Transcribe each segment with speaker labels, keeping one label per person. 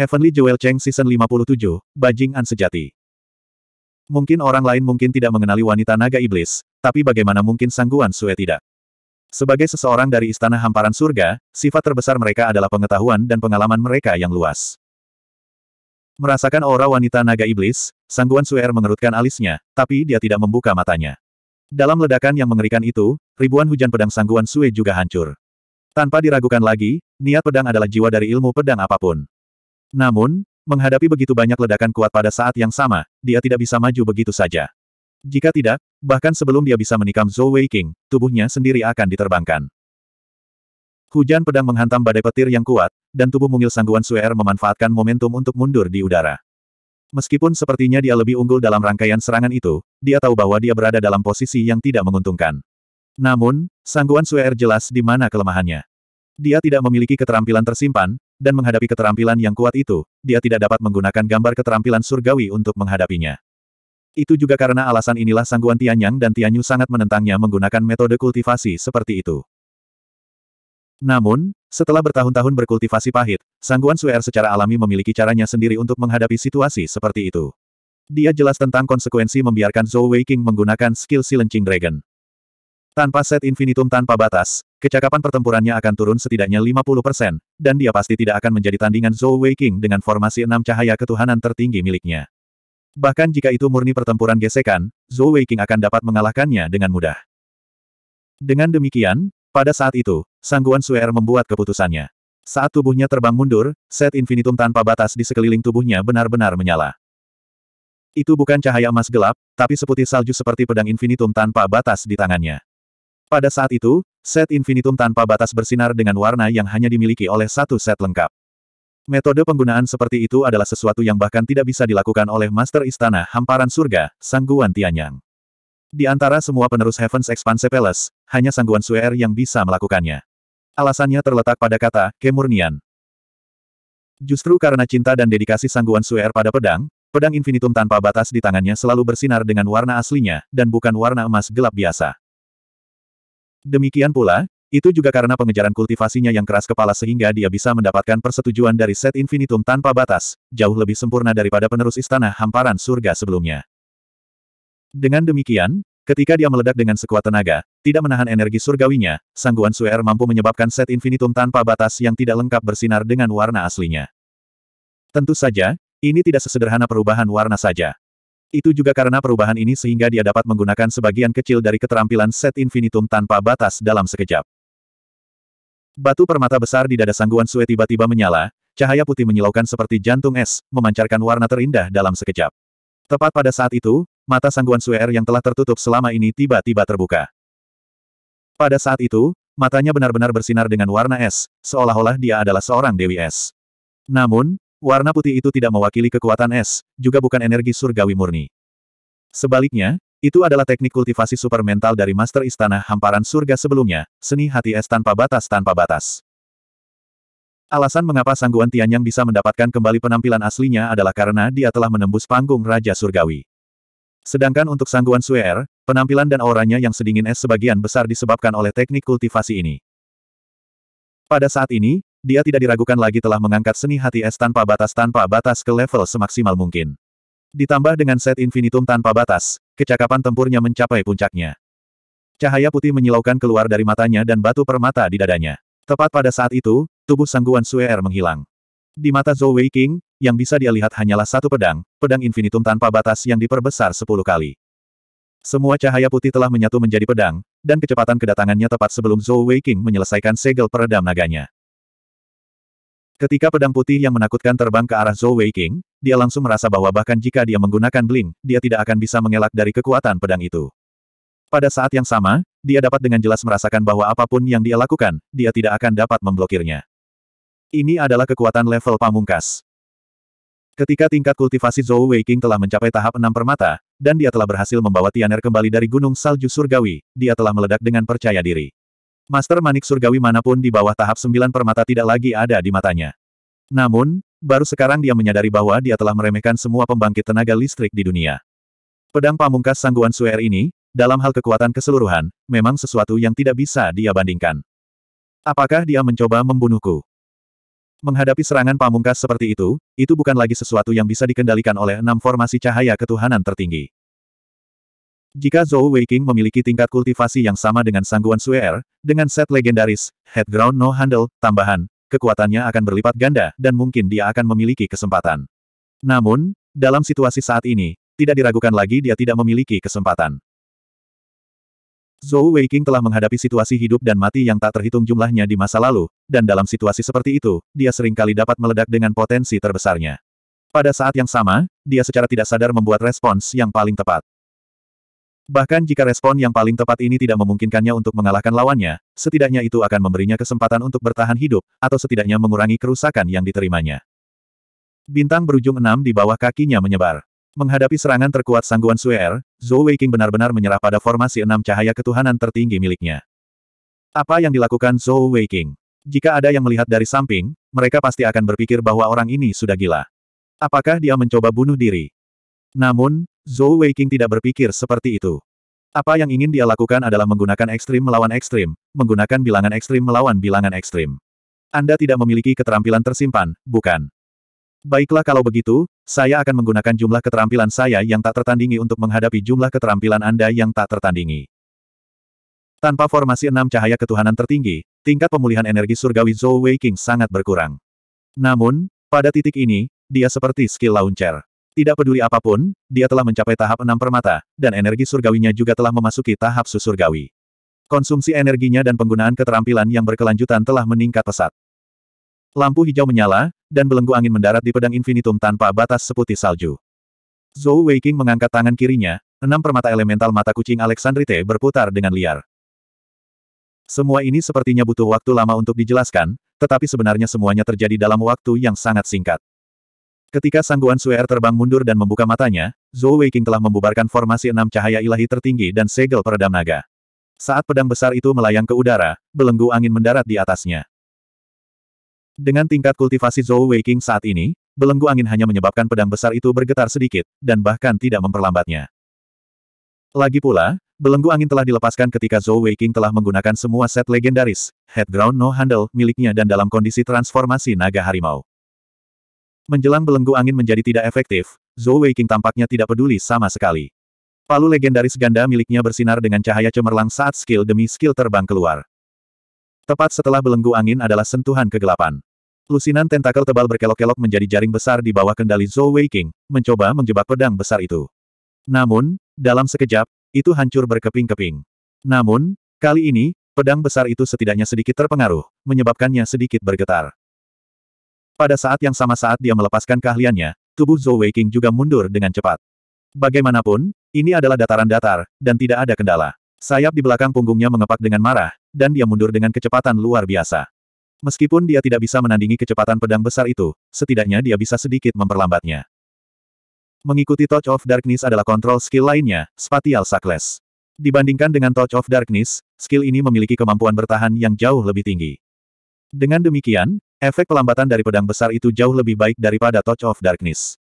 Speaker 1: Heavenly Jewel Cheng Season 57, Bajingan Sejati. Mungkin orang lain mungkin tidak mengenali wanita naga iblis, tapi bagaimana mungkin Sangguan Sue tidak? Sebagai seseorang dari Istana Hamparan Surga, sifat terbesar mereka adalah pengetahuan dan pengalaman mereka yang luas. Merasakan aura wanita naga iblis, Sangguan Suer er mengerutkan alisnya, tapi dia tidak membuka matanya. Dalam ledakan yang mengerikan itu, ribuan hujan pedang Sangguan Sue juga hancur. Tanpa diragukan lagi, niat pedang adalah jiwa dari ilmu pedang apapun. Namun, menghadapi begitu banyak ledakan kuat pada saat yang sama, dia tidak bisa maju begitu saja. Jika tidak, bahkan sebelum dia bisa menikam Zhou Wei tubuhnya sendiri akan diterbangkan. Hujan pedang menghantam badai petir yang kuat, dan tubuh mungil sangguan Suer memanfaatkan momentum untuk mundur di udara. Meskipun sepertinya dia lebih unggul dalam rangkaian serangan itu, dia tahu bahwa dia berada dalam posisi yang tidak menguntungkan. Namun, sangguan Suer jelas di mana kelemahannya. Dia tidak memiliki keterampilan tersimpan, dan menghadapi keterampilan yang kuat itu, dia tidak dapat menggunakan gambar keterampilan surgawi untuk menghadapinya. Itu juga karena alasan inilah sangguan Tianyang dan Tianyu sangat menentangnya menggunakan metode kultivasi seperti itu. Namun, setelah bertahun-tahun berkultivasi pahit, sangguan Suer secara alami memiliki caranya sendiri untuk menghadapi situasi seperti itu. Dia jelas tentang konsekuensi membiarkan Zhou Weiqing menggunakan skill silencing dragon. Tanpa set infinitum tanpa batas, kecakapan pertempurannya akan turun setidaknya 50%, dan dia pasti tidak akan menjadi tandingan Zhou Weiqing dengan formasi enam cahaya ketuhanan tertinggi miliknya. Bahkan jika itu murni pertempuran gesekan, Zhou Weiqing akan dapat mengalahkannya dengan mudah. Dengan demikian, pada saat itu, Sangguan Suer er membuat keputusannya. Saat tubuhnya terbang mundur, set infinitum tanpa batas di sekeliling tubuhnya benar-benar menyala. Itu bukan cahaya emas gelap, tapi seputih salju seperti pedang infinitum tanpa batas di tangannya. Pada saat itu, set infinitum tanpa batas bersinar dengan warna yang hanya dimiliki oleh satu set lengkap. Metode penggunaan seperti itu adalah sesuatu yang bahkan tidak bisa dilakukan oleh Master Istana Hamparan Surga, Sangguan Tianyang. Di antara semua penerus Heaven's Expanse Palace, hanya Sangguan Suer yang bisa melakukannya. Alasannya terletak pada kata, kemurnian. Justru karena cinta dan dedikasi Sangguan Suer pada pedang, pedang infinitum tanpa batas di tangannya selalu bersinar dengan warna aslinya, dan bukan warna emas gelap biasa. Demikian pula, itu juga karena pengejaran kultivasinya yang keras kepala sehingga dia bisa mendapatkan persetujuan dari set infinitum tanpa batas, jauh lebih sempurna daripada penerus istana hamparan surga sebelumnya. Dengan demikian, ketika dia meledak dengan sekuat tenaga, tidak menahan energi surgawinya, sangguan Suer mampu menyebabkan set infinitum tanpa batas yang tidak lengkap bersinar dengan warna aslinya. Tentu saja, ini tidak sesederhana perubahan warna saja. Itu juga karena perubahan ini sehingga dia dapat menggunakan sebagian kecil dari keterampilan set infinitum tanpa batas dalam sekejap. Batu permata besar di dada sangguan Sue tiba-tiba menyala, cahaya putih menyilaukan seperti jantung es, memancarkan warna terindah dalam sekejap. Tepat pada saat itu, mata sangguan Sue R yang telah tertutup selama ini tiba-tiba terbuka. Pada saat itu, matanya benar-benar bersinar dengan warna es, seolah-olah dia adalah seorang Dewi Es. Namun, Warna putih itu tidak mewakili kekuatan es, juga bukan energi surgawi murni. Sebaliknya, itu adalah teknik kultivasi super mental dari Master Istana Hamparan Surga sebelumnya, seni hati es tanpa batas tanpa batas. Alasan mengapa Sangguan Tianyang bisa mendapatkan kembali penampilan aslinya adalah karena dia telah menembus panggung Raja Surgawi. Sedangkan untuk Sangguan Suer, penampilan dan auranya yang sedingin es sebagian besar disebabkan oleh teknik kultivasi ini. Pada saat ini, dia tidak diragukan lagi telah mengangkat seni hati es tanpa batas tanpa batas ke level semaksimal mungkin. Ditambah dengan set infinitum tanpa batas, kecakapan tempurnya mencapai puncaknya. Cahaya putih menyilaukan keluar dari matanya dan batu permata di dadanya. Tepat pada saat itu, tubuh sangguan Suer er menghilang. Di mata Zhou Wei King, yang bisa dia lihat hanyalah satu pedang, pedang infinitum tanpa batas yang diperbesar sepuluh kali. Semua cahaya putih telah menyatu menjadi pedang, dan kecepatan kedatangannya tepat sebelum Zhou Weiqing menyelesaikan segel peredam naganya. Ketika pedang putih yang menakutkan terbang ke arah Zhou Weiqing, dia langsung merasa bahwa bahkan jika dia menggunakan bling, dia tidak akan bisa mengelak dari kekuatan pedang itu. Pada saat yang sama, dia dapat dengan jelas merasakan bahwa apapun yang dia lakukan, dia tidak akan dapat memblokirnya. Ini adalah kekuatan level pamungkas. Ketika tingkat kultivasi Zhou Weiqing telah mencapai tahap enam permata, dan dia telah berhasil membawa Tianer kembali dari Gunung Salju Surgawi, dia telah meledak dengan percaya diri. Master Manik Surgawi manapun di bawah tahap sembilan permata tidak lagi ada di matanya. Namun, baru sekarang dia menyadari bahwa dia telah meremehkan semua pembangkit tenaga listrik di dunia. Pedang pamungkas sangguan Suer ini, dalam hal kekuatan keseluruhan, memang sesuatu yang tidak bisa dia bandingkan. Apakah dia mencoba membunuhku? Menghadapi serangan pamungkas seperti itu, itu bukan lagi sesuatu yang bisa dikendalikan oleh enam formasi cahaya ketuhanan tertinggi. Jika Zhou Weiqing memiliki tingkat kultivasi yang sama dengan Sangguan Suer, dengan set legendaris, Headground No Handle, tambahan, kekuatannya akan berlipat ganda dan mungkin dia akan memiliki kesempatan. Namun, dalam situasi saat ini, tidak diragukan lagi dia tidak memiliki kesempatan. Zhou Weiqing telah menghadapi situasi hidup dan mati yang tak terhitung jumlahnya di masa lalu, dan dalam situasi seperti itu, dia seringkali dapat meledak dengan potensi terbesarnya. Pada saat yang sama, dia secara tidak sadar membuat respons yang paling tepat. Bahkan jika respon yang paling tepat ini tidak memungkinkannya untuk mengalahkan lawannya, setidaknya itu akan memberinya kesempatan untuk bertahan hidup, atau setidaknya mengurangi kerusakan yang diterimanya. Bintang berujung enam di bawah kakinya menyebar. Menghadapi serangan terkuat sangguan Suer, Zhou Weiqing benar-benar menyerah pada formasi enam cahaya ketuhanan tertinggi miliknya. Apa yang dilakukan Zhou Weiqing? Jika ada yang melihat dari samping, mereka pasti akan berpikir bahwa orang ini sudah gila. Apakah dia mencoba bunuh diri? Namun, Zhou Weiqing tidak berpikir seperti itu. Apa yang ingin dia lakukan adalah menggunakan ekstrim melawan ekstrim, menggunakan bilangan ekstrim melawan bilangan ekstrim. Anda tidak memiliki keterampilan tersimpan, bukan? Baiklah kalau begitu, saya akan menggunakan jumlah keterampilan saya yang tak tertandingi untuk menghadapi jumlah keterampilan Anda yang tak tertandingi. Tanpa formasi enam cahaya ketuhanan tertinggi, tingkat pemulihan energi surgawi Zhou Weiqing sangat berkurang. Namun, pada titik ini, dia seperti skill launcher. Tidak peduli apapun, dia telah mencapai tahap enam permata, dan energi surgawinya juga telah memasuki tahap susurgawi. Konsumsi energinya dan penggunaan keterampilan yang berkelanjutan telah meningkat pesat. Lampu hijau menyala, dan belenggu angin mendarat di pedang infinitum tanpa batas seputih salju. Zhou Weiqing mengangkat tangan kirinya, enam permata elemental mata kucing Alexandrite berputar dengan liar. Semua ini sepertinya butuh waktu lama untuk dijelaskan, tetapi sebenarnya semuanya terjadi dalam waktu yang sangat singkat. Ketika Sangguan Suer er terbang mundur dan membuka matanya, Zhou Weiqing telah membubarkan formasi enam cahaya ilahi tertinggi dan segel peredam naga. Saat pedang besar itu melayang ke udara, belenggu angin mendarat di atasnya. Dengan tingkat kultivasi Zhou Weiqing saat ini, belenggu angin hanya menyebabkan pedang besar itu bergetar sedikit, dan bahkan tidak memperlambatnya. Lagi pula, belenggu angin telah dilepaskan ketika Zhou Weiqing telah menggunakan semua set legendaris, headground no handle, miliknya dan dalam kondisi transformasi naga harimau. Menjelang belenggu angin menjadi tidak efektif, Zhou Weiqing tampaknya tidak peduli sama sekali. Palu legendaris ganda miliknya bersinar dengan cahaya cemerlang saat skill demi skill terbang keluar. Tepat setelah belenggu angin adalah sentuhan kegelapan. Lusinan tentakel tebal berkelok-kelok menjadi jaring besar di bawah kendali Zhou Weiqing, mencoba menjebak pedang besar itu. Namun, dalam sekejap, itu hancur berkeping-keping. Namun, kali ini, pedang besar itu setidaknya sedikit terpengaruh, menyebabkannya sedikit bergetar. Pada saat yang sama saat dia melepaskan keahliannya, tubuh Zhou Weiqing juga mundur dengan cepat. Bagaimanapun, ini adalah dataran datar, dan tidak ada kendala. Sayap di belakang punggungnya mengepak dengan marah, dan dia mundur dengan kecepatan luar biasa. Meskipun dia tidak bisa menandingi kecepatan pedang besar itu, setidaknya dia bisa sedikit memperlambatnya. Mengikuti Touch of Darkness adalah kontrol skill lainnya, Spatial Sackless. Dibandingkan dengan Touch of Darkness, skill ini memiliki kemampuan bertahan yang jauh lebih tinggi. Dengan demikian, Efek pelambatan dari pedang besar itu jauh lebih baik daripada Touch of Darkness.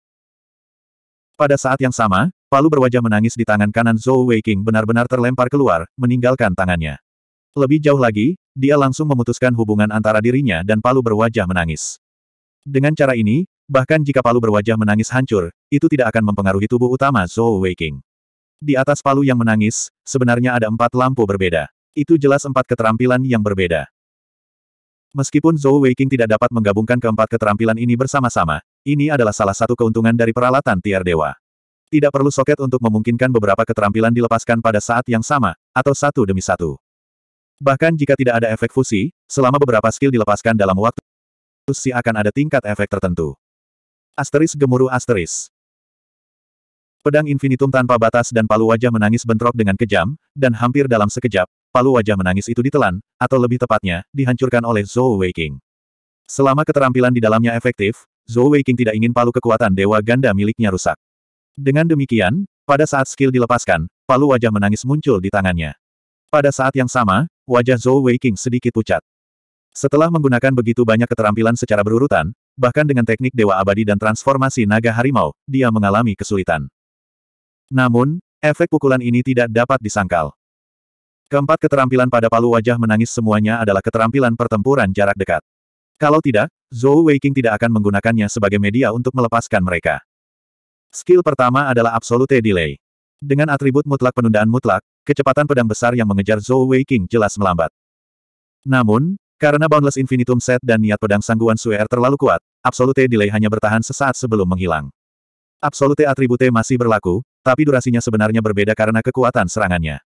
Speaker 1: Pada saat yang sama, palu berwajah menangis di tangan kanan Zhou Weiqing benar-benar terlempar keluar, meninggalkan tangannya. Lebih jauh lagi, dia langsung memutuskan hubungan antara dirinya dan palu berwajah menangis. Dengan cara ini, bahkan jika palu berwajah menangis hancur, itu tidak akan mempengaruhi tubuh utama Zhou Weiqing. Di atas palu yang menangis, sebenarnya ada empat lampu berbeda. Itu jelas empat keterampilan yang berbeda. Meskipun Zhou Weiqing tidak dapat menggabungkan keempat keterampilan ini bersama-sama, ini adalah salah satu keuntungan dari peralatan tier dewa. Tidak perlu soket untuk memungkinkan beberapa keterampilan dilepaskan pada saat yang sama, atau satu demi satu. Bahkan jika tidak ada efek fusi, selama beberapa skill dilepaskan dalam waktu, fusi akan ada tingkat efek tertentu. Asteris gemuruh asteris. Pedang infinitum tanpa batas dan palu wajah menangis bentrok dengan kejam, dan hampir dalam sekejap, palu wajah menangis itu ditelan, atau lebih tepatnya, dihancurkan oleh Zhou Weiqing. Selama keterampilan di dalamnya efektif, Zhou Weiqing tidak ingin palu kekuatan dewa ganda miliknya rusak. Dengan demikian, pada saat skill dilepaskan, palu wajah menangis muncul di tangannya. Pada saat yang sama, wajah Zhou Weiqing sedikit pucat. Setelah menggunakan begitu banyak keterampilan secara berurutan, bahkan dengan teknik dewa abadi dan transformasi naga harimau, dia mengalami kesulitan. Namun, efek pukulan ini tidak dapat disangkal. Keempat keterampilan pada palu wajah menangis semuanya adalah keterampilan pertempuran jarak dekat. Kalau tidak, Zhou Weiqing tidak akan menggunakannya sebagai media untuk melepaskan mereka. Skill pertama adalah Absolute Delay. Dengan atribut mutlak penundaan mutlak, kecepatan pedang besar yang mengejar Zhou Weiqing jelas melambat. Namun, karena Boundless Infinitum Set dan niat pedang sangguan Suer terlalu kuat, Absolute Delay hanya bertahan sesaat sebelum menghilang. Absolute Atribute masih berlaku, tapi durasinya sebenarnya berbeda karena kekuatan serangannya.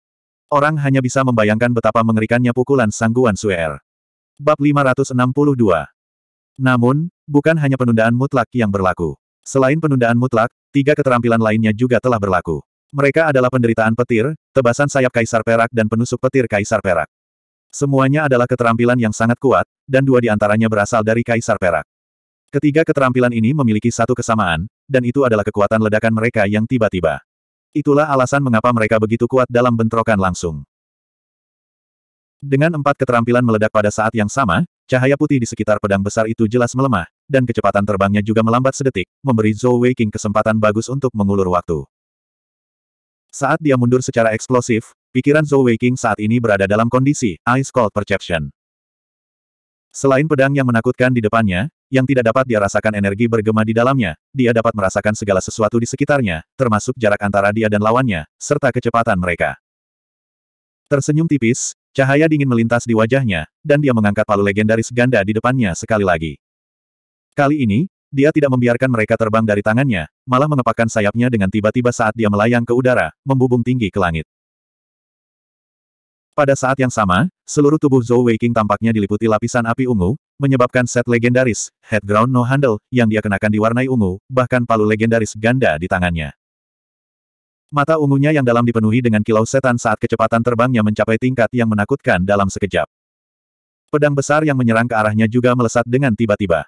Speaker 1: Orang hanya bisa membayangkan betapa mengerikannya pukulan sangguan Suer. Bab 562 Namun, bukan hanya penundaan mutlak yang berlaku. Selain penundaan mutlak, tiga keterampilan lainnya juga telah berlaku. Mereka adalah penderitaan petir, tebasan sayap kaisar perak dan penusuk petir kaisar perak. Semuanya adalah keterampilan yang sangat kuat, dan dua di antaranya berasal dari kaisar perak. Ketiga keterampilan ini memiliki satu kesamaan, dan itu adalah kekuatan ledakan mereka yang tiba-tiba. Itulah alasan mengapa mereka begitu kuat dalam bentrokan langsung. Dengan empat keterampilan meledak pada saat yang sama, cahaya putih di sekitar pedang besar itu jelas melemah, dan kecepatan terbangnya juga melambat sedetik, memberi Zhou Weiqing kesempatan bagus untuk mengulur waktu. Saat dia mundur secara eksplosif, pikiran Zhou Weiqing saat ini berada dalam kondisi Ice Cold Perception. Selain pedang yang menakutkan di depannya, yang tidak dapat dia rasakan energi bergema di dalamnya, dia dapat merasakan segala sesuatu di sekitarnya, termasuk jarak antara dia dan lawannya, serta kecepatan mereka. Tersenyum tipis, cahaya dingin melintas di wajahnya, dan dia mengangkat palu legendaris ganda di depannya sekali lagi. Kali ini, dia tidak membiarkan mereka terbang dari tangannya, malah mengepakkan sayapnya dengan tiba-tiba saat dia melayang ke udara, membubung tinggi ke langit. Pada saat yang sama, Seluruh tubuh Zhou Weiqing tampaknya diliputi lapisan api ungu, menyebabkan set legendaris, Headground No Handle, yang dia kenakan diwarnai ungu, bahkan palu legendaris ganda di tangannya. Mata ungunya yang dalam dipenuhi dengan kilau setan saat kecepatan terbangnya mencapai tingkat yang menakutkan dalam sekejap. Pedang besar yang menyerang ke arahnya juga melesat dengan tiba-tiba.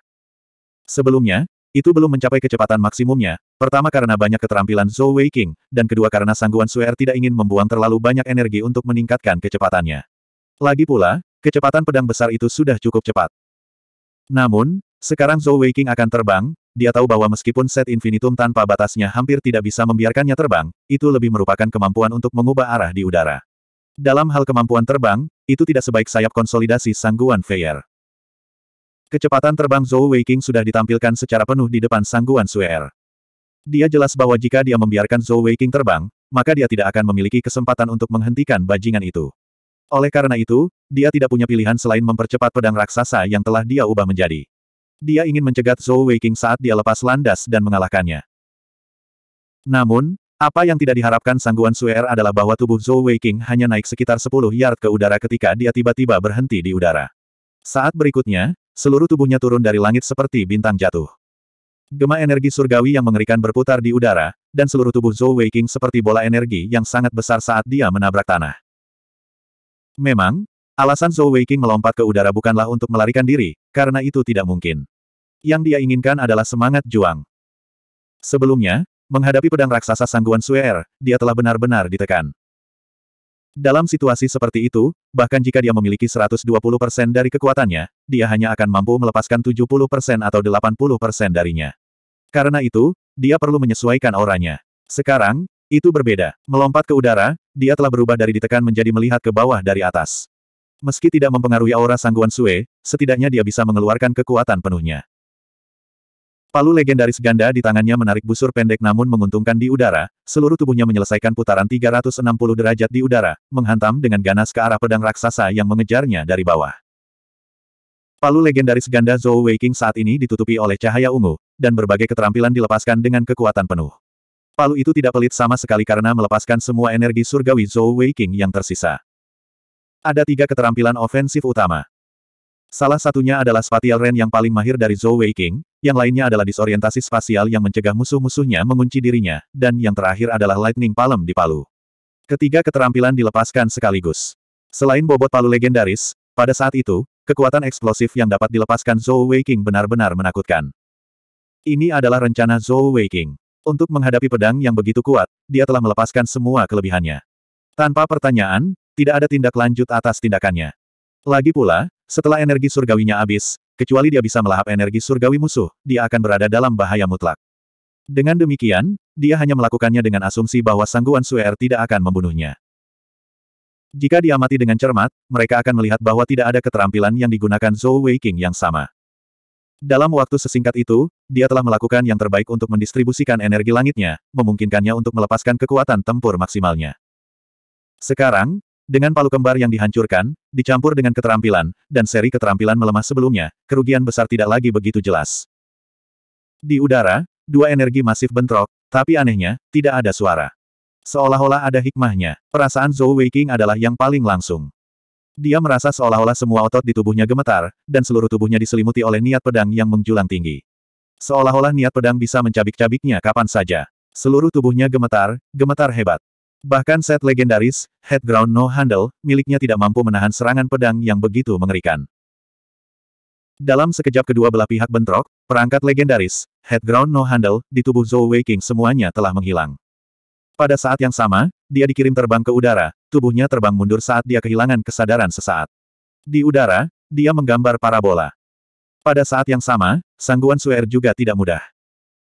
Speaker 1: Sebelumnya, itu belum mencapai kecepatan maksimumnya, pertama karena banyak keterampilan Zhou Weiqing, dan kedua karena sangguan Suer tidak ingin membuang terlalu banyak energi untuk meningkatkan kecepatannya. Lagi pula, kecepatan pedang besar itu sudah cukup cepat. Namun, sekarang Zhou Weiqing akan terbang, dia tahu bahwa meskipun set infinitum tanpa batasnya hampir tidak bisa membiarkannya terbang, itu lebih merupakan kemampuan untuk mengubah arah di udara. Dalam hal kemampuan terbang, itu tidak sebaik sayap konsolidasi sangguan Feier. Kecepatan terbang Zhou Weiqing sudah ditampilkan secara penuh di depan sangguan Suer. Dia jelas bahwa jika dia membiarkan Zhou Weiqing terbang, maka dia tidak akan memiliki kesempatan untuk menghentikan bajingan itu. Oleh karena itu, dia tidak punya pilihan selain mempercepat pedang raksasa yang telah dia ubah menjadi. Dia ingin mencegat Zhou Weiqing saat dia lepas landas dan mengalahkannya. Namun, apa yang tidak diharapkan Sangguan Suer adalah bahwa tubuh Zhou Weiqing hanya naik sekitar 10 yard ke udara ketika dia tiba-tiba berhenti di udara. Saat berikutnya, seluruh tubuhnya turun dari langit seperti bintang jatuh. Gema energi surgawi yang mengerikan berputar di udara, dan seluruh tubuh Zhou Weiqing seperti bola energi yang sangat besar saat dia menabrak tanah. Memang, alasan Zhou Weiqing melompat ke udara bukanlah untuk melarikan diri, karena itu tidak mungkin. Yang dia inginkan adalah semangat juang. Sebelumnya, menghadapi pedang raksasa sangguan Suer, er, dia telah benar-benar ditekan. Dalam situasi seperti itu, bahkan jika dia memiliki 120% dari kekuatannya, dia hanya akan mampu melepaskan 70% atau 80% darinya. Karena itu, dia perlu menyesuaikan auranya. Sekarang, itu berbeda. Melompat ke udara, dia telah berubah dari ditekan menjadi melihat ke bawah dari atas. Meski tidak mempengaruhi aura sangguan Sue, setidaknya dia bisa mengeluarkan kekuatan penuhnya. Palu legendaris ganda di tangannya menarik busur pendek namun menguntungkan di udara, seluruh tubuhnya menyelesaikan putaran 360 derajat di udara, menghantam dengan ganas ke arah pedang raksasa yang mengejarnya dari bawah. Palu legendaris ganda Zhou Weiking saat ini ditutupi oleh cahaya ungu, dan berbagai keterampilan dilepaskan dengan kekuatan penuh. Palu itu tidak pelit sama sekali karena melepaskan semua energi surgawi Zhou King yang tersisa. Ada tiga keterampilan ofensif utama. Salah satunya adalah Spatial Ren yang paling mahir dari Zhou King, yang lainnya adalah disorientasi spasial yang mencegah musuh-musuhnya mengunci dirinya, dan yang terakhir adalah Lightning Palem di Palu. Ketiga keterampilan dilepaskan sekaligus. Selain bobot palu legendaris, pada saat itu, kekuatan eksplosif yang dapat dilepaskan Zhou King benar-benar menakutkan. Ini adalah rencana Zhou King. Untuk menghadapi pedang yang begitu kuat, dia telah melepaskan semua kelebihannya. Tanpa pertanyaan, tidak ada tindak lanjut atas tindakannya. Lagi pula, setelah energi surgawinya habis, kecuali dia bisa melahap energi surgawi musuh, dia akan berada dalam bahaya mutlak. Dengan demikian, dia hanya melakukannya dengan asumsi bahwa sangguan Suer er tidak akan membunuhnya. Jika diamati dengan cermat, mereka akan melihat bahwa tidak ada keterampilan yang digunakan Zhou Weiqing yang sama. Dalam waktu sesingkat itu, dia telah melakukan yang terbaik untuk mendistribusikan energi langitnya, memungkinkannya untuk melepaskan kekuatan tempur maksimalnya. Sekarang, dengan palu kembar yang dihancurkan, dicampur dengan keterampilan, dan seri keterampilan melemah sebelumnya, kerugian besar tidak lagi begitu jelas. Di udara, dua energi masif bentrok, tapi anehnya, tidak ada suara. Seolah-olah ada hikmahnya, perasaan Zhou Weiqing adalah yang paling langsung. Dia merasa seolah-olah semua otot di tubuhnya gemetar, dan seluruh tubuhnya diselimuti oleh niat pedang yang menjulang tinggi. Seolah-olah niat pedang bisa mencabik-cabiknya kapan saja. Seluruh tubuhnya gemetar, gemetar hebat. Bahkan set legendaris, head ground No Handle, miliknya tidak mampu menahan serangan pedang yang begitu mengerikan. Dalam sekejap kedua belah pihak bentrok, perangkat legendaris, head ground No Handle, di tubuh Zhou King semuanya telah menghilang. Pada saat yang sama, dia dikirim terbang ke udara, tubuhnya terbang mundur saat dia kehilangan kesadaran sesaat. Di udara, dia menggambar parabola. Pada saat yang sama, sangguan Suer juga tidak mudah.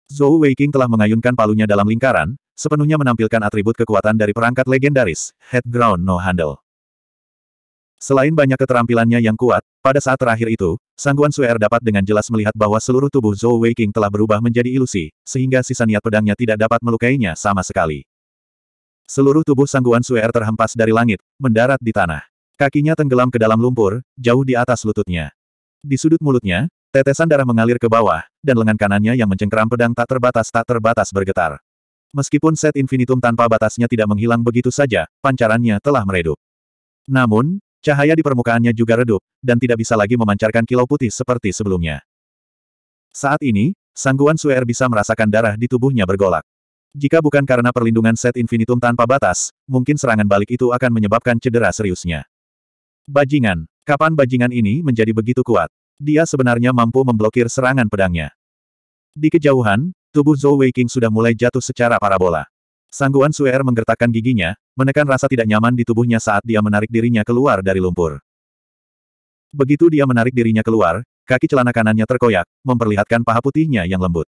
Speaker 1: Zhou Weiking telah mengayunkan palunya dalam lingkaran, sepenuhnya menampilkan atribut kekuatan dari perangkat legendaris, Head Ground No Handle. Selain banyak keterampilannya yang kuat, pada saat terakhir itu, Sangguan Suer dapat dengan jelas melihat bahwa seluruh tubuh Zhou Weiking telah berubah menjadi ilusi, sehingga sisa niat pedangnya tidak dapat melukainya sama sekali. Seluruh tubuh sangguan Suer terhempas dari langit, mendarat di tanah. Kakinya tenggelam ke dalam lumpur, jauh di atas lututnya. Di sudut mulutnya, tetesan darah mengalir ke bawah, dan lengan kanannya yang mencengkeram pedang tak terbatas tak terbatas bergetar. Meskipun set infinitum tanpa batasnya tidak menghilang begitu saja, pancarannya telah meredup. Namun, cahaya di permukaannya juga redup, dan tidak bisa lagi memancarkan kilau putih seperti sebelumnya. Saat ini, sangguan Suer bisa merasakan darah di tubuhnya bergolak. Jika bukan karena perlindungan set infinitum tanpa batas, mungkin serangan balik itu akan menyebabkan cedera seriusnya. Bajingan. Kapan bajingan ini menjadi begitu kuat? Dia sebenarnya mampu memblokir serangan pedangnya. Di kejauhan, tubuh Zhou Weiqing sudah mulai jatuh secara parabola. Sangguan Suer menggertakkan giginya, menekan rasa tidak nyaman di tubuhnya saat dia menarik dirinya keluar dari lumpur. Begitu dia menarik dirinya keluar, kaki celana kanannya terkoyak, memperlihatkan paha putihnya yang lembut.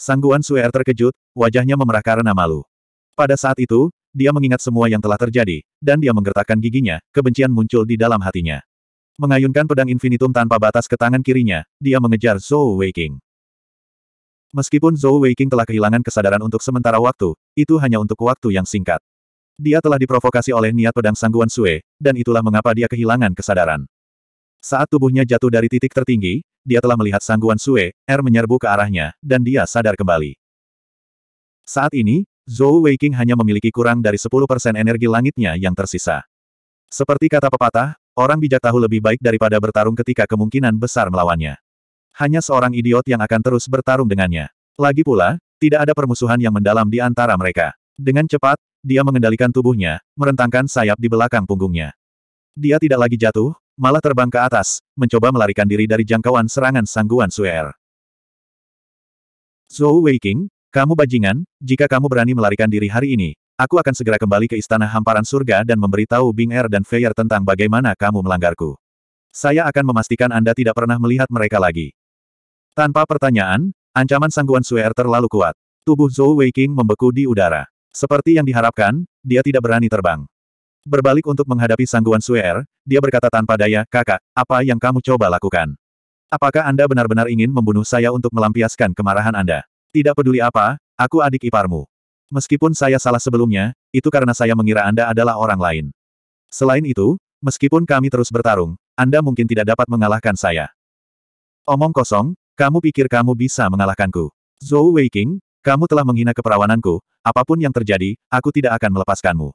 Speaker 1: Sangguan Suer er terkejut, wajahnya memerah karena malu. Pada saat itu, dia mengingat semua yang telah terjadi, dan dia menggertakkan giginya, kebencian muncul di dalam hatinya. Mengayunkan pedang infinitum tanpa batas ke tangan kirinya, dia mengejar Zhou Weiqing. Meskipun Zhou Weiqing telah kehilangan kesadaran untuk sementara waktu, itu hanya untuk waktu yang singkat. Dia telah diprovokasi oleh niat pedang sangguan Sue, dan itulah mengapa dia kehilangan kesadaran. Saat tubuhnya jatuh dari titik tertinggi, dia telah melihat sangguan Sue, Er menyerbu ke arahnya, dan dia sadar kembali. Saat ini, Zhou Weiqing hanya memiliki kurang dari 10% energi langitnya yang tersisa. Seperti kata pepatah, orang bijak tahu lebih baik daripada bertarung ketika kemungkinan besar melawannya. Hanya seorang idiot yang akan terus bertarung dengannya. Lagi pula, tidak ada permusuhan yang mendalam di antara mereka. Dengan cepat, dia mengendalikan tubuhnya, merentangkan sayap di belakang punggungnya. Dia tidak lagi jatuh, malah terbang ke atas, mencoba melarikan diri dari jangkauan serangan sangguan Suer. Zhou Weiqing, kamu bajingan, jika kamu berani melarikan diri hari ini, aku akan segera kembali ke Istana Hamparan Surga dan memberitahu Bing Er dan Feier tentang bagaimana kamu melanggarku. Saya akan memastikan Anda tidak pernah melihat mereka lagi. Tanpa pertanyaan, ancaman sangguan Suer terlalu kuat. Tubuh Zhou Weiqing membeku di udara. Seperti yang diharapkan, dia tidak berani terbang. Berbalik untuk menghadapi sangguan Suer, dia berkata tanpa daya, kakak, apa yang kamu coba lakukan? Apakah Anda benar-benar ingin membunuh saya untuk melampiaskan kemarahan Anda? Tidak peduli apa, aku adik iparmu. Meskipun saya salah sebelumnya, itu karena saya mengira Anda adalah orang lain. Selain itu, meskipun kami terus bertarung, Anda mungkin tidak dapat mengalahkan saya. Omong kosong, kamu pikir kamu bisa mengalahkanku. Zhou Weiqing, kamu telah menghina keperawananku, apapun yang terjadi, aku tidak akan melepaskanmu.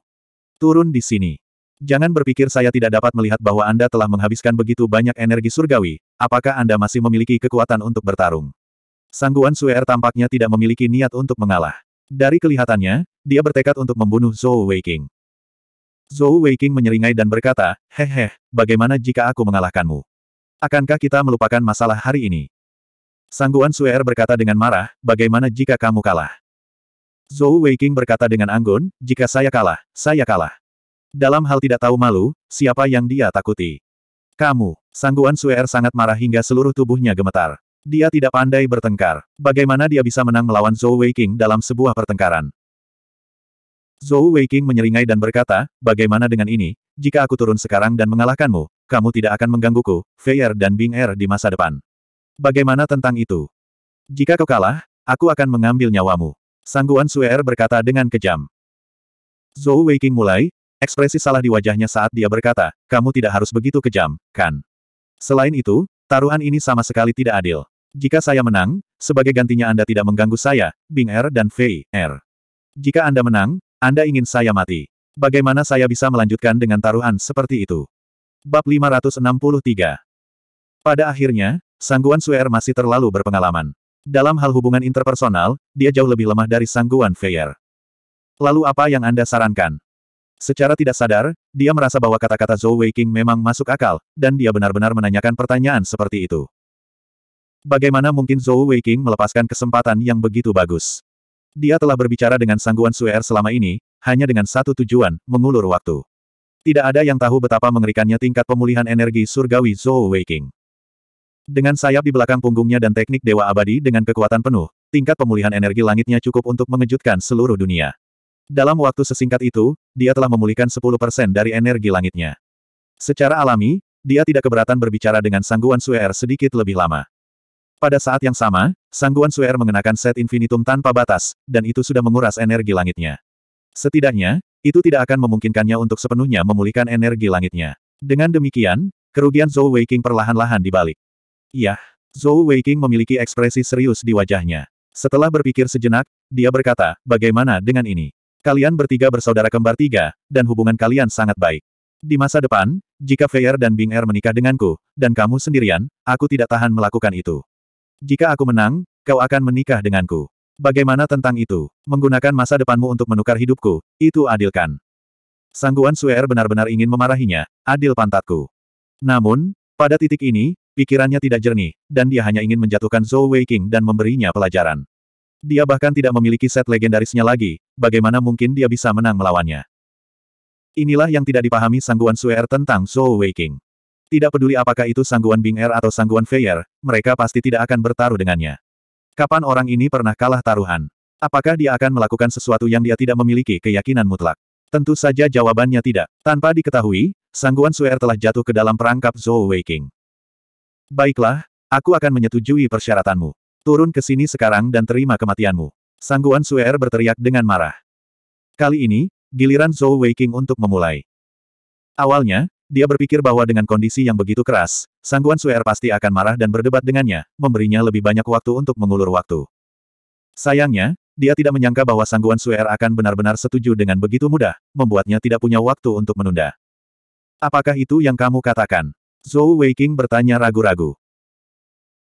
Speaker 1: Turun di sini. Jangan berpikir saya tidak dapat melihat bahwa Anda telah menghabiskan begitu banyak energi surgawi, apakah Anda masih memiliki kekuatan untuk bertarung? Sangguan Suer tampaknya tidak memiliki niat untuk mengalah. Dari kelihatannya, dia bertekad untuk membunuh Zhou Weiking. Zhou Weiking menyeringai dan berkata, hehe. bagaimana jika aku mengalahkanmu? Akankah kita melupakan masalah hari ini? Sangguan Suer berkata dengan marah, bagaimana jika kamu kalah? Zhou Weiqing berkata dengan anggun, jika saya kalah, saya kalah. Dalam hal tidak tahu malu, siapa yang dia takuti? Kamu, Sangguan Suer sangat marah hingga seluruh tubuhnya gemetar. Dia tidak pandai bertengkar. Bagaimana dia bisa menang melawan Zhou Weiqing dalam sebuah pertengkaran? Zhou Weiqing menyeringai dan berkata, bagaimana dengan ini, jika aku turun sekarang dan mengalahkanmu, kamu tidak akan menggangguku, Feier dan Bing Er di masa depan. Bagaimana tentang itu? Jika kau kalah, aku akan mengambil nyawamu. Sangguan Suer berkata dengan kejam. Zhou Weiqing mulai, ekspresi salah di wajahnya saat dia berkata, kamu tidak harus begitu kejam, kan? Selain itu, taruhan ini sama sekali tidak adil. Jika saya menang, sebagai gantinya Anda tidak mengganggu saya, Bing Er dan Fei Er. Jika Anda menang, Anda ingin saya mati. Bagaimana saya bisa melanjutkan dengan taruhan seperti itu? Bab 563 Pada akhirnya, sangguan Suer masih terlalu berpengalaman. Dalam hal hubungan interpersonal, dia jauh lebih lemah dari sangguan Feier. Lalu apa yang Anda sarankan? Secara tidak sadar, dia merasa bahwa kata-kata Zhou Weiqing memang masuk akal, dan dia benar-benar menanyakan pertanyaan seperti itu. Bagaimana mungkin Zhou Weiqing melepaskan kesempatan yang begitu bagus? Dia telah berbicara dengan sangguan Suer selama ini, hanya dengan satu tujuan, mengulur waktu. Tidak ada yang tahu betapa mengerikannya tingkat pemulihan energi surgawi Zhou Weiqing. Dengan sayap di belakang punggungnya dan teknik Dewa Abadi dengan kekuatan penuh, tingkat pemulihan energi langitnya cukup untuk mengejutkan seluruh dunia. Dalam waktu sesingkat itu, dia telah memulihkan 10% dari energi langitnya. Secara alami, dia tidak keberatan berbicara dengan Sangguan Suer sedikit lebih lama. Pada saat yang sama, Sangguan Suer mengenakan set infinitum tanpa batas, dan itu sudah menguras energi langitnya. Setidaknya, itu tidak akan memungkinkannya untuk sepenuhnya memulihkan energi langitnya. Dengan demikian, kerugian Zhou Weiking perlahan-lahan dibalik. Iya. Zhou Weiqing memiliki ekspresi serius di wajahnya. Setelah berpikir sejenak, dia berkata, bagaimana dengan ini? Kalian bertiga bersaudara kembar tiga, dan hubungan kalian sangat baik. Di masa depan, jika Feier dan Bing Er menikah denganku, dan kamu sendirian, aku tidak tahan melakukan itu. Jika aku menang, kau akan menikah denganku. Bagaimana tentang itu? Menggunakan masa depanmu untuk menukar hidupku, itu adilkan. Sangguan Suer er benar-benar ingin memarahinya, adil pantatku. Namun, pada titik ini, Pikirannya tidak jernih, dan dia hanya ingin menjatuhkan Zhou Weiqing dan memberinya pelajaran. Dia bahkan tidak memiliki set legendarisnya lagi, bagaimana mungkin dia bisa menang melawannya. Inilah yang tidak dipahami Sangguan Suer er tentang Zhou Weiqing. Tidak peduli apakah itu Sangguan Bing Er atau Sangguan Feier, mereka pasti tidak akan bertaruh dengannya. Kapan orang ini pernah kalah taruhan? Apakah dia akan melakukan sesuatu yang dia tidak memiliki keyakinan mutlak? Tentu saja jawabannya tidak. Tanpa diketahui, Sangguan Suer er telah jatuh ke dalam perangkap Zhou Weiqing. Baiklah, aku akan menyetujui persyaratanmu. Turun ke sini sekarang dan terima kematianmu. Sangguan Suer berteriak dengan marah. Kali ini, giliran Zhou Weiqing untuk memulai. Awalnya, dia berpikir bahwa dengan kondisi yang begitu keras, Sangguan Suer pasti akan marah dan berdebat dengannya, memberinya lebih banyak waktu untuk mengulur waktu. Sayangnya, dia tidak menyangka bahwa Sangguan Suer akan benar-benar setuju dengan begitu mudah, membuatnya tidak punya waktu untuk menunda. Apakah itu yang kamu katakan? Zhou Weiqing bertanya ragu-ragu.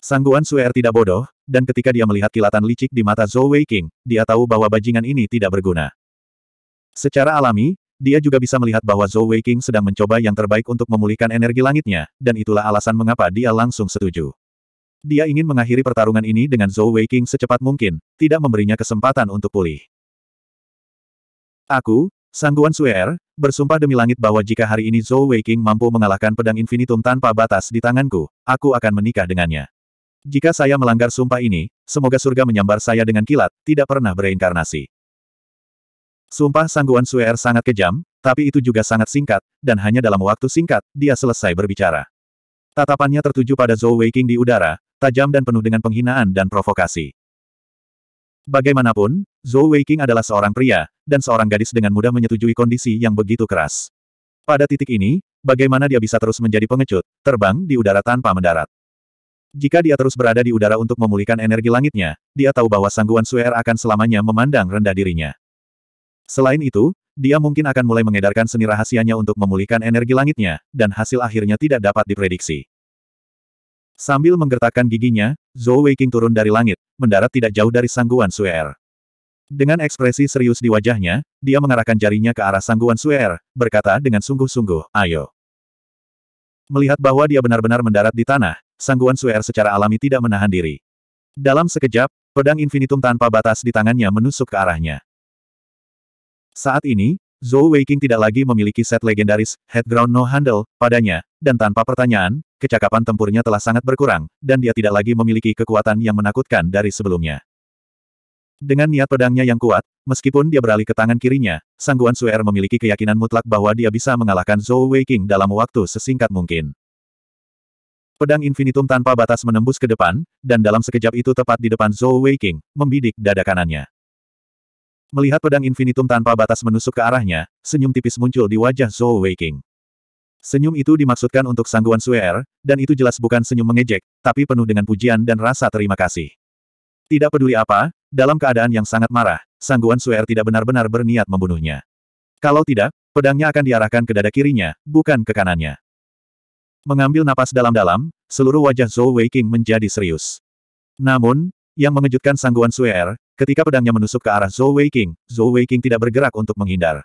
Speaker 1: Sangguan Suer er tidak bodoh, dan ketika dia melihat kilatan licik di mata Zhou Weiqing, dia tahu bahwa bajingan ini tidak berguna. Secara alami, dia juga bisa melihat bahwa Zhou Weiqing sedang mencoba yang terbaik untuk memulihkan energi langitnya, dan itulah alasan mengapa dia langsung setuju. Dia ingin mengakhiri pertarungan ini dengan Zhou Weiqing secepat mungkin, tidak memberinya kesempatan untuk pulih. Aku, Sangguan Suer, bersumpah demi langit bahwa jika hari ini Zhou Weiqing mampu mengalahkan pedang infinitum tanpa batas di tanganku, aku akan menikah dengannya. Jika saya melanggar sumpah ini, semoga surga menyambar saya dengan kilat, tidak pernah bereinkarnasi. Sumpah Sangguan Suer sangat kejam, tapi itu juga sangat singkat, dan hanya dalam waktu singkat, dia selesai berbicara. Tatapannya tertuju pada Zhou Weiqing di udara, tajam dan penuh dengan penghinaan dan provokasi. Bagaimanapun, Zhou Weiqing adalah seorang pria, dan seorang gadis dengan mudah menyetujui kondisi yang begitu keras. Pada titik ini, bagaimana dia bisa terus menjadi pengecut, terbang di udara tanpa mendarat. Jika dia terus berada di udara untuk memulihkan energi langitnya, dia tahu bahwa sangguan Suer akan selamanya memandang rendah dirinya. Selain itu, dia mungkin akan mulai mengedarkan seni rahasianya untuk memulihkan energi langitnya, dan hasil akhirnya tidak dapat diprediksi. Sambil menggertakkan giginya, Zhou Weiqing turun dari langit, mendarat tidak jauh dari sangguan Suer. Dengan ekspresi serius di wajahnya, dia mengarahkan jarinya ke arah sangguan Suer, berkata dengan sungguh-sungguh, ayo. Melihat bahwa dia benar-benar mendarat di tanah, sangguan Suer secara alami tidak menahan diri. Dalam sekejap, pedang infinitum tanpa batas di tangannya menusuk ke arahnya. Saat ini, Zhou Weiqing tidak lagi memiliki set legendaris, headground no handle, padanya, dan tanpa pertanyaan, kecakapan tempurnya telah sangat berkurang, dan dia tidak lagi memiliki kekuatan yang menakutkan dari sebelumnya. Dengan niat pedangnya yang kuat, meskipun dia beralih ke tangan kirinya, Sangguan Suer memiliki keyakinan mutlak bahwa dia bisa mengalahkan Zhou Weiqing dalam waktu sesingkat mungkin. Pedang infinitum tanpa batas menembus ke depan, dan dalam sekejap itu tepat di depan Zhou Weiqing, membidik dada kanannya. Melihat pedang infinitum tanpa batas menusuk ke arahnya, senyum tipis muncul di wajah Zhou Weiqing. Senyum itu dimaksudkan untuk sangguan Suer, dan itu jelas bukan senyum mengejek, tapi penuh dengan pujian dan rasa terima kasih. Tidak peduli apa, dalam keadaan yang sangat marah, sangguan Suer tidak benar-benar berniat membunuhnya. Kalau tidak, pedangnya akan diarahkan ke dada kirinya, bukan ke kanannya. Mengambil napas dalam-dalam, seluruh wajah Zhou Weiqing menjadi serius. Namun, yang mengejutkan sangguan Suer, Ketika pedangnya menusuk ke arah Zhou Weiqing, Zhou Weiqing tidak bergerak untuk menghindar.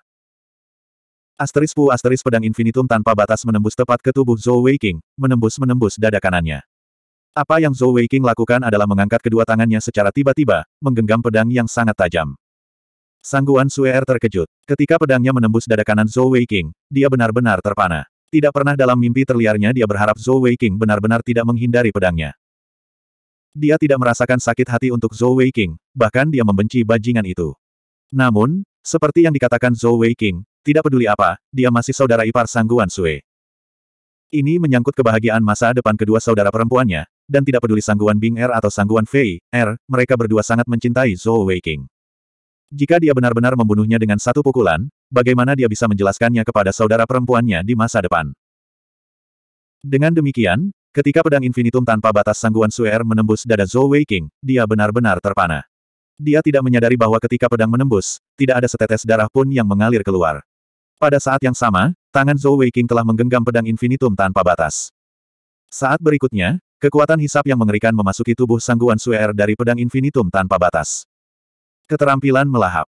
Speaker 1: Asteris pu asteris pedang infinitum tanpa batas menembus tepat ke tubuh Zhou Weiqing, menembus-menembus dada kanannya. Apa yang Zhou Weiqing lakukan adalah mengangkat kedua tangannya secara tiba-tiba, menggenggam pedang yang sangat tajam. Sangguan Suer terkejut. Ketika pedangnya menembus dada kanan Zhou Weiqing, dia benar-benar terpana. Tidak pernah dalam mimpi terliarnya dia berharap Zhou Weiqing benar-benar tidak menghindari pedangnya. Dia tidak merasakan sakit hati untuk Zhou Weiqing, bahkan dia membenci bajingan itu. Namun, seperti yang dikatakan Zhou Weiqing, tidak peduli apa, dia masih saudara ipar Sangguan Sue. Ini menyangkut kebahagiaan masa depan kedua saudara perempuannya, dan tidak peduli Sangguan Bing Er atau Sangguan Fei, Er, mereka berdua sangat mencintai Zhou Weiqing. Jika dia benar-benar membunuhnya dengan satu pukulan, bagaimana dia bisa menjelaskannya kepada saudara perempuannya di masa depan? Dengan demikian, Ketika pedang infinitum tanpa batas sangguan Suer er menembus dada Zhou Weiqing, dia benar-benar terpana. Dia tidak menyadari bahwa ketika pedang menembus, tidak ada setetes darah pun yang mengalir keluar. Pada saat yang sama, tangan Zhou Weiqing telah menggenggam pedang infinitum tanpa batas. Saat berikutnya, kekuatan hisap yang mengerikan memasuki tubuh sangguan Suer er dari pedang infinitum tanpa batas. Keterampilan melahap.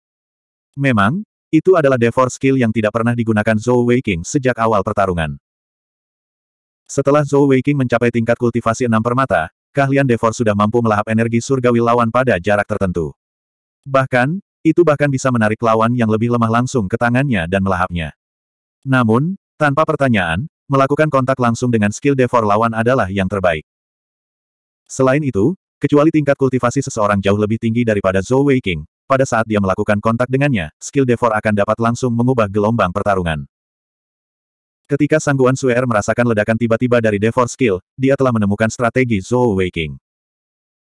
Speaker 1: Memang, itu adalah devor skill yang tidak pernah digunakan Zhou Weiqing sejak awal pertarungan. Setelah Zhou Weiqing mencapai tingkat kultivasi enam permata, keahlian Devor sudah mampu melahap energi surgawi lawan pada jarak tertentu. Bahkan, itu bahkan bisa menarik lawan yang lebih lemah langsung ke tangannya dan melahapnya. Namun, tanpa pertanyaan, melakukan kontak langsung dengan skill Devor lawan adalah yang terbaik. Selain itu, kecuali tingkat kultivasi seseorang jauh lebih tinggi daripada Zhou Weiqing, pada saat dia melakukan kontak dengannya, skill Devor akan dapat langsung mengubah gelombang pertarungan. Ketika Sangguan Suer merasakan ledakan tiba-tiba dari Devor Skill, dia telah menemukan strategi Zhou Waking.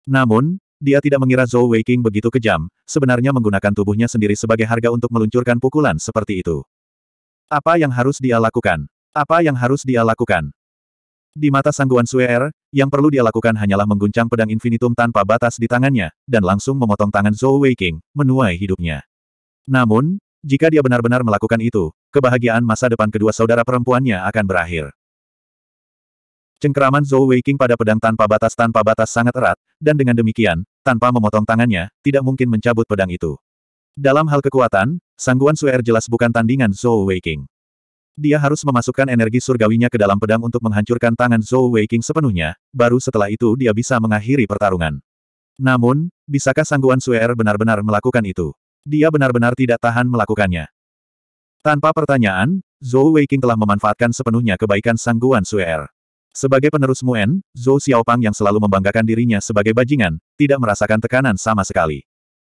Speaker 1: Namun, dia tidak mengira Zhou Waking begitu kejam, sebenarnya menggunakan tubuhnya sendiri sebagai harga untuk meluncurkan pukulan seperti itu. Apa yang harus dia lakukan? Apa yang harus dia lakukan? Di mata sangguan Suer, yang perlu dia lakukan hanyalah mengguncang pedang infinitum tanpa batas di tangannya, dan langsung memotong tangan Zhou Waking, menuai hidupnya. Namun, jika dia benar-benar melakukan itu, kebahagiaan masa depan kedua saudara perempuannya akan berakhir. Cengkeraman Zhou Weiqing pada pedang tanpa batas tanpa batas sangat erat, dan dengan demikian, tanpa memotong tangannya, tidak mungkin mencabut pedang itu. Dalam hal kekuatan, Sangguan Suer jelas bukan tandingan Zhou Weiqing. Dia harus memasukkan energi surgawinya ke dalam pedang untuk menghancurkan tangan Zhou Weiqing sepenuhnya, baru setelah itu dia bisa mengakhiri pertarungan. Namun, bisakah Sangguan Suer benar-benar melakukan itu? Dia benar-benar tidak tahan melakukannya. Tanpa pertanyaan, Zhou Weiqing telah memanfaatkan sepenuhnya kebaikan Sang Guan Suer. Sebagai penerus Muen, Zhou Xiaopang yang selalu membanggakan dirinya sebagai bajingan, tidak merasakan tekanan sama sekali.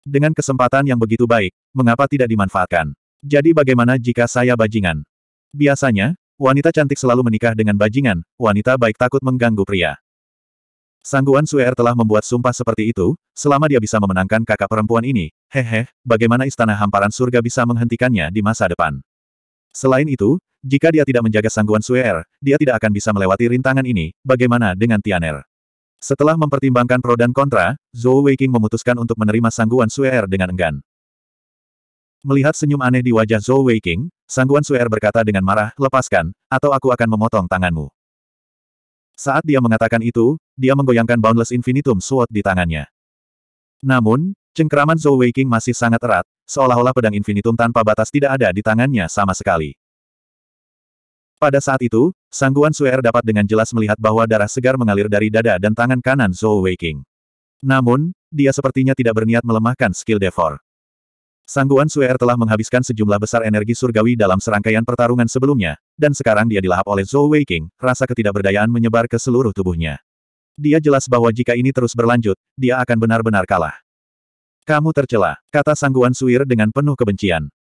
Speaker 1: Dengan kesempatan yang begitu baik, mengapa tidak dimanfaatkan? Jadi bagaimana jika saya bajingan? Biasanya, wanita cantik selalu menikah dengan bajingan, wanita baik takut mengganggu pria. Sangguan Suer er telah membuat sumpah seperti itu, selama dia bisa memenangkan kakak perempuan ini, hehe, bagaimana istana hamparan surga bisa menghentikannya di masa depan. Selain itu, jika dia tidak menjaga Sangguan Suer, er, dia tidak akan bisa melewati rintangan ini, bagaimana dengan Tianer. Setelah mempertimbangkan pro dan kontra, Zhou Weiqing memutuskan untuk menerima Sangguan Suer er dengan enggan. Melihat senyum aneh di wajah Zhou Weiqing, Sangguan Suer berkata dengan marah, lepaskan, atau aku akan memotong tanganmu. Saat dia mengatakan itu, dia menggoyangkan Boundless Infinitum Sword di tangannya. Namun, cengkeraman Zhou Weiqing masih sangat erat, seolah-olah pedang Infinitum tanpa batas tidak ada di tangannya sama sekali. Pada saat itu, Sangguan Suer dapat dengan jelas melihat bahwa darah segar mengalir dari dada dan tangan kanan Zhou Weiqing. Namun, dia sepertinya tidak berniat melemahkan skill Devor. Sangguan Suer telah menghabiskan sejumlah besar energi surgawi dalam serangkaian pertarungan sebelumnya, dan sekarang dia dilahap oleh Zhou Weiking. rasa ketidakberdayaan menyebar ke seluruh tubuhnya. Dia jelas bahwa jika ini terus berlanjut, dia akan benar-benar kalah. Kamu tercela, kata Sangguan Suir dengan penuh kebencian.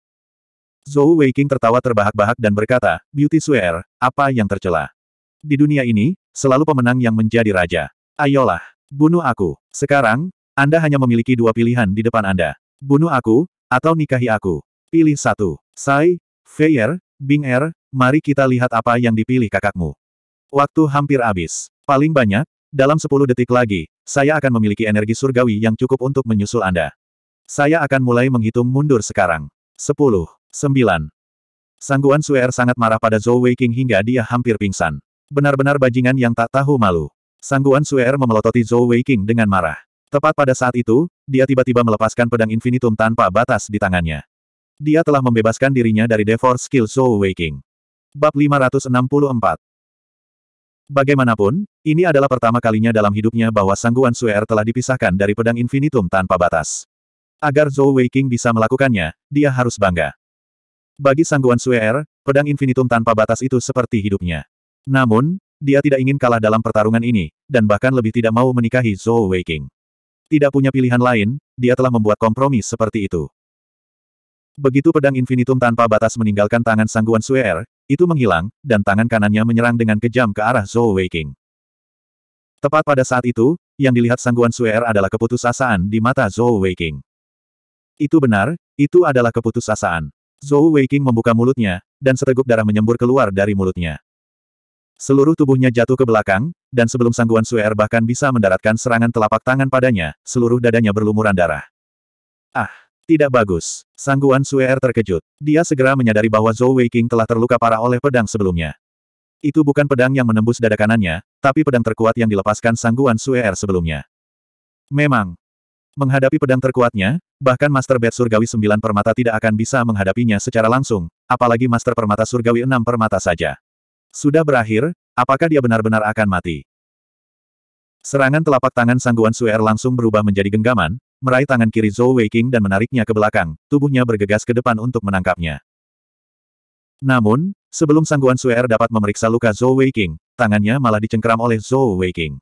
Speaker 1: Zhou Weiking tertawa terbahak-bahak dan berkata, Beauty Suer, apa yang tercela? Di dunia ini, selalu pemenang yang menjadi raja. Ayolah, bunuh aku. Sekarang, Anda hanya memiliki dua pilihan di depan Anda. Bunuh aku, atau nikahi aku. Pilih satu. Sai, Feier, Bing Er, mari kita lihat apa yang dipilih kakakmu. Waktu hampir habis. Paling banyak, dalam 10 detik lagi, saya akan memiliki energi surgawi yang cukup untuk menyusul Anda. Saya akan mulai menghitung mundur sekarang. 10, 9. Sangguan Suer sangat marah pada Zhou Weiqing hingga dia hampir pingsan. Benar-benar bajingan yang tak tahu malu. Sangguan Suer memelototi Zhou Weiqing dengan marah. Tepat pada saat itu, dia tiba-tiba melepaskan pedang infinitum tanpa batas di tangannya. Dia telah membebaskan dirinya dari Devour Skill Soul Waking. Bab 564 Bagaimanapun, ini adalah pertama kalinya dalam hidupnya bahwa Sangguan Suer er telah dipisahkan dari pedang infinitum tanpa batas. Agar Zhou Weiking bisa melakukannya, dia harus bangga. Bagi Sangguan Suer, er, pedang infinitum tanpa batas itu seperti hidupnya. Namun, dia tidak ingin kalah dalam pertarungan ini, dan bahkan lebih tidak mau menikahi Zhou Weiking. Tidak punya pilihan lain, dia telah membuat kompromi seperti itu. Begitu pedang infinitum tanpa batas meninggalkan tangan sangguan Suer, itu menghilang, dan tangan kanannya menyerang dengan kejam ke arah Zhou Weiking. Tepat pada saat itu, yang dilihat sangguan Suer adalah keputusasaan di mata Zhou Weiking. Itu benar, itu adalah keputusasaan. Zhou Weiking membuka mulutnya, dan seteguk darah menyembur keluar dari mulutnya. Seluruh tubuhnya jatuh ke belakang, dan sebelum sangguan Suer er bahkan bisa mendaratkan serangan telapak tangan padanya, seluruh dadanya berlumuran darah. Ah, tidak bagus. Sangguan Suer er terkejut. Dia segera menyadari bahwa Zhou Wei King telah terluka parah oleh pedang sebelumnya. Itu bukan pedang yang menembus dada kanannya, tapi pedang terkuat yang dilepaskan Sangguan Suer er sebelumnya. Memang, Menghadapi pedang terkuatnya, bahkan Master Bed Surgawi 9 Permata tidak akan bisa menghadapinya secara langsung, apalagi Master Permata Surgawi 6 Permata saja. Sudah berakhir, Apakah dia benar-benar akan mati? Serangan telapak tangan Sangguan Suer er langsung berubah menjadi genggaman, meraih tangan kiri Zhou Weiqing dan menariknya ke belakang, tubuhnya bergegas ke depan untuk menangkapnya. Namun, sebelum Sangguan Suer er dapat memeriksa luka Zhou Weiqing, tangannya malah dicengkeram oleh Zhou Weiqing.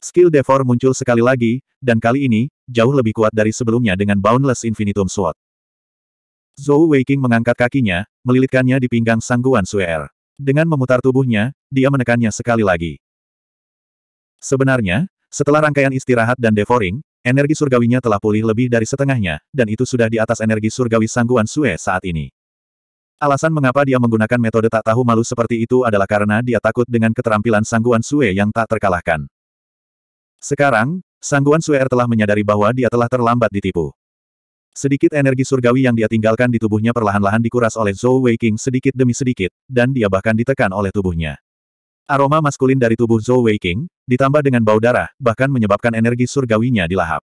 Speaker 1: Skill Devor muncul sekali lagi, dan kali ini, jauh lebih kuat dari sebelumnya dengan Boundless Infinitum Sword. Zhou Weiqing mengangkat kakinya, melilitkannya di pinggang Sangguan Suer. Er. Dengan memutar tubuhnya, dia menekannya sekali lagi. Sebenarnya, setelah rangkaian istirahat dan devouring, energi surgawinya telah pulih lebih dari setengahnya, dan itu sudah di atas energi surgawi sangguan Sue saat ini. Alasan mengapa dia menggunakan metode tak tahu malu seperti itu adalah karena dia takut dengan keterampilan sangguan Sue yang tak terkalahkan. Sekarang, sangguan Sue telah menyadari bahwa dia telah terlambat ditipu. Sedikit energi surgawi yang dia tinggalkan di tubuhnya perlahan-lahan dikuras oleh Zhou Weiqing sedikit demi sedikit, dan dia bahkan ditekan oleh tubuhnya. Aroma maskulin dari tubuh Zhou Weiqing, ditambah dengan bau darah, bahkan menyebabkan energi surgawinya dilahap.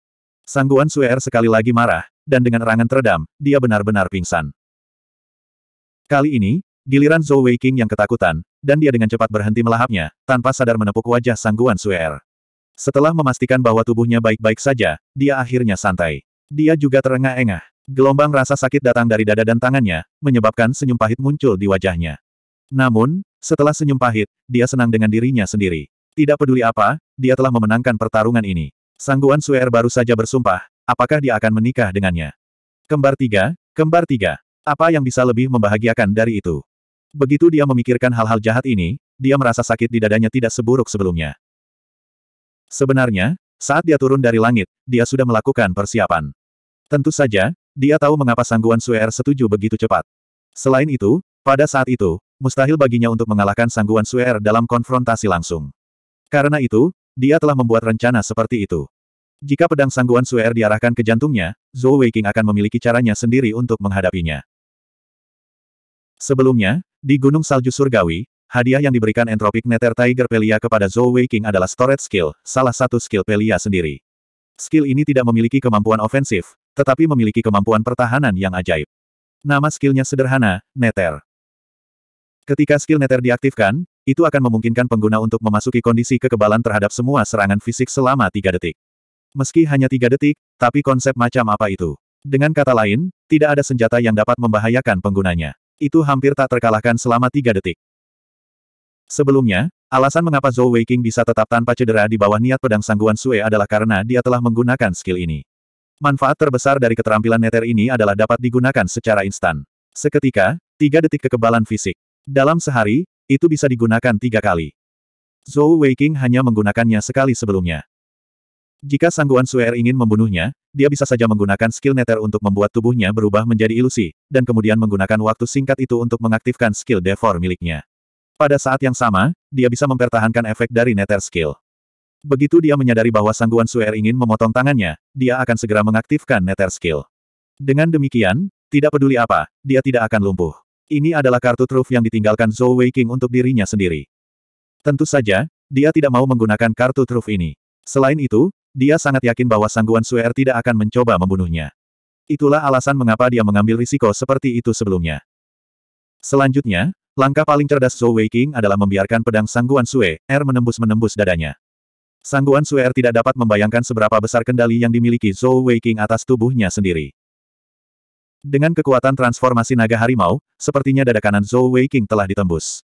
Speaker 1: Sangguan Suer sekali lagi marah, dan dengan erangan teredam, dia benar-benar pingsan. Kali ini, giliran Zhou Weiqing yang ketakutan, dan dia dengan cepat berhenti melahapnya, tanpa sadar menepuk wajah Sangguan Suer. Setelah memastikan bahwa tubuhnya baik-baik saja, dia akhirnya santai. Dia juga terengah-engah. Gelombang rasa sakit datang dari dada dan tangannya, menyebabkan senyum pahit muncul di wajahnya. Namun, setelah senyum pahit, dia senang dengan dirinya sendiri. Tidak peduli apa, dia telah memenangkan pertarungan ini. Sangguan Suer baru saja bersumpah, apakah dia akan menikah dengannya. Kembar tiga, kembar tiga. Apa yang bisa lebih membahagiakan dari itu? Begitu dia memikirkan hal-hal jahat ini, dia merasa sakit di dadanya tidak seburuk sebelumnya. Sebenarnya, saat dia turun dari langit, dia sudah melakukan persiapan. Tentu saja, dia tahu mengapa Sangguan Suer er setuju begitu cepat. Selain itu, pada saat itu, mustahil baginya untuk mengalahkan Sangguan Suer er dalam konfrontasi langsung. Karena itu, dia telah membuat rencana seperti itu. Jika pedang Sangguan Suer er diarahkan ke jantungnya, Zhou Weiqing akan memiliki caranya sendiri untuk menghadapinya. Sebelumnya, di Gunung Salju Surgawi, hadiah yang diberikan Entropic Nether Tiger Pelia kepada Zhou Weiqing adalah Storage Skill, salah satu skill Pelia sendiri. Skill ini tidak memiliki kemampuan ofensif, tetapi memiliki kemampuan pertahanan yang ajaib. Nama skillnya sederhana, Netter. Ketika skill Netter diaktifkan, itu akan memungkinkan pengguna untuk memasuki kondisi kekebalan terhadap semua serangan fisik selama tiga detik. Meski hanya tiga detik, tapi konsep macam apa itu? Dengan kata lain, tidak ada senjata yang dapat membahayakan penggunanya. Itu hampir tak terkalahkan selama tiga detik. Sebelumnya, alasan mengapa Zhou Weiking bisa tetap tanpa cedera di bawah niat pedang sangguan Sue adalah karena dia telah menggunakan skill ini. Manfaat terbesar dari keterampilan neter ini adalah dapat digunakan secara instan. Seketika, tiga detik kekebalan fisik. Dalam sehari, itu bisa digunakan tiga kali. Zhou Weiqing hanya menggunakannya sekali sebelumnya. Jika Sangguan Suer er ingin membunuhnya, dia bisa saja menggunakan skill neter untuk membuat tubuhnya berubah menjadi ilusi, dan kemudian menggunakan waktu singkat itu untuk mengaktifkan skill devor miliknya. Pada saat yang sama, dia bisa mempertahankan efek dari neter skill. Begitu dia menyadari bahwa Sangguan Suer ingin memotong tangannya, dia akan segera mengaktifkan Nether Skill. Dengan demikian, tidak peduli apa, dia tidak akan lumpuh. Ini adalah kartu truf yang ditinggalkan Zhou Weiqing untuk dirinya sendiri. Tentu saja, dia tidak mau menggunakan kartu truf ini. Selain itu, dia sangat yakin bahwa Sangguan Suer tidak akan mencoba membunuhnya. Itulah alasan mengapa dia mengambil risiko seperti itu sebelumnya. Selanjutnya, langkah paling cerdas Zhou Weiqing adalah membiarkan pedang Sangguan Sue, R menembus-menembus dadanya. Sangguan Suer er tidak dapat membayangkan seberapa besar kendali yang dimiliki Zhou Weiqing atas tubuhnya sendiri. Dengan kekuatan transformasi naga harimau, sepertinya dada kanan Zhou Weiqing telah ditembus.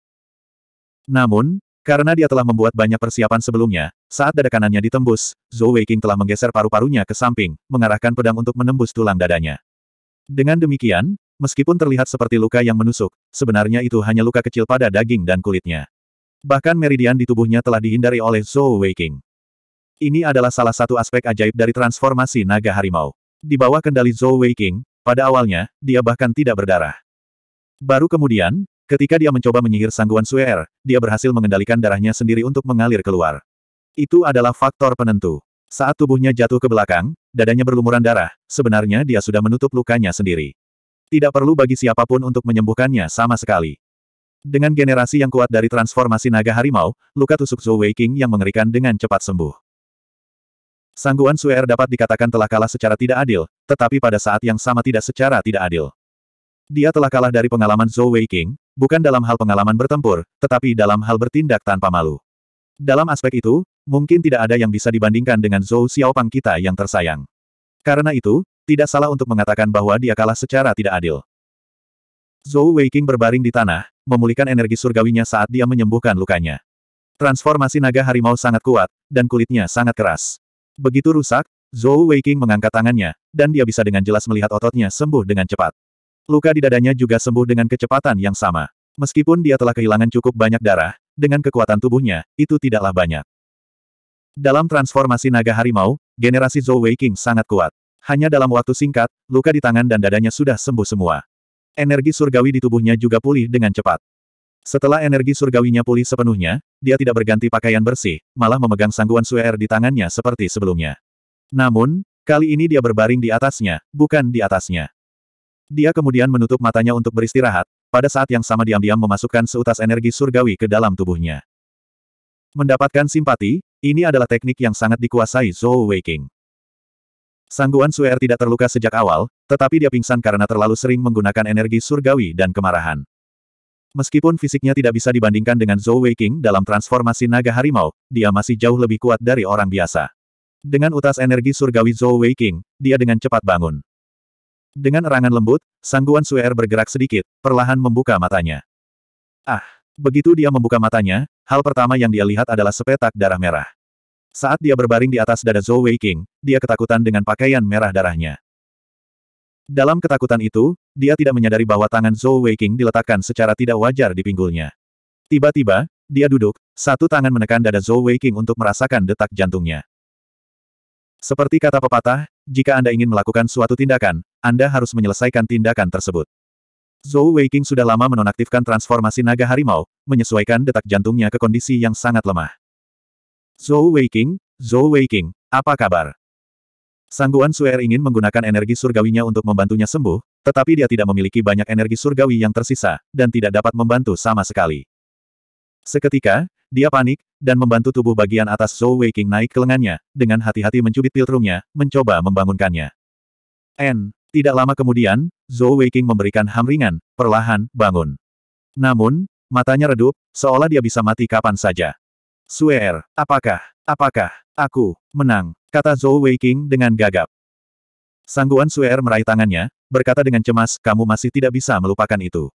Speaker 1: Namun, karena dia telah membuat banyak persiapan sebelumnya, saat dada kanannya ditembus, Zhou Weiqing telah menggeser paru-parunya ke samping, mengarahkan pedang untuk menembus tulang dadanya. Dengan demikian, meskipun terlihat seperti luka yang menusuk, sebenarnya itu hanya luka kecil pada daging dan kulitnya. Bahkan meridian di tubuhnya telah dihindari oleh Zhou Weiqing. Ini adalah salah satu aspek ajaib dari transformasi naga harimau. Di bawah kendali Zhou Weiqing, pada awalnya, dia bahkan tidak berdarah. Baru kemudian, ketika dia mencoba menyihir sangguan Suer, dia berhasil mengendalikan darahnya sendiri untuk mengalir keluar. Itu adalah faktor penentu. Saat tubuhnya jatuh ke belakang, dadanya berlumuran darah, sebenarnya dia sudah menutup lukanya sendiri. Tidak perlu bagi siapapun untuk menyembuhkannya sama sekali. Dengan generasi yang kuat dari transformasi naga harimau, luka tusuk Zhou Weiqing yang mengerikan dengan cepat sembuh. Sangguan Suer dapat dikatakan telah kalah secara tidak adil, tetapi pada saat yang sama tidak secara tidak adil. Dia telah kalah dari pengalaman Zhou Weiqing, bukan dalam hal pengalaman bertempur, tetapi dalam hal bertindak tanpa malu. Dalam aspek itu, mungkin tidak ada yang bisa dibandingkan dengan Zhou Xiaopang kita yang tersayang. Karena itu, tidak salah untuk mengatakan bahwa dia kalah secara tidak adil. Zhou Weiqing berbaring di tanah, memulihkan energi surgawinya saat dia menyembuhkan lukanya. Transformasi naga harimau sangat kuat, dan kulitnya sangat keras. Begitu rusak, Zhou Weiqing mengangkat tangannya, dan dia bisa dengan jelas melihat ototnya sembuh dengan cepat. Luka di dadanya juga sembuh dengan kecepatan yang sama. Meskipun dia telah kehilangan cukup banyak darah, dengan kekuatan tubuhnya, itu tidaklah banyak. Dalam transformasi naga harimau, generasi Zhou Weiqing sangat kuat. Hanya dalam waktu singkat, luka di tangan dan dadanya sudah sembuh semua. Energi surgawi di tubuhnya juga pulih dengan cepat. Setelah energi surgawinya pulih sepenuhnya, dia tidak berganti pakaian bersih, malah memegang sangguan suer di tangannya seperti sebelumnya. Namun, kali ini dia berbaring di atasnya, bukan di atasnya. Dia kemudian menutup matanya untuk beristirahat, pada saat yang sama diam-diam memasukkan seutas energi surgawi ke dalam tubuhnya. Mendapatkan simpati, ini adalah teknik yang sangat dikuasai Zhou Weiking. Sangguan Suer tidak terluka sejak awal, tetapi dia pingsan karena terlalu sering menggunakan energi surgawi dan kemarahan. Meskipun fisiknya tidak bisa dibandingkan dengan Zhou Weiqing dalam transformasi naga harimau, dia masih jauh lebih kuat dari orang biasa. Dengan utas energi surgawi Zhou Weiqing, dia dengan cepat bangun. Dengan erangan lembut, sangguan Suer bergerak sedikit, perlahan membuka matanya. Ah! Begitu dia membuka matanya, hal pertama yang dia lihat adalah sepetak darah merah. Saat dia berbaring di atas dada Zhou Weiqing, dia ketakutan dengan pakaian merah darahnya. Dalam ketakutan itu, dia tidak menyadari bahwa tangan Zhou Weiking diletakkan secara tidak wajar di pinggulnya. Tiba-tiba, dia duduk, satu tangan menekan dada Zhou Weiking untuk merasakan detak jantungnya. Seperti kata pepatah, jika Anda ingin melakukan suatu tindakan, Anda harus menyelesaikan tindakan tersebut. Zhou Weiking sudah lama menonaktifkan transformasi naga harimau, menyesuaikan detak jantungnya ke kondisi yang sangat lemah. Zhou Weiking, Zhou Weiking, apa kabar? Sangguan Suer ingin menggunakan energi surgawinya untuk membantunya sembuh, tetapi dia tidak memiliki banyak energi surgawi yang tersisa, dan tidak dapat membantu sama sekali. Seketika, dia panik, dan membantu tubuh bagian atas Zhou Weiqing naik ke lengannya, dengan hati-hati mencubit piltrumnya, mencoba membangunkannya. N. Tidak lama kemudian, Zhou Weiqing memberikan hamringan, perlahan, bangun. Namun, matanya redup, seolah dia bisa mati kapan saja. Suer, apakah, apakah, aku, menang, kata Zhou Weiqing dengan gagap. Sangguan Suer meraih tangannya, berkata dengan cemas, kamu masih tidak bisa melupakan itu.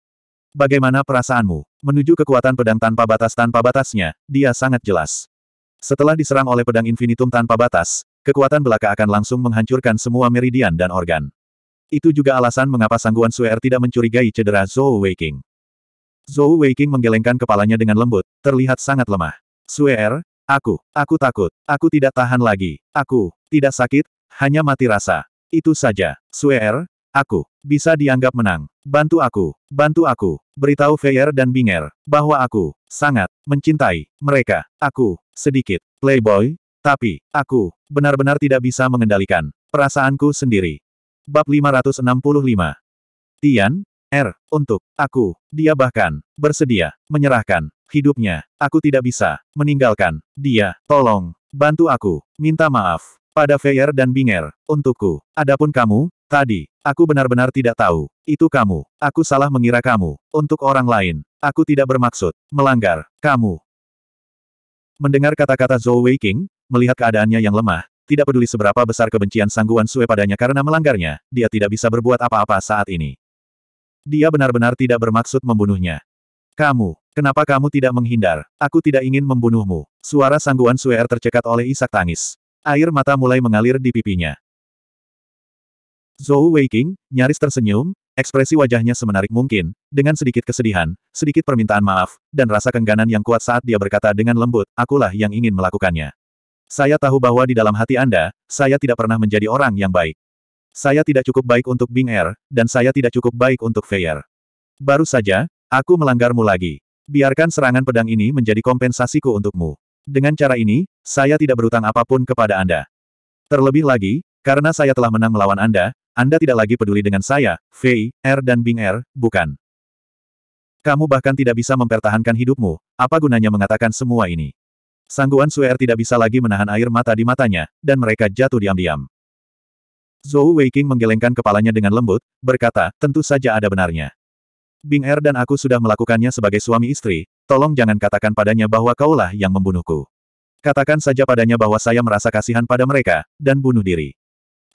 Speaker 1: Bagaimana perasaanmu? Menuju kekuatan pedang tanpa batas tanpa batasnya, dia sangat jelas. Setelah diserang oleh pedang infinitum tanpa batas, kekuatan belaka akan langsung menghancurkan semua meridian dan organ. Itu juga alasan mengapa Sangguan Suer tidak mencurigai cedera Zhou Weiqing. Zhou Weiqing menggelengkan kepalanya dengan lembut, terlihat sangat lemah. Suer, Aku, aku takut. Aku tidak tahan lagi. Aku, tidak sakit, hanya mati rasa. Itu saja. Swear, aku, bisa dianggap menang. Bantu aku, bantu aku. Beritahu Feyer dan Binger, bahwa aku, sangat, mencintai, mereka. Aku, sedikit, playboy, tapi, aku, benar-benar tidak bisa mengendalikan, perasaanku sendiri. Bab 565 Tian, R, er, untuk, aku, dia bahkan, bersedia, menyerahkan, hidupnya. Aku tidak bisa meninggalkan dia. Tolong, bantu aku. Minta maaf pada Feyer dan Binger untukku. Adapun kamu, tadi, aku benar-benar tidak tahu. Itu kamu. Aku salah mengira kamu. Untuk orang lain, aku tidak bermaksud melanggar kamu. Mendengar kata-kata Zhou Weiqing, melihat keadaannya yang lemah, tidak peduli seberapa besar kebencian Sangguan Sue padanya karena melanggarnya, dia tidak bisa berbuat apa-apa saat ini. Dia benar-benar tidak bermaksud membunuhnya. Kamu, Kenapa kamu tidak menghindar? Aku tidak ingin membunuhmu. Suara sangguan Suer tercekat oleh isak tangis. Air mata mulai mengalir di pipinya. Zhou Weiqing, nyaris tersenyum, ekspresi wajahnya semenarik mungkin, dengan sedikit kesedihan, sedikit permintaan maaf, dan rasa kengganan yang kuat saat dia berkata dengan lembut, akulah yang ingin melakukannya. Saya tahu bahwa di dalam hati Anda, saya tidak pernah menjadi orang yang baik. Saya tidak cukup baik untuk Bing Er, dan saya tidak cukup baik untuk Feier. Baru saja, aku melanggarmu lagi. Biarkan serangan pedang ini menjadi kompensasiku untukmu. Dengan cara ini, saya tidak berutang apapun kepada Anda. Terlebih lagi, karena saya telah menang melawan Anda, Anda tidak lagi peduli dengan saya, Fei, er dan Bing er bukan. Kamu bahkan tidak bisa mempertahankan hidupmu, apa gunanya mengatakan semua ini? Sangguan Suer tidak bisa lagi menahan air mata di matanya, dan mereka jatuh diam-diam. Zhou Weiqing menggelengkan kepalanya dengan lembut, berkata, tentu saja ada benarnya. Bing Er dan aku sudah melakukannya sebagai suami istri, tolong jangan katakan padanya bahwa kaulah yang membunuhku. Katakan saja padanya bahwa saya merasa kasihan pada mereka, dan bunuh diri.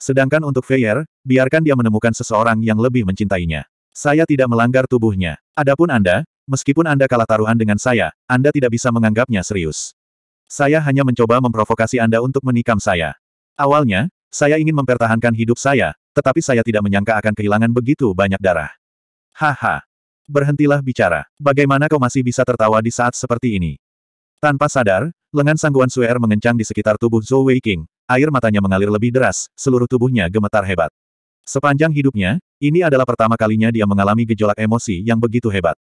Speaker 1: Sedangkan untuk Feyer, biarkan dia menemukan seseorang yang lebih mencintainya. Saya tidak melanggar tubuhnya. Adapun Anda, meskipun Anda kalah taruhan dengan saya, Anda tidak bisa menganggapnya serius. Saya hanya mencoba memprovokasi Anda untuk menikam saya. Awalnya, saya ingin mempertahankan hidup saya, tetapi saya tidak menyangka akan kehilangan begitu banyak darah. Haha, berhentilah bicara. Bagaimana kau masih bisa tertawa di saat seperti ini? Tanpa sadar, lengan sangguan Suer mengencang di sekitar tubuh Zhou Wei King, air matanya mengalir lebih deras, seluruh tubuhnya gemetar hebat. Sepanjang hidupnya, ini adalah pertama kalinya dia mengalami gejolak emosi yang begitu hebat.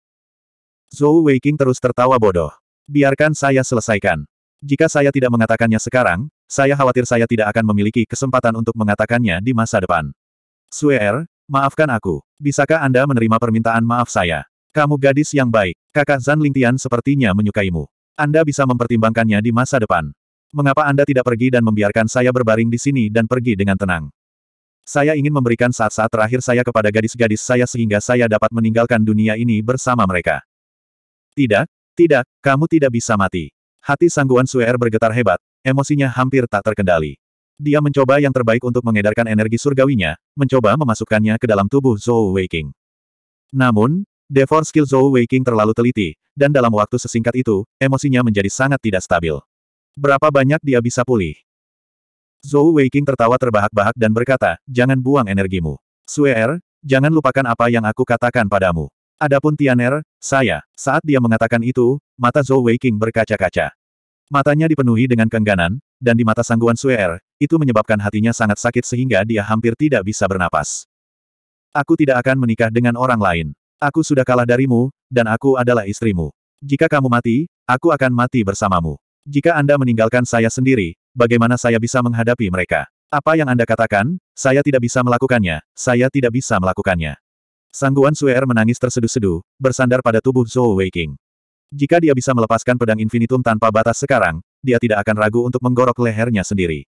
Speaker 1: Zhou Wei King terus tertawa bodoh. Biarkan saya selesaikan. Jika saya tidak mengatakannya sekarang, saya khawatir saya tidak akan memiliki kesempatan untuk mengatakannya di masa depan. Suer, Maafkan aku. Bisakah Anda menerima permintaan maaf saya? Kamu gadis yang baik. Kakak Zan Lingtian sepertinya menyukaimu. Anda bisa mempertimbangkannya di masa depan. Mengapa Anda tidak pergi dan membiarkan saya berbaring di sini dan pergi dengan tenang? Saya ingin memberikan saat-saat terakhir saya kepada gadis-gadis saya sehingga saya dapat meninggalkan dunia ini bersama mereka. Tidak, tidak, kamu tidak bisa mati. Hati sangguan Suer bergetar hebat, emosinya hampir tak terkendali. Dia mencoba yang terbaik untuk mengedarkan energi surgawinya, mencoba memasukkannya ke dalam tubuh Zhou Weiqing. Namun, Devor skill Zhou Weiqing terlalu teliti, dan dalam waktu sesingkat itu, emosinya menjadi sangat tidak stabil. Berapa banyak dia bisa pulih? Zhou Weiqing tertawa terbahak-bahak dan berkata, jangan buang energimu. Suer, er, jangan lupakan apa yang aku katakan padamu. Adapun Tianer, saya, saat dia mengatakan itu, mata Zhou Weiqing berkaca-kaca. Matanya dipenuhi dengan kengganan, dan di mata sangguan Suer, er, itu menyebabkan hatinya sangat sakit sehingga dia hampir tidak bisa bernapas. Aku tidak akan menikah dengan orang lain. Aku sudah kalah darimu, dan aku adalah istrimu. Jika kamu mati, aku akan mati bersamamu. Jika Anda meninggalkan saya sendiri, bagaimana saya bisa menghadapi mereka? Apa yang Anda katakan, saya tidak bisa melakukannya, saya tidak bisa melakukannya. Sangguan Suer menangis tersedu-sedu, bersandar pada tubuh Zhou Weiqing. Jika dia bisa melepaskan pedang infinitum tanpa batas sekarang, dia tidak akan ragu untuk menggorok lehernya sendiri.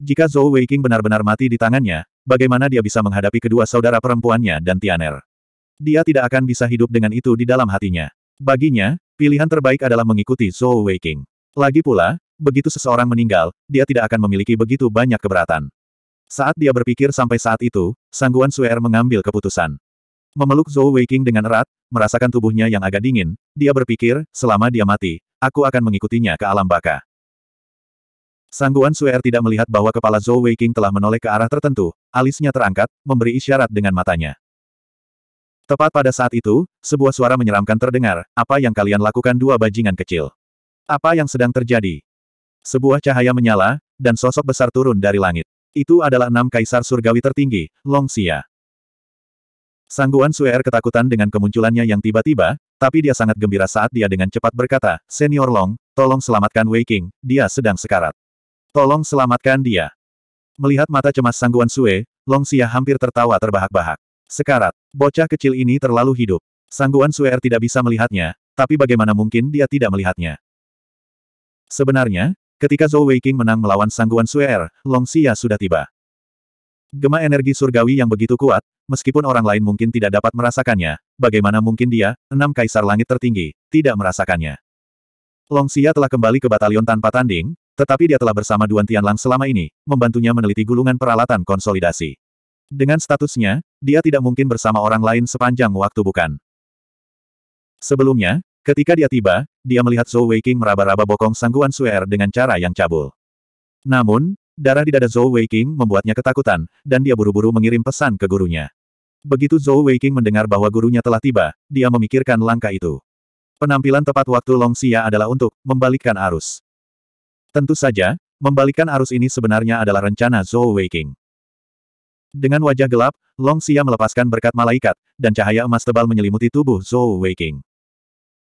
Speaker 1: Jika Zhou Weiqing benar-benar mati di tangannya, bagaimana dia bisa menghadapi kedua saudara perempuannya dan Tianer? Dia tidak akan bisa hidup dengan itu di dalam hatinya. Baginya, pilihan terbaik adalah mengikuti Zhou Weiqing. Lagi pula, begitu seseorang meninggal, dia tidak akan memiliki begitu banyak keberatan. Saat dia berpikir sampai saat itu, Sangguan Suer mengambil keputusan. Memeluk Zhou Weiqing dengan erat, merasakan tubuhnya yang agak dingin, dia berpikir, selama dia mati, aku akan mengikutinya ke alam baka. Sangguan Suer tidak melihat bahwa kepala Zhou King telah menoleh ke arah tertentu, alisnya terangkat, memberi isyarat dengan matanya. Tepat pada saat itu, sebuah suara menyeramkan terdengar, apa yang kalian lakukan dua bajingan kecil? Apa yang sedang terjadi? Sebuah cahaya menyala, dan sosok besar turun dari langit. Itu adalah enam kaisar surgawi tertinggi, Long Xia. Sangguan Suer ketakutan dengan kemunculannya yang tiba-tiba, tapi dia sangat gembira saat dia dengan cepat berkata, Senior Long, tolong selamatkan Wei King, dia sedang sekarat. Tolong selamatkan dia. Melihat mata cemas Sangguan Sue, Long Xia hampir tertawa terbahak-bahak. Sekarat, bocah kecil ini terlalu hidup. Sangguan Suer tidak bisa melihatnya, tapi bagaimana mungkin dia tidak melihatnya. Sebenarnya, ketika Zhou Weiqing menang melawan Sangguan Suer, Long Xia sudah tiba. Gema energi surgawi yang begitu kuat, meskipun orang lain mungkin tidak dapat merasakannya, bagaimana mungkin dia, enam kaisar langit tertinggi, tidak merasakannya. Long Xia telah kembali ke batalion tanpa tanding, tetapi dia telah bersama Duan Tianlang selama ini, membantunya meneliti gulungan peralatan konsolidasi. Dengan statusnya, dia tidak mungkin bersama orang lain sepanjang waktu bukan. Sebelumnya, ketika dia tiba, dia melihat Zhou Weiqing meraba-raba bokong sangguan Suer dengan cara yang cabul. Namun, darah di dada Zhou Weiqing membuatnya ketakutan, dan dia buru-buru mengirim pesan ke gurunya. Begitu Zhou Weiqing mendengar bahwa gurunya telah tiba, dia memikirkan langkah itu. Penampilan tepat waktu Long Xia adalah untuk membalikkan arus. Tentu saja, membalikan arus ini sebenarnya adalah rencana Zhou Weiqing. Dengan wajah gelap, Long Xia melepaskan berkat malaikat, dan cahaya emas tebal menyelimuti tubuh Zhou Weiqing.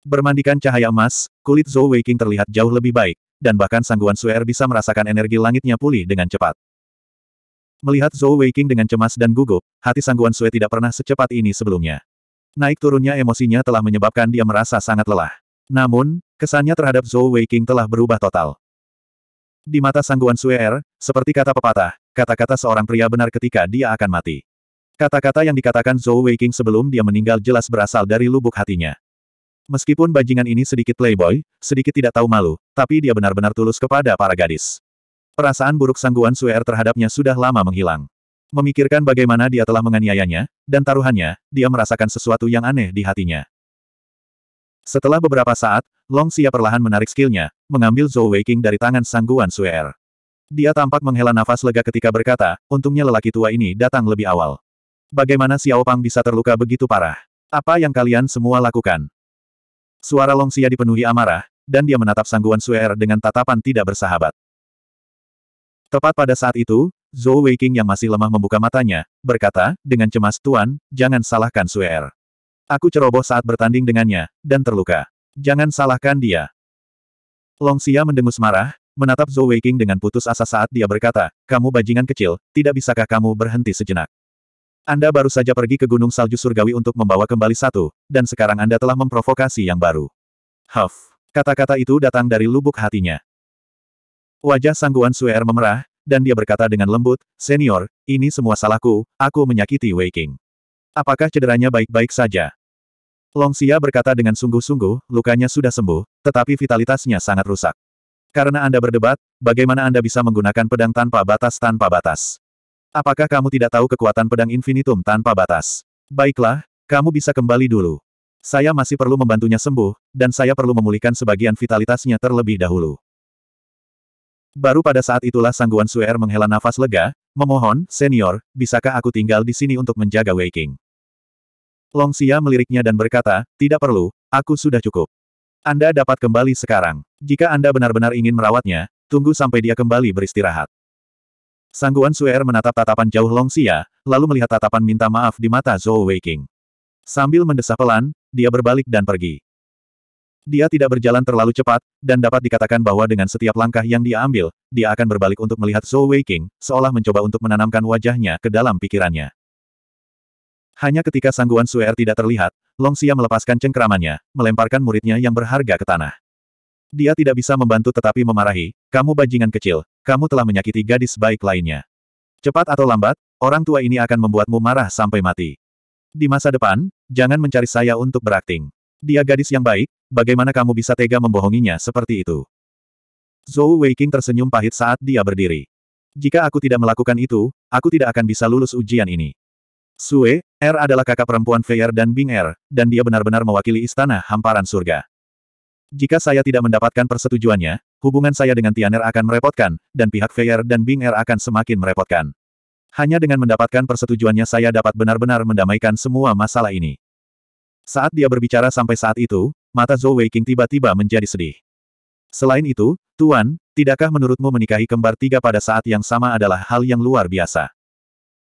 Speaker 1: Bermandikan cahaya emas, kulit Zhou Weiqing terlihat jauh lebih baik, dan bahkan Sangguan Suer er bisa merasakan energi langitnya pulih dengan cepat. Melihat Zhou Weiqing dengan cemas dan gugup, hati Sangguan Sue tidak pernah secepat ini sebelumnya. Naik turunnya emosinya telah menyebabkan dia merasa sangat lelah. Namun, kesannya terhadap Zhou Weiqing telah berubah total. Di mata sangguan Suer, seperti kata pepatah, kata-kata seorang pria benar ketika dia akan mati. Kata-kata yang dikatakan Zhou Weiqing sebelum dia meninggal jelas berasal dari lubuk hatinya. Meskipun bajingan ini sedikit playboy, sedikit tidak tahu malu, tapi dia benar-benar tulus kepada para gadis. Perasaan buruk sangguan Suer terhadapnya sudah lama menghilang. Memikirkan bagaimana dia telah menganiayanya, dan taruhannya, dia merasakan sesuatu yang aneh di hatinya. Setelah beberapa saat, Long Xia perlahan menarik skillnya, mengambil Zhou Weiqing dari tangan Sang Guan Suer. Dia tampak menghela nafas lega ketika berkata, untungnya lelaki tua ini datang lebih awal. Bagaimana Xiao Pang bisa terluka begitu parah? Apa yang kalian semua lakukan? Suara Long Xia dipenuhi amarah, dan dia menatap Sang Guan Suer dengan tatapan tidak bersahabat. Tepat pada saat itu, Zhou Weiqing yang masih lemah membuka matanya, berkata, dengan cemas, Tuan, jangan salahkan Suer. Aku ceroboh saat bertanding dengannya, dan terluka. Jangan salahkan dia. Long Xia mendengus marah, menatap Zhou Weiqing dengan putus asa saat dia berkata, kamu bajingan kecil, tidak bisakah kamu berhenti sejenak? Anda baru saja pergi ke Gunung Salju Surgawi untuk membawa kembali satu, dan sekarang Anda telah memprovokasi yang baru. Huff. Kata-kata itu datang dari lubuk hatinya. Wajah sangguan Suer er memerah, dan dia berkata dengan lembut, Senior, ini semua salahku, aku menyakiti Weiqing. Apakah cederanya baik-baik saja? Long Xia berkata dengan sungguh-sungguh, lukanya sudah sembuh, tetapi vitalitasnya sangat rusak. Karena Anda berdebat, bagaimana Anda bisa menggunakan pedang tanpa batas tanpa batas? Apakah kamu tidak tahu kekuatan pedang infinitum tanpa batas? Baiklah, kamu bisa kembali dulu. Saya masih perlu membantunya sembuh, dan saya perlu memulihkan sebagian vitalitasnya terlebih dahulu. Baru pada saat itulah Sangguan Suer menghela nafas lega, memohon, senior, bisakah aku tinggal di sini untuk menjaga Waking? Long Xia meliriknya dan berkata, tidak perlu, aku sudah cukup. Anda dapat kembali sekarang. Jika Anda benar-benar ingin merawatnya, tunggu sampai dia kembali beristirahat. Sangguan Suer menatap tatapan jauh Long Xia, lalu melihat tatapan minta maaf di mata Zhou Weiqing. Sambil mendesah pelan, dia berbalik dan pergi. Dia tidak berjalan terlalu cepat, dan dapat dikatakan bahwa dengan setiap langkah yang dia ambil, dia akan berbalik untuk melihat Zhou Weiqing, seolah mencoba untuk menanamkan wajahnya ke dalam pikirannya. Hanya ketika sangguan Suer er tidak terlihat, Long Xia melepaskan cengkeramannya, melemparkan muridnya yang berharga ke tanah. Dia tidak bisa membantu tetapi memarahi, kamu bajingan kecil, kamu telah menyakiti gadis baik lainnya. Cepat atau lambat, orang tua ini akan membuatmu marah sampai mati. Di masa depan, jangan mencari saya untuk berakting. Dia gadis yang baik, bagaimana kamu bisa tega membohonginya seperti itu? Zhou Weiqing tersenyum pahit saat dia berdiri. Jika aku tidak melakukan itu, aku tidak akan bisa lulus ujian ini. Sue, Er adalah kakak perempuan Feyer dan Bing R, er, dan dia benar-benar mewakili istana hamparan surga. Jika saya tidak mendapatkan persetujuannya, hubungan saya dengan Tianer akan merepotkan, dan pihak Feyer dan Bing R er akan semakin merepotkan. Hanya dengan mendapatkan persetujuannya saya dapat benar-benar mendamaikan semua masalah ini. Saat dia berbicara sampai saat itu, mata Zhou Weiqing tiba-tiba menjadi sedih. Selain itu, Tuan, tidakkah menurutmu menikahi kembar tiga pada saat yang sama adalah hal yang luar biasa?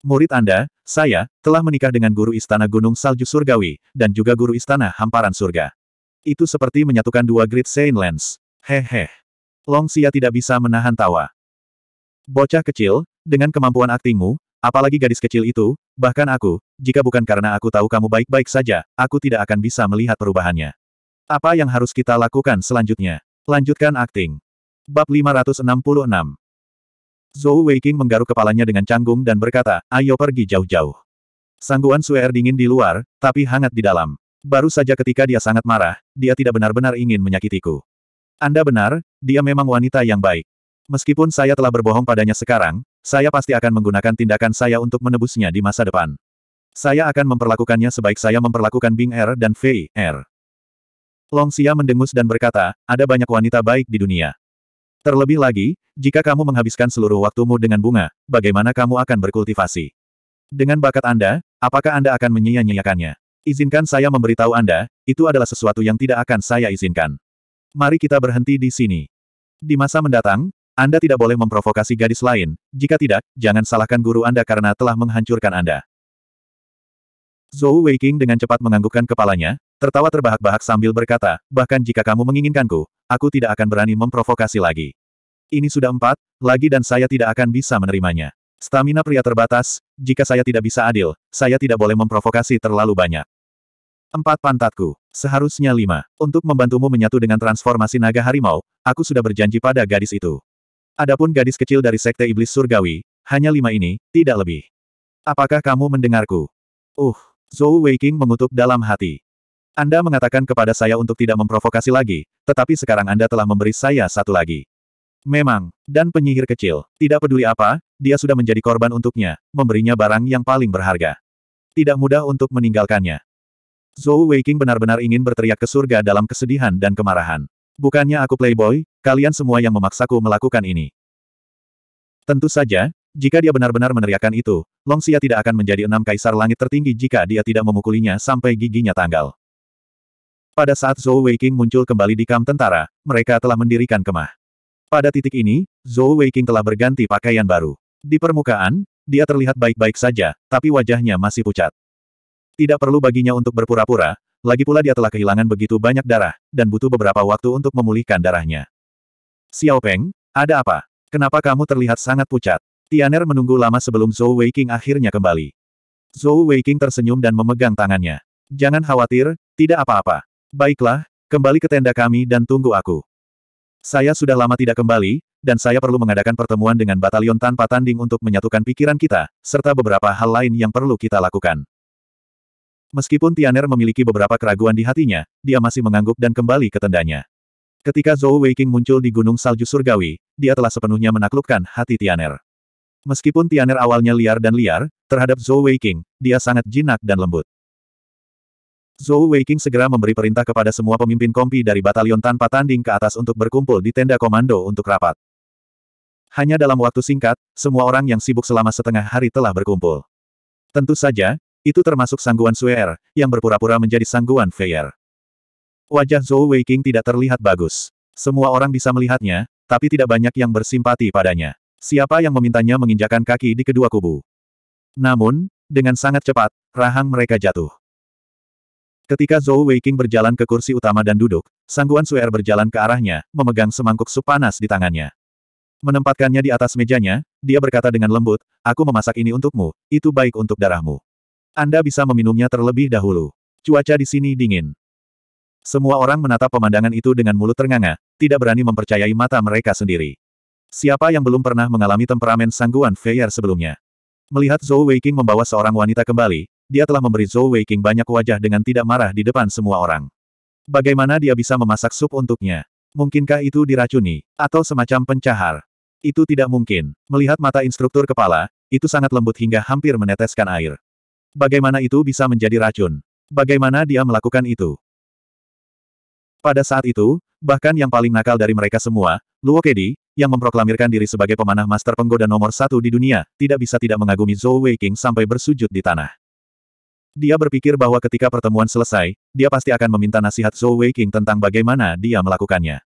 Speaker 1: Murid Anda, saya, telah menikah dengan guru istana Gunung Salju Surgawi, dan juga guru istana Hamparan Surga. Itu seperti menyatukan dua grid Saint Lands. Hehe. Long Xia tidak bisa menahan tawa. Bocah kecil, dengan kemampuan aktingmu, apalagi gadis kecil itu, bahkan aku, jika bukan karena aku tahu kamu baik-baik saja, aku tidak akan bisa melihat perubahannya. Apa yang harus kita lakukan selanjutnya? Lanjutkan akting. Bab 566 Zhou Weiqing menggaruk kepalanya dengan canggung dan berkata, ayo pergi jauh-jauh. Sangguan Suer dingin di luar, tapi hangat di dalam. Baru saja ketika dia sangat marah, dia tidak benar-benar ingin menyakitiku. Anda benar, dia memang wanita yang baik. Meskipun saya telah berbohong padanya sekarang, saya pasti akan menggunakan tindakan saya untuk menebusnya di masa depan. Saya akan memperlakukannya sebaik saya memperlakukan Bing Er dan Fei Er. Long Xia mendengus dan berkata, ada banyak wanita baik di dunia. Terlebih lagi, jika kamu menghabiskan seluruh waktumu dengan bunga, bagaimana kamu akan berkultivasi? Dengan bakat Anda, apakah Anda akan menyia-nyiakannya? Izinkan saya memberitahu Anda, itu adalah sesuatu yang tidak akan saya izinkan. Mari kita berhenti di sini. Di masa mendatang, Anda tidak boleh memprovokasi gadis lain, jika tidak, jangan salahkan guru Anda karena telah menghancurkan Anda. Zhou Weiqing dengan cepat menganggukkan kepalanya, tertawa terbahak-bahak sambil berkata, bahkan jika kamu menginginkanku, aku tidak akan berani memprovokasi lagi. Ini sudah empat, lagi dan saya tidak akan bisa menerimanya. Stamina pria terbatas, jika saya tidak bisa adil, saya tidak boleh memprovokasi terlalu banyak. Empat pantatku, seharusnya lima. Untuk membantumu menyatu dengan transformasi naga harimau, aku sudah berjanji pada gadis itu. Adapun gadis kecil dari Sekte Iblis Surgawi, hanya lima ini, tidak lebih. Apakah kamu mendengarku? Uh, Zhou Weiqing mengutuk dalam hati. Anda mengatakan kepada saya untuk tidak memprovokasi lagi, tetapi sekarang Anda telah memberi saya satu lagi. Memang, dan penyihir kecil, tidak peduli apa, dia sudah menjadi korban untuknya, memberinya barang yang paling berharga. Tidak mudah untuk meninggalkannya. Zhou Weiqing benar-benar ingin berteriak ke surga dalam kesedihan dan kemarahan. Bukannya aku playboy, kalian semua yang memaksaku melakukan ini. Tentu saja, jika dia benar-benar meneriakkan itu, Long Xia tidak akan menjadi enam kaisar langit tertinggi jika dia tidak memukulinya sampai giginya tanggal. Pada saat Zhou Weiqing muncul kembali di kamp tentara, mereka telah mendirikan kemah. Pada titik ini, Zhou Weiqing telah berganti pakaian baru. Di permukaan, dia terlihat baik-baik saja, tapi wajahnya masih pucat. Tidak perlu baginya untuk berpura-pura, lagi pula dia telah kehilangan begitu banyak darah, dan butuh beberapa waktu untuk memulihkan darahnya. Xiao Peng, ada apa? Kenapa kamu terlihat sangat pucat? Tianer menunggu lama sebelum Zhou Weiqing akhirnya kembali. Zhou Weiqing tersenyum dan memegang tangannya. Jangan khawatir, tidak apa-apa. Baiklah, kembali ke tenda kami dan tunggu aku. Saya sudah lama tidak kembali, dan saya perlu mengadakan pertemuan dengan batalion tanpa tanding untuk menyatukan pikiran kita, serta beberapa hal lain yang perlu kita lakukan. Meskipun Tianer memiliki beberapa keraguan di hatinya, dia masih mengangguk dan kembali ke tendanya. Ketika Zhou Weiqing muncul di Gunung Salju Surgawi, dia telah sepenuhnya menaklukkan hati Tianer. Meskipun Tianer awalnya liar dan liar, terhadap Zhou Weiqing, dia sangat jinak dan lembut. Zhou Weiqing segera memberi perintah kepada semua pemimpin kompi dari batalion tanpa tanding ke atas untuk berkumpul di tenda komando untuk rapat. Hanya dalam waktu singkat, semua orang yang sibuk selama setengah hari telah berkumpul. Tentu saja, itu termasuk sangguan Suer, yang berpura-pura menjadi sangguan Feier. Wajah Zhou Weiqing tidak terlihat bagus. Semua orang bisa melihatnya, tapi tidak banyak yang bersimpati padanya. Siapa yang memintanya menginjakan kaki di kedua kubu? Namun, dengan sangat cepat, rahang mereka jatuh. Ketika Zhou Weiqing berjalan ke kursi utama dan duduk, Sangguan Suer berjalan ke arahnya, memegang semangkuk sup panas di tangannya. Menempatkannya di atas mejanya, dia berkata dengan lembut, aku memasak ini untukmu, itu baik untuk darahmu. Anda bisa meminumnya terlebih dahulu. Cuaca di sini dingin. Semua orang menatap pemandangan itu dengan mulut ternganga, tidak berani mempercayai mata mereka sendiri. Siapa yang belum pernah mengalami temperamen sangguan Feier sebelumnya? Melihat Zhou Weiqing membawa seorang wanita kembali, dia telah memberi Zhou Weiqing banyak wajah dengan tidak marah di depan semua orang. Bagaimana dia bisa memasak sup untuknya? Mungkinkah itu diracuni, atau semacam pencahar? Itu tidak mungkin. Melihat mata instruktur kepala, itu sangat lembut hingga hampir meneteskan air. Bagaimana itu bisa menjadi racun? Bagaimana dia melakukan itu? Pada saat itu, bahkan yang paling nakal dari mereka semua, Luo Kedi, yang memproklamirkan diri sebagai pemanah master penggoda nomor satu di dunia, tidak bisa tidak mengagumi Zhou Weiqing sampai bersujud di tanah. Dia berpikir bahwa ketika pertemuan selesai, dia pasti akan meminta nasihat Zhou Weiqing tentang bagaimana dia melakukannya.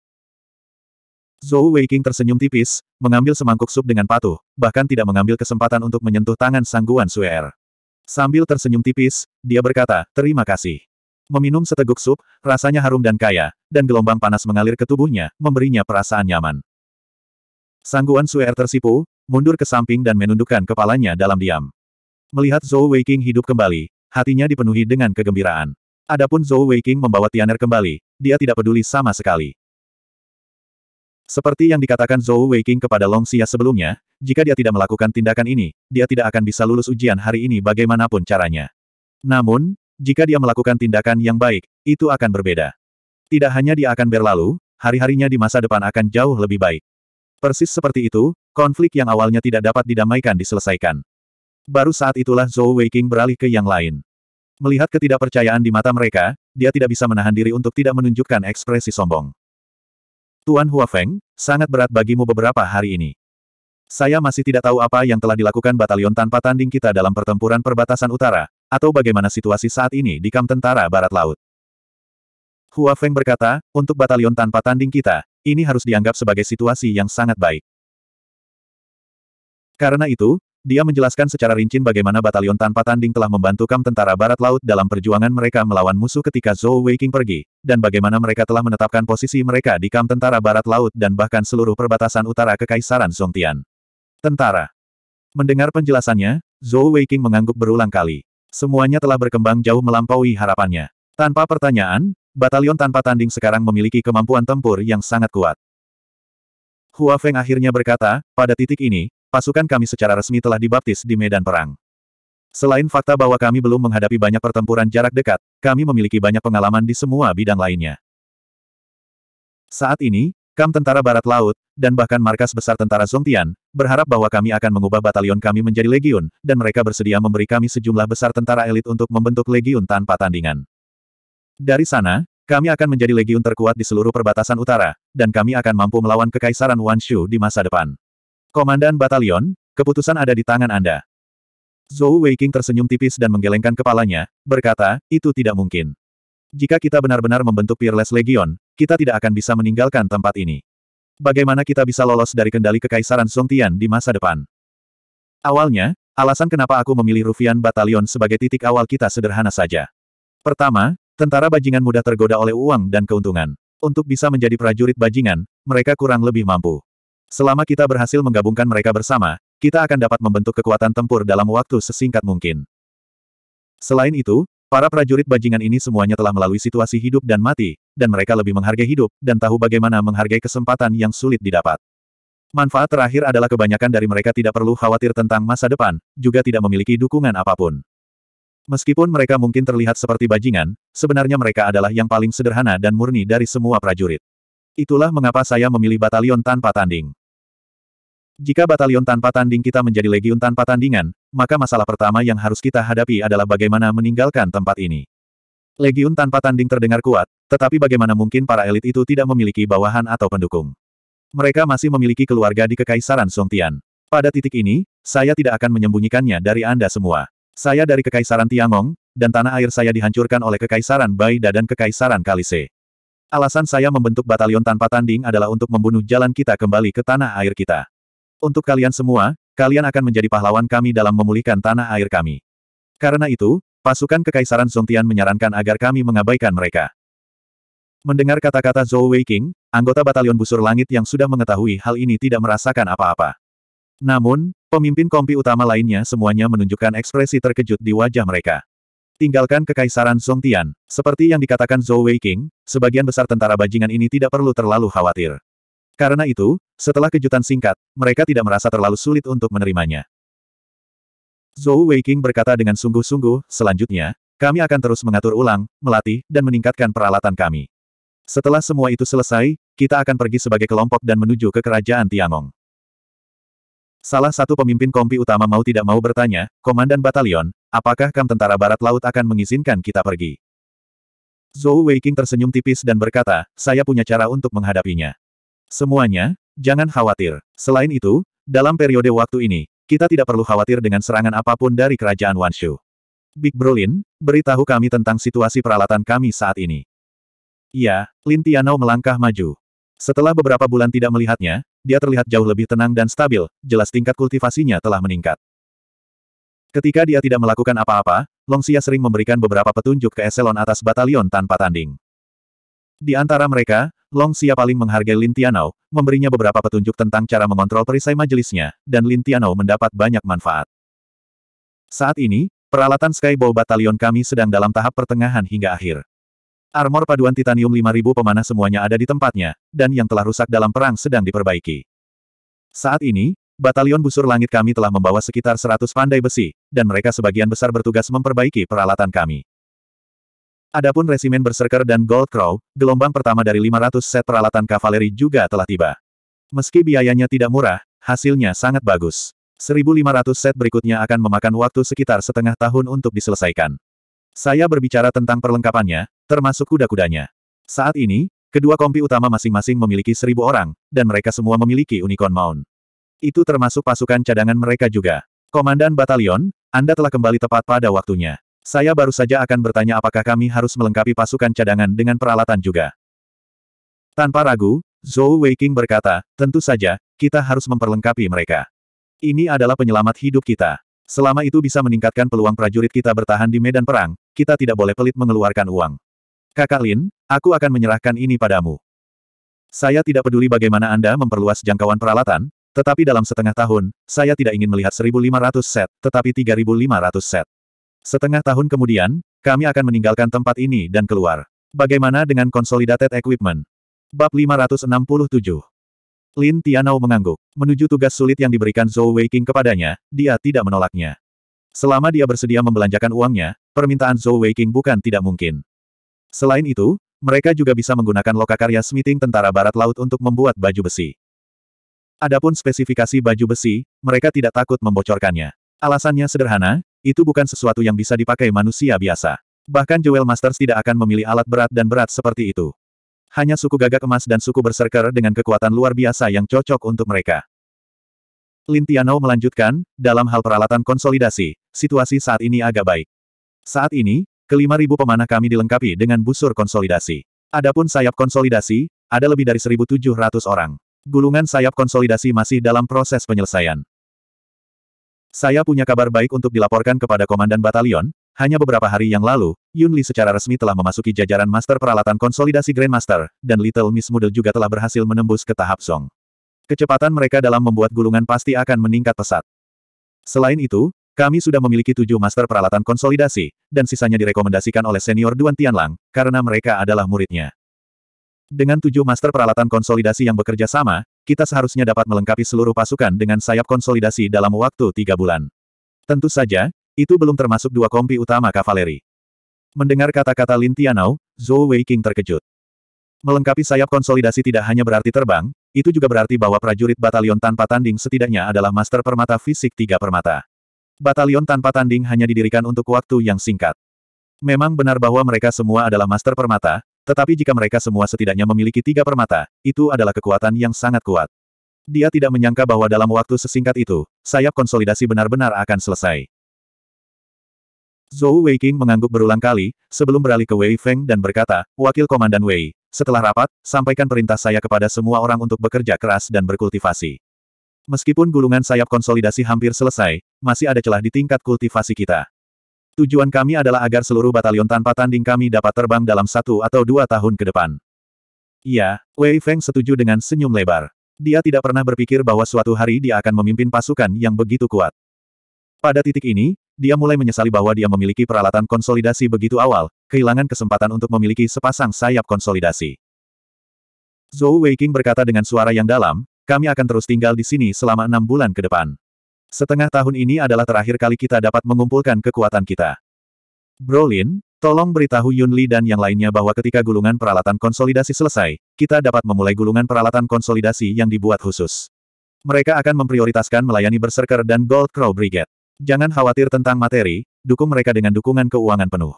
Speaker 1: Zhou Weiqing tersenyum tipis, mengambil semangkuk sup dengan patuh, bahkan tidak mengambil kesempatan untuk menyentuh tangan Sangguan Suer. Sambil tersenyum tipis, dia berkata, terima kasih. Meminum seteguk sup, rasanya harum dan kaya, dan gelombang panas mengalir ke tubuhnya, memberinya perasaan nyaman. Sangguan Suer tersipu, mundur ke samping dan menundukkan kepalanya dalam diam. Melihat Zhou Weiqing hidup kembali, hatinya dipenuhi dengan kegembiraan. Adapun Zhou Weiqing membawa Tianer kembali, dia tidak peduli sama sekali. Seperti yang dikatakan Zhou Weiqing kepada Long Xia sebelumnya, jika dia tidak melakukan tindakan ini, dia tidak akan bisa lulus ujian hari ini bagaimanapun caranya. Namun, jika dia melakukan tindakan yang baik, itu akan berbeda. Tidak hanya dia akan berlalu, hari-harinya di masa depan akan jauh lebih baik. Persis seperti itu, konflik yang awalnya tidak dapat didamaikan diselesaikan. Baru saat itulah Zhou Weiqing beralih ke yang lain. Melihat ketidakpercayaan di mata mereka, dia tidak bisa menahan diri untuk tidak menunjukkan ekspresi sombong. Tuan Huafeng, sangat berat bagimu beberapa hari ini. Saya masih tidak tahu apa yang telah dilakukan batalion tanpa tanding kita dalam pertempuran perbatasan utara, atau bagaimana situasi saat ini di kamp tentara barat laut. Huafeng berkata, untuk batalion tanpa tanding kita, ini harus dianggap sebagai situasi yang sangat baik. Karena itu, dia menjelaskan secara rinci bagaimana batalion tanpa tanding telah membantu kam tentara barat laut dalam perjuangan mereka melawan musuh ketika Zhou Weiqing pergi, dan bagaimana mereka telah menetapkan posisi mereka di kam tentara barat laut dan bahkan seluruh perbatasan utara Kekaisaran Songtian. Tentara. Mendengar penjelasannya, Zhou Weiqing mengangguk berulang kali. Semuanya telah berkembang jauh melampaui harapannya. Tanpa pertanyaan, batalion tanpa tanding sekarang memiliki kemampuan tempur yang sangat kuat. Hua Feng akhirnya berkata, pada titik ini, pasukan kami secara resmi telah dibaptis di medan perang. Selain fakta bahwa kami belum menghadapi banyak pertempuran jarak dekat, kami memiliki banyak pengalaman di semua bidang lainnya. Saat ini, Kam Tentara Barat Laut, dan bahkan markas besar Tentara Zongtian, berharap bahwa kami akan mengubah batalion kami menjadi legiun, dan mereka bersedia memberi kami sejumlah besar tentara elit untuk membentuk legiun tanpa tandingan. Dari sana, kami akan menjadi legiun terkuat di seluruh perbatasan utara, dan kami akan mampu melawan Kekaisaran Wanshu di masa depan. Komandan Batalion, keputusan ada di tangan Anda. Zhou Weiqing tersenyum tipis dan menggelengkan kepalanya, berkata, itu tidak mungkin. Jika kita benar-benar membentuk Peerless Legion, kita tidak akan bisa meninggalkan tempat ini. Bagaimana kita bisa lolos dari kendali kekaisaran Song Tian di masa depan? Awalnya, alasan kenapa aku memilih Rufian Batalion sebagai titik awal kita sederhana saja. Pertama, tentara bajingan mudah tergoda oleh uang dan keuntungan. Untuk bisa menjadi prajurit bajingan, mereka kurang lebih mampu. Selama kita berhasil menggabungkan mereka bersama, kita akan dapat membentuk kekuatan tempur dalam waktu sesingkat mungkin. Selain itu, para prajurit bajingan ini semuanya telah melalui situasi hidup dan mati, dan mereka lebih menghargai hidup, dan tahu bagaimana menghargai kesempatan yang sulit didapat. Manfaat terakhir adalah kebanyakan dari mereka tidak perlu khawatir tentang masa depan, juga tidak memiliki dukungan apapun. Meskipun mereka mungkin terlihat seperti bajingan, sebenarnya mereka adalah yang paling sederhana dan murni dari semua prajurit. Itulah mengapa saya memilih batalion tanpa tanding. Jika batalion tanpa tanding kita menjadi legiun tanpa tandingan, maka masalah pertama yang harus kita hadapi adalah bagaimana meninggalkan tempat ini. Legiun tanpa tanding terdengar kuat, tetapi bagaimana mungkin para elit itu tidak memiliki bawahan atau pendukung. Mereka masih memiliki keluarga di Kekaisaran Songtian. Pada titik ini, saya tidak akan menyembunyikannya dari Anda semua. Saya dari Kekaisaran Tiangong, dan tanah air saya dihancurkan oleh Kekaisaran Baida dan Kekaisaran Kalise. Alasan saya membentuk batalion tanpa tanding adalah untuk membunuh jalan kita kembali ke tanah air kita. Untuk kalian semua, kalian akan menjadi pahlawan kami dalam memulihkan tanah air kami. Karena itu, pasukan Kekaisaran Zongtian menyarankan agar kami mengabaikan mereka. Mendengar kata-kata Zhou Weiqing, anggota batalion busur langit yang sudah mengetahui hal ini tidak merasakan apa-apa. Namun, pemimpin kompi utama lainnya semuanya menunjukkan ekspresi terkejut di wajah mereka. Tinggalkan Kekaisaran Zongtian. Seperti yang dikatakan Zhou Weiqing, sebagian besar tentara bajingan ini tidak perlu terlalu khawatir. Karena itu, setelah kejutan singkat, mereka tidak merasa terlalu sulit untuk menerimanya. Zhou Weiqing berkata dengan sungguh-sungguh, selanjutnya, kami akan terus mengatur ulang, melatih, dan meningkatkan peralatan kami. Setelah semua itu selesai, kita akan pergi sebagai kelompok dan menuju ke kerajaan Tiangong. Salah satu pemimpin kompi utama mau tidak mau bertanya, Komandan Batalion, apakah kam tentara Barat Laut akan mengizinkan kita pergi? Zhou Weiqing tersenyum tipis dan berkata, saya punya cara untuk menghadapinya. Semuanya, Jangan khawatir. Selain itu, dalam periode waktu ini, kita tidak perlu khawatir dengan serangan apapun dari kerajaan Wanshu. Big Brolin, beritahu kami tentang situasi peralatan kami saat ini. Ya, Lin Tianao melangkah maju. Setelah beberapa bulan tidak melihatnya, dia terlihat jauh lebih tenang dan stabil, jelas tingkat kultivasinya telah meningkat. Ketika dia tidak melakukan apa-apa, Longxia sering memberikan beberapa petunjuk ke eselon atas batalion tanpa tanding. Di antara mereka, Long Xia paling menghargai Lin Tianao, memberinya beberapa petunjuk tentang cara mengontrol perisai majelisnya, dan Lin Tianao mendapat banyak manfaat. Saat ini, peralatan Skybow Batalion kami sedang dalam tahap pertengahan hingga akhir. Armor paduan titanium 5000 pemanah semuanya ada di tempatnya, dan yang telah rusak dalam perang sedang diperbaiki. Saat ini, batalion busur langit kami telah membawa sekitar 100 pandai besi, dan mereka sebagian besar bertugas memperbaiki peralatan kami. Adapun resimen berserker dan Gold Crow, gelombang pertama dari 500 set peralatan kavaleri juga telah tiba. Meski biayanya tidak murah, hasilnya sangat bagus. 1500 set berikutnya akan memakan waktu sekitar setengah tahun untuk diselesaikan. Saya berbicara tentang perlengkapannya, termasuk kuda-kudanya. Saat ini, kedua kompi utama masing-masing memiliki 1.000 orang, dan mereka semua memiliki unicorn mount. Itu termasuk pasukan cadangan mereka juga. Komandan batalion, Anda telah kembali tepat pada waktunya. Saya baru saja akan bertanya apakah kami harus melengkapi pasukan cadangan dengan peralatan juga. Tanpa ragu, Zhou Weiqing berkata, tentu saja, kita harus memperlengkapi mereka. Ini adalah penyelamat hidup kita. Selama itu bisa meningkatkan peluang prajurit kita bertahan di medan perang, kita tidak boleh pelit mengeluarkan uang. Kakak Lin, aku akan menyerahkan ini padamu. Saya tidak peduli bagaimana Anda memperluas jangkauan peralatan, tetapi dalam setengah tahun, saya tidak ingin melihat 1.500 set, tetapi 3.500 set. Setengah tahun kemudian, kami akan meninggalkan tempat ini dan keluar. Bagaimana dengan Consolidated Equipment? Bab 567 Lin Tianao mengangguk. Menuju tugas sulit yang diberikan Zhou Weiqing kepadanya, dia tidak menolaknya. Selama dia bersedia membelanjakan uangnya, permintaan Zhou Weiqing bukan tidak mungkin. Selain itu, mereka juga bisa menggunakan lokakarya smithing tentara barat laut untuk membuat baju besi. Adapun spesifikasi baju besi, mereka tidak takut membocorkannya. Alasannya sederhana, itu bukan sesuatu yang bisa dipakai manusia biasa. Bahkan Jewel Masters tidak akan memilih alat berat dan berat seperti itu. Hanya suku gagak emas dan suku berserker dengan kekuatan luar biasa yang cocok untuk mereka. Lintiano melanjutkan, dalam hal peralatan konsolidasi, situasi saat ini agak baik. Saat ini, kelima ribu pemanah kami dilengkapi dengan busur konsolidasi. Adapun sayap konsolidasi, ada lebih dari 1.700 orang. Gulungan sayap konsolidasi masih dalam proses penyelesaian. Saya punya kabar baik untuk dilaporkan kepada Komandan Batalion, hanya beberapa hari yang lalu, Yun Li secara resmi telah memasuki jajaran Master Peralatan Konsolidasi Grandmaster, dan Little Miss Moodle juga telah berhasil menembus ke tahap Song. Kecepatan mereka dalam membuat gulungan pasti akan meningkat pesat. Selain itu, kami sudah memiliki tujuh Master Peralatan Konsolidasi, dan sisanya direkomendasikan oleh senior Duan Tianlang, karena mereka adalah muridnya. Dengan tujuh master peralatan konsolidasi yang bekerja sama, kita seharusnya dapat melengkapi seluruh pasukan dengan sayap konsolidasi dalam waktu tiga bulan. Tentu saja, itu belum termasuk dua kompi utama kavaleri. Mendengar kata-kata Lin Tianao, Zhou Weiqing terkejut. Melengkapi sayap konsolidasi tidak hanya berarti terbang, itu juga berarti bahwa prajurit batalion tanpa tanding setidaknya adalah master permata fisik tiga permata. Batalion tanpa tanding hanya didirikan untuk waktu yang singkat. Memang benar bahwa mereka semua adalah master permata, tetapi jika mereka semua setidaknya memiliki tiga permata, itu adalah kekuatan yang sangat kuat. Dia tidak menyangka bahwa dalam waktu sesingkat itu, sayap konsolidasi benar-benar akan selesai. Zhou Weiqing mengangguk berulang kali, sebelum beralih ke Wei Feng dan berkata, Wakil Komandan Wei, setelah rapat, sampaikan perintah saya kepada semua orang untuk bekerja keras dan berkultivasi. Meskipun gulungan sayap konsolidasi hampir selesai, masih ada celah di tingkat kultivasi kita. Tujuan kami adalah agar seluruh batalion tanpa tanding kami dapat terbang dalam satu atau dua tahun ke depan. Iya, Wei Feng setuju dengan senyum lebar. Dia tidak pernah berpikir bahwa suatu hari dia akan memimpin pasukan yang begitu kuat. Pada titik ini, dia mulai menyesali bahwa dia memiliki peralatan konsolidasi begitu awal, kehilangan kesempatan untuk memiliki sepasang sayap konsolidasi. Zhou Weiqing berkata dengan suara yang dalam, kami akan terus tinggal di sini selama enam bulan ke depan. Setengah tahun ini adalah terakhir kali kita dapat mengumpulkan kekuatan kita. Brolin, tolong beritahu Yunli dan yang lainnya bahwa ketika gulungan peralatan konsolidasi selesai, kita dapat memulai gulungan peralatan konsolidasi yang dibuat khusus. Mereka akan memprioritaskan melayani Berserker dan Gold Crow Brigade. Jangan khawatir tentang materi, dukung mereka dengan dukungan keuangan penuh.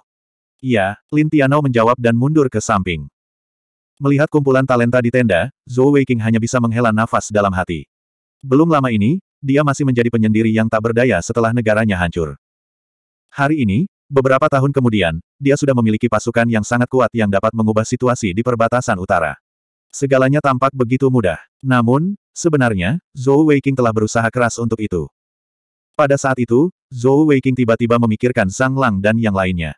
Speaker 1: Iya, Lintiano menjawab dan mundur ke samping. Melihat kumpulan talenta di tenda, Zhou Weiqing hanya bisa menghela nafas dalam hati. Belum lama ini, dia masih menjadi penyendiri yang tak berdaya setelah negaranya hancur. Hari ini, beberapa tahun kemudian, dia sudah memiliki pasukan yang sangat kuat yang dapat mengubah situasi di perbatasan utara. Segalanya tampak begitu mudah. Namun, sebenarnya, Zhou Weiqing telah berusaha keras untuk itu. Pada saat itu, Zhou Weiqing tiba-tiba memikirkan Zhang Lang dan yang lainnya.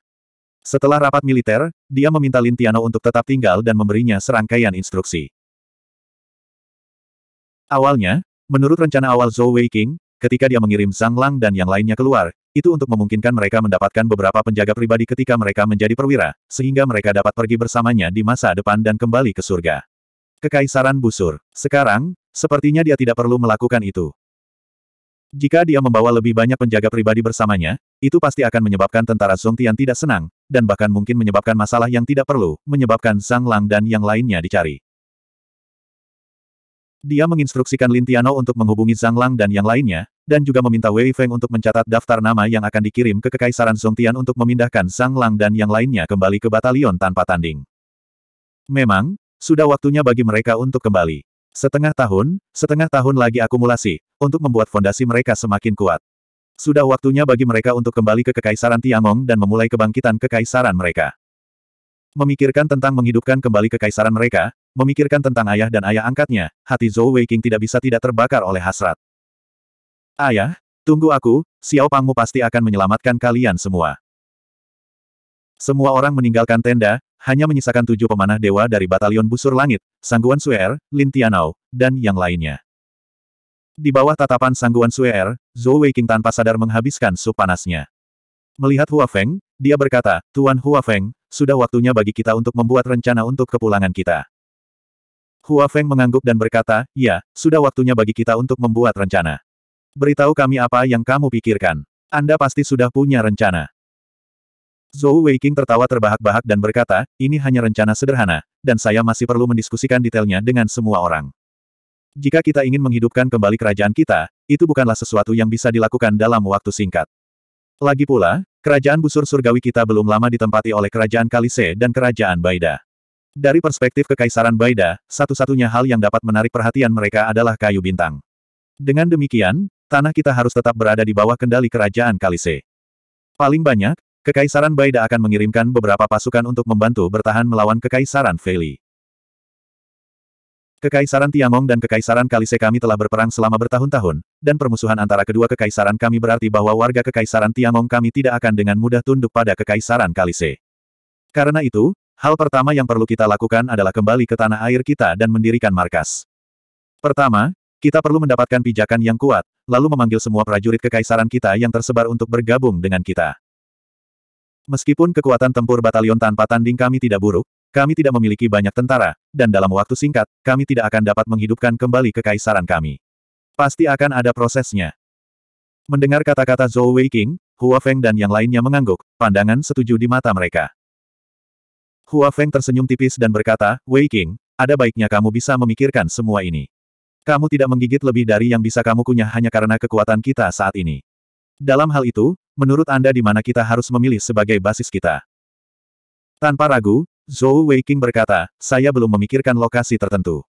Speaker 1: Setelah rapat militer, dia meminta Lin Tiano untuk tetap tinggal dan memberinya serangkaian instruksi. Awalnya, Menurut rencana awal Zhou Wei King, ketika dia mengirim Zhang Lang dan yang lainnya keluar, itu untuk memungkinkan mereka mendapatkan beberapa penjaga pribadi ketika mereka menjadi perwira, sehingga mereka dapat pergi bersamanya di masa depan dan kembali ke surga. Kekaisaran busur. Sekarang, sepertinya dia tidak perlu melakukan itu. Jika dia membawa lebih banyak penjaga pribadi bersamanya, itu pasti akan menyebabkan tentara Song Tian tidak senang, dan bahkan mungkin menyebabkan masalah yang tidak perlu, menyebabkan Zhang Lang dan yang lainnya dicari. Dia menginstruksikan Lin Tiano untuk menghubungi Zhang Lang dan yang lainnya, dan juga meminta Wei Feng untuk mencatat daftar nama yang akan dikirim ke Kekaisaran Tian untuk memindahkan Zhang Lang dan yang lainnya kembali ke batalion tanpa tanding. Memang, sudah waktunya bagi mereka untuk kembali. Setengah tahun, setengah tahun lagi akumulasi, untuk membuat fondasi mereka semakin kuat. Sudah waktunya bagi mereka untuk kembali ke Kekaisaran Tiangong dan memulai kebangkitan Kekaisaran mereka. Memikirkan tentang menghidupkan kembali Kekaisaran mereka, Memikirkan tentang ayah dan ayah angkatnya, hati Zhou Weiqing tidak bisa tidak terbakar oleh hasrat. Ayah, tunggu aku, Xiao Pangmu pasti akan menyelamatkan kalian semua. Semua orang meninggalkan tenda, hanya menyisakan tujuh pemanah dewa dari batalion busur langit, Sangguan Suer, Lin Tianao, dan yang lainnya. Di bawah tatapan Sangguan Suer, Zhou Weiqing tanpa sadar menghabiskan sup panasnya. Melihat Hua Feng, dia berkata, Tuan Hua Feng, sudah waktunya bagi kita untuk membuat rencana untuk kepulangan kita. Hua Feng mengangguk dan berkata, ya, sudah waktunya bagi kita untuk membuat rencana. Beritahu kami apa yang kamu pikirkan. Anda pasti sudah punya rencana. Zhou Weiqing tertawa terbahak-bahak dan berkata, ini hanya rencana sederhana, dan saya masih perlu mendiskusikan detailnya dengan semua orang. Jika kita ingin menghidupkan kembali kerajaan kita, itu bukanlah sesuatu yang bisa dilakukan dalam waktu singkat. Lagi pula, kerajaan busur surgawi kita belum lama ditempati oleh kerajaan Kalise dan kerajaan Baida. Dari perspektif Kekaisaran Baida, satu-satunya hal yang dapat menarik perhatian mereka adalah kayu bintang. Dengan demikian, tanah kita harus tetap berada di bawah kendali kerajaan Kalise. Paling banyak, Kekaisaran Baida akan mengirimkan beberapa pasukan untuk membantu bertahan melawan Kekaisaran Feli. Kekaisaran Tiangong dan Kekaisaran Kalise kami telah berperang selama bertahun-tahun, dan permusuhan antara kedua kekaisaran kami berarti bahwa warga Kekaisaran Tiangong kami tidak akan dengan mudah tunduk pada Kekaisaran Kalise. Karena itu, Hal pertama yang perlu kita lakukan adalah kembali ke tanah air kita dan mendirikan markas. Pertama, kita perlu mendapatkan pijakan yang kuat, lalu memanggil semua prajurit kekaisaran kita yang tersebar untuk bergabung dengan kita. Meskipun kekuatan tempur batalion tanpa tanding kami tidak buruk, kami tidak memiliki banyak tentara, dan dalam waktu singkat, kami tidak akan dapat menghidupkan kembali kekaisaran kami. Pasti akan ada prosesnya. Mendengar kata-kata Zhou Weiqing, Hua Feng dan yang lainnya mengangguk, pandangan setuju di mata mereka. Hua Feng tersenyum tipis dan berkata, Wei King, ada baiknya kamu bisa memikirkan semua ini. Kamu tidak menggigit lebih dari yang bisa kamu kunyah hanya karena kekuatan kita saat ini. Dalam hal itu, menurut Anda di mana kita harus memilih sebagai basis kita? Tanpa ragu, Zhou Wei King berkata, saya belum memikirkan lokasi tertentu.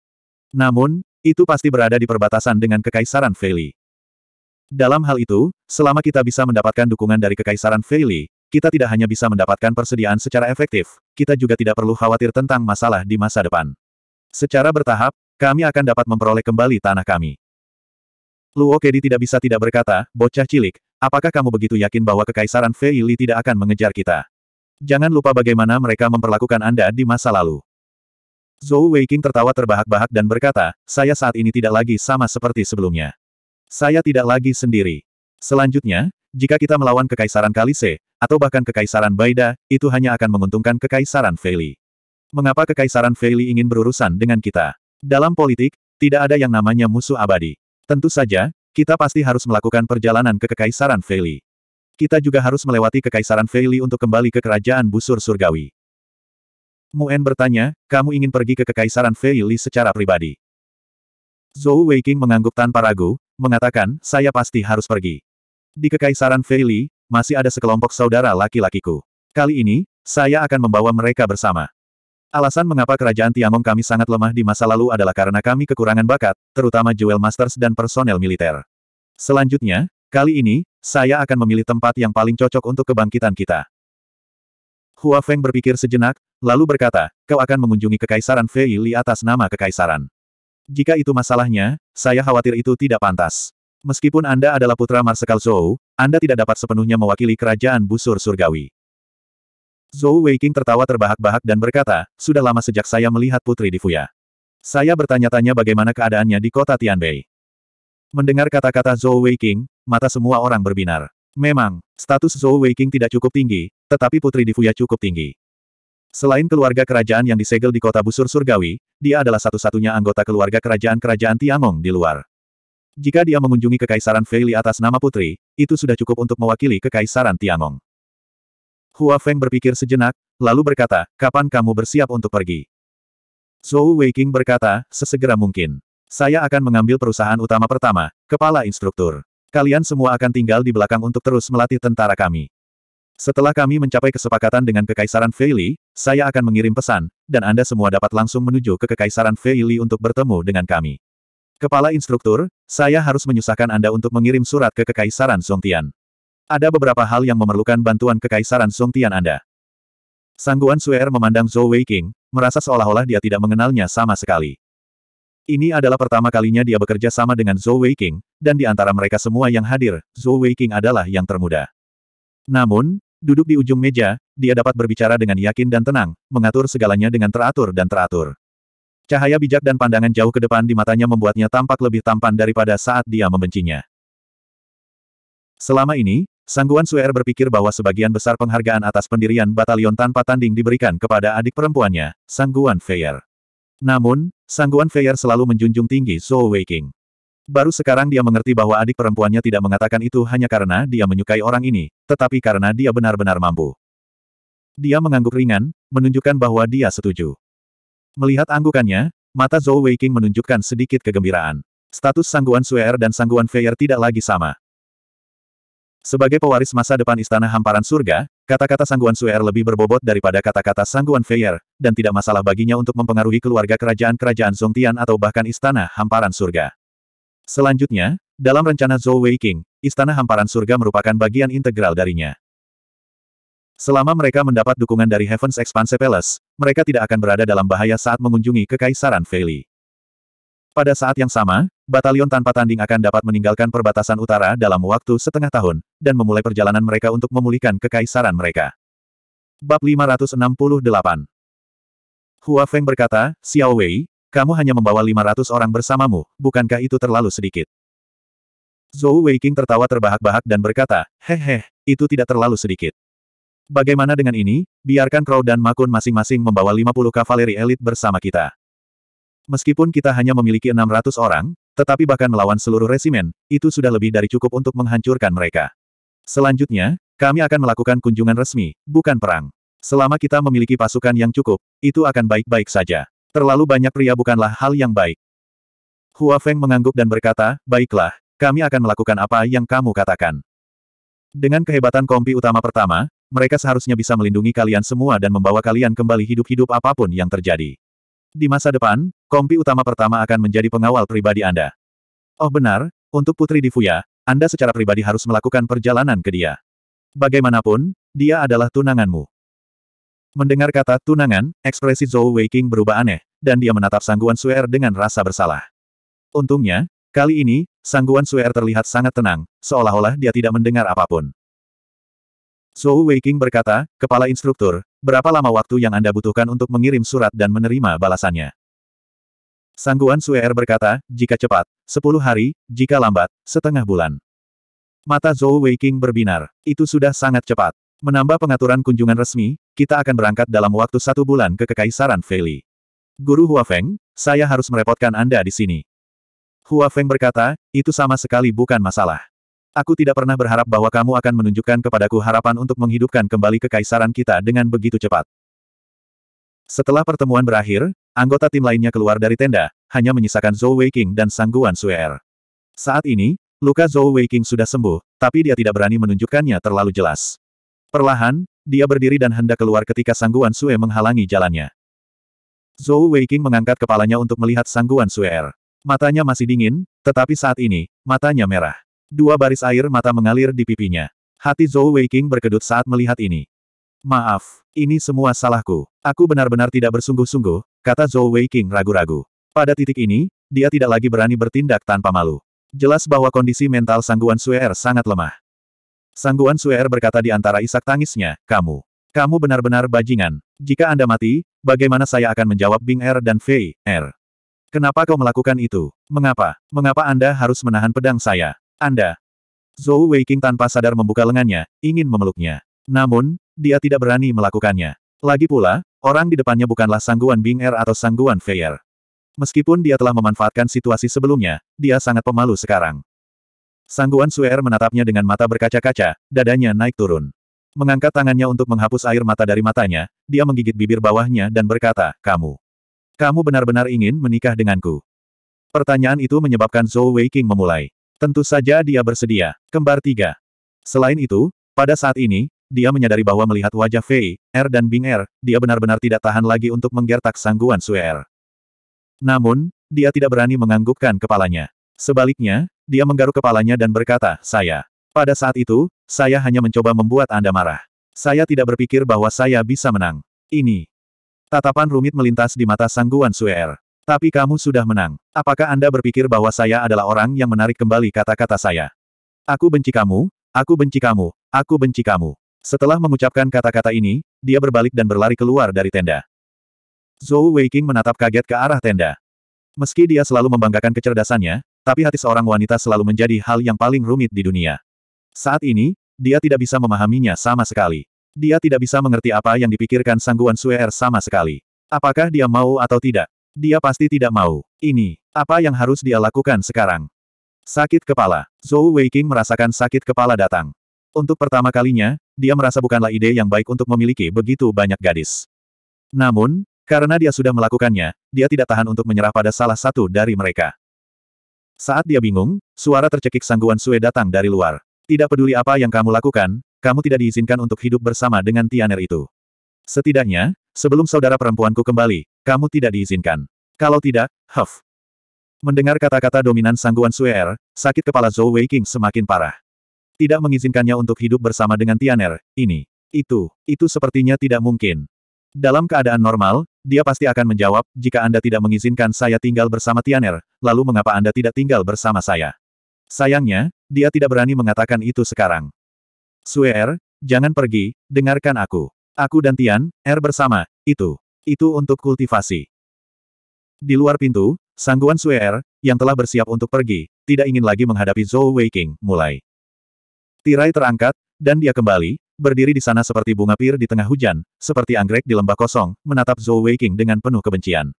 Speaker 1: Namun, itu pasti berada di perbatasan dengan Kekaisaran Feili. Dalam hal itu, selama kita bisa mendapatkan dukungan dari Kekaisaran Feili kita tidak hanya bisa mendapatkan persediaan secara efektif, kita juga tidak perlu khawatir tentang masalah di masa depan. Secara bertahap, kami akan dapat memperoleh kembali tanah kami. Luo Kedi tidak bisa tidak berkata, bocah cilik, apakah kamu begitu yakin bahwa Kekaisaran Fei Li tidak akan mengejar kita? Jangan lupa bagaimana mereka memperlakukan Anda di masa lalu. Zhou Weiqing tertawa terbahak-bahak dan berkata, saya saat ini tidak lagi sama seperti sebelumnya. Saya tidak lagi sendiri. Selanjutnya, jika kita melawan Kekaisaran Kalise, atau bahkan Kekaisaran Baida, itu hanya akan menguntungkan Kekaisaran Feili. Mengapa Kekaisaran Feili ingin berurusan dengan kita? Dalam politik, tidak ada yang namanya musuh abadi. Tentu saja, kita pasti harus melakukan perjalanan ke Kekaisaran Feili. Kita juga harus melewati Kekaisaran Feili untuk kembali ke Kerajaan Busur Surgawi. Muen bertanya, kamu ingin pergi ke Kekaisaran Feili secara pribadi? Zhou Weiqing mengangguk tanpa ragu, mengatakan, saya pasti harus pergi. Di Kekaisaran Feili, masih ada sekelompok saudara laki-lakiku. Kali ini, saya akan membawa mereka bersama. Alasan mengapa kerajaan Tiangong kami sangat lemah di masa lalu adalah karena kami kekurangan bakat, terutama Jewel Masters dan personel militer. Selanjutnya, kali ini, saya akan memilih tempat yang paling cocok untuk kebangkitan kita. Hua Feng berpikir sejenak, lalu berkata, kau akan mengunjungi Kekaisaran Fei Li atas nama Kekaisaran. Jika itu masalahnya, saya khawatir itu tidak pantas. Meskipun Anda adalah putra Marsekal Zhou, Anda tidak dapat sepenuhnya mewakili kerajaan busur surgawi. Zhou Weiqing tertawa terbahak-bahak dan berkata, sudah lama sejak saya melihat putri di Fuya. Saya bertanya-tanya bagaimana keadaannya di kota Tianbei. Mendengar kata-kata Zhou Weiqing, mata semua orang berbinar. Memang, status Zhou Weiqing tidak cukup tinggi, tetapi putri di Fuya cukup tinggi. Selain keluarga kerajaan yang disegel di kota busur surgawi, dia adalah satu-satunya anggota keluarga kerajaan-kerajaan Tiangong di luar. Jika dia mengunjungi Kekaisaran Feili atas nama putri, itu sudah cukup untuk mewakili Kekaisaran Tiangong. Hua Feng berpikir sejenak, lalu berkata, kapan kamu bersiap untuk pergi? Zhou Weiking berkata, sesegera mungkin. Saya akan mengambil perusahaan utama pertama, kepala instruktur. Kalian semua akan tinggal di belakang untuk terus melatih tentara kami. Setelah kami mencapai kesepakatan dengan Kekaisaran Feili, saya akan mengirim pesan, dan Anda semua dapat langsung menuju ke Kekaisaran Feili untuk bertemu dengan kami. Kepala instruktur, saya harus menyusahkan Anda untuk mengirim surat ke Kekaisaran Songtian. Ada beberapa hal yang memerlukan bantuan Kekaisaran Songtian Anda. Sangguan Suer memandang Zhou Weiqing, merasa seolah-olah dia tidak mengenalnya sama sekali. Ini adalah pertama kalinya dia bekerja sama dengan Zhou Weiqing, dan di antara mereka semua yang hadir, Zhou Weiqing adalah yang termuda. Namun, duduk di ujung meja, dia dapat berbicara dengan yakin dan tenang, mengatur segalanya dengan teratur dan teratur. Cahaya bijak dan pandangan jauh ke depan di matanya membuatnya tampak lebih tampan daripada saat dia membencinya. Selama ini, Sangguan Suer berpikir bahwa sebagian besar penghargaan atas pendirian batalion tanpa tanding diberikan kepada adik perempuannya, Sangguan Feier. Namun, Sangguan Feier selalu menjunjung tinggi Zhou Weiqing. Baru sekarang dia mengerti bahwa adik perempuannya tidak mengatakan itu hanya karena dia menyukai orang ini, tetapi karena dia benar-benar mampu. Dia mengangguk ringan, menunjukkan bahwa dia setuju. Melihat anggukannya, mata Zhou Weiqing menunjukkan sedikit kegembiraan. Status Sangguan Suer dan Sangguan Feier tidak lagi sama. Sebagai pewaris masa depan Istana Hamparan Surga, kata-kata Sangguan Suer lebih berbobot daripada kata-kata Sangguan Feier, dan tidak masalah baginya untuk mempengaruhi keluarga kerajaan-kerajaan Zongtian atau bahkan Istana Hamparan Surga. Selanjutnya, dalam rencana Zhou Weiqing, Istana Hamparan Surga merupakan bagian integral darinya. Selama mereka mendapat dukungan dari Heaven's Expanse Palace, mereka tidak akan berada dalam bahaya saat mengunjungi Kekaisaran Valley. Pada saat yang sama, batalion tanpa tanding akan dapat meninggalkan perbatasan utara dalam waktu setengah tahun, dan memulai perjalanan mereka untuk memulihkan kekaisaran mereka. Bab 568 Hua Feng berkata, Xiao Wei, kamu hanya membawa 500 orang bersamamu, bukankah itu terlalu sedikit? Zhou Weiqing tertawa terbahak-bahak dan berkata, hehe, itu tidak terlalu sedikit. Bagaimana dengan ini, biarkan Crow dan Makun masing-masing membawa 50 kavaleri elit bersama kita. Meskipun kita hanya memiliki 600 orang, tetapi bahkan melawan seluruh resimen, itu sudah lebih dari cukup untuk menghancurkan mereka. Selanjutnya, kami akan melakukan kunjungan resmi, bukan perang. Selama kita memiliki pasukan yang cukup, itu akan baik-baik saja. Terlalu banyak pria bukanlah hal yang baik. Hua Feng mengangguk dan berkata, baiklah, kami akan melakukan apa yang kamu katakan. Dengan kehebatan kompi utama pertama, mereka seharusnya bisa melindungi kalian semua dan membawa kalian kembali hidup-hidup apapun yang terjadi. Di masa depan, kompi utama pertama akan menjadi pengawal pribadi Anda. Oh benar, untuk Putri Difuya, Anda secara pribadi harus melakukan perjalanan ke dia. Bagaimanapun, dia adalah tunanganmu. Mendengar kata tunangan, ekspresi Zhou Weiqing berubah aneh, dan dia menatap Sangguan Suer dengan rasa bersalah. Untungnya, kali ini, Sangguan Suer terlihat sangat tenang, seolah-olah dia tidak mendengar apapun. Zhou Weiqing berkata, Kepala Instruktur, berapa lama waktu yang Anda butuhkan untuk mengirim surat dan menerima balasannya? Sangguan Suer berkata, jika cepat, sepuluh hari, jika lambat, setengah bulan. Mata Zhou Weiqing berbinar. Itu sudah sangat cepat. Menambah pengaturan kunjungan resmi, kita akan berangkat dalam waktu satu bulan ke Kekaisaran Feili. Guru Hua Feng, saya harus merepotkan Anda di sini. Hua Feng berkata, itu sama sekali bukan masalah. Aku tidak pernah berharap bahwa kamu akan menunjukkan kepadaku harapan untuk menghidupkan kembali kekaisaran kita dengan begitu cepat. Setelah pertemuan berakhir, anggota tim lainnya keluar dari tenda, hanya menyisakan Zhou Weiqing dan Sangguan Suer. Saat ini, luka Zhou Weiqing sudah sembuh, tapi dia tidak berani menunjukkannya terlalu jelas. Perlahan, dia berdiri dan hendak keluar ketika Sangguan Sue menghalangi jalannya. Zhou Weiqing mengangkat kepalanya untuk melihat Sangguan Suer. Matanya masih dingin, tetapi saat ini, matanya merah. Dua baris air mata mengalir di pipinya. Hati Zhou Weiqing berkedut saat melihat ini. Maaf, ini semua salahku. Aku benar-benar tidak bersungguh-sungguh, kata Zhou Weiqing ragu-ragu. Pada titik ini, dia tidak lagi berani bertindak tanpa malu. Jelas bahwa kondisi mental Sangguan Suer er sangat lemah. Sangguan Suer er berkata di antara isak tangisnya, kamu. Kamu benar-benar bajingan. Jika Anda mati, bagaimana saya akan menjawab Bing Er dan Fei, Er? Kenapa kau melakukan itu? Mengapa? Mengapa Anda harus menahan pedang saya? Anda. Zhou Weiqing tanpa sadar membuka lengannya, ingin memeluknya. Namun, dia tidak berani melakukannya. Lagi pula, orang di depannya bukanlah sangguan Bing Er atau sangguan Feier. Meskipun dia telah memanfaatkan situasi sebelumnya, dia sangat pemalu sekarang. Sangguan Suer menatapnya dengan mata berkaca-kaca, dadanya naik turun. Mengangkat tangannya untuk menghapus air mata dari matanya, dia menggigit bibir bawahnya dan berkata, Kamu. Kamu benar-benar ingin menikah denganku. Pertanyaan itu menyebabkan Zhou Weiqing memulai. Tentu saja dia bersedia. Kembar tiga. Selain itu, pada saat ini, dia menyadari bahwa melihat wajah Fei, Er dan Bing Er, dia benar-benar tidak tahan lagi untuk menggertak sangguan Sue Er. Namun, dia tidak berani menganggukkan kepalanya. Sebaliknya, dia menggaruk kepalanya dan berkata, saya. Pada saat itu, saya hanya mencoba membuat Anda marah. Saya tidak berpikir bahwa saya bisa menang. Ini. Tatapan rumit melintas di mata sangguan Sue Er. Tapi kamu sudah menang. Apakah Anda berpikir bahwa saya adalah orang yang menarik kembali kata-kata saya? Aku benci kamu, aku benci kamu, aku benci kamu. Setelah mengucapkan kata-kata ini, dia berbalik dan berlari keluar dari tenda. Zhou Weiqing menatap kaget ke arah tenda. Meski dia selalu membanggakan kecerdasannya, tapi hati seorang wanita selalu menjadi hal yang paling rumit di dunia. Saat ini, dia tidak bisa memahaminya sama sekali. Dia tidak bisa mengerti apa yang dipikirkan Sangguan Suer er sama sekali. Apakah dia mau atau tidak? Dia pasti tidak mau. Ini, apa yang harus dia lakukan sekarang? Sakit kepala. Zhou Weiqing merasakan sakit kepala datang. Untuk pertama kalinya, dia merasa bukanlah ide yang baik untuk memiliki begitu banyak gadis. Namun, karena dia sudah melakukannya, dia tidak tahan untuk menyerah pada salah satu dari mereka. Saat dia bingung, suara tercekik sangguan Sue datang dari luar. Tidak peduli apa yang kamu lakukan, kamu tidak diizinkan untuk hidup bersama dengan Tianer itu. Setidaknya, Sebelum saudara perempuanku kembali, kamu tidak diizinkan. Kalau tidak, huff. Mendengar kata-kata dominan sangguan Suer, er, sakit kepala Zhou Wei King semakin parah. Tidak mengizinkannya untuk hidup bersama dengan Tianer, ini, itu, itu sepertinya tidak mungkin. Dalam keadaan normal, dia pasti akan menjawab, jika Anda tidak mengizinkan saya tinggal bersama Tianer, lalu mengapa Anda tidak tinggal bersama saya? Sayangnya, dia tidak berani mengatakan itu sekarang. Suer, er, jangan pergi, dengarkan aku. Aku dan Tian, R er bersama, itu. Itu untuk kultivasi. Di luar pintu, Sangguan Sue R, er, yang telah bersiap untuk pergi, tidak ingin lagi menghadapi Zhou Weiqing, mulai. Tirai terangkat, dan dia kembali, berdiri di sana seperti bunga pir di tengah hujan, seperti anggrek di lembah kosong, menatap Zhou Weiqing dengan penuh kebencian.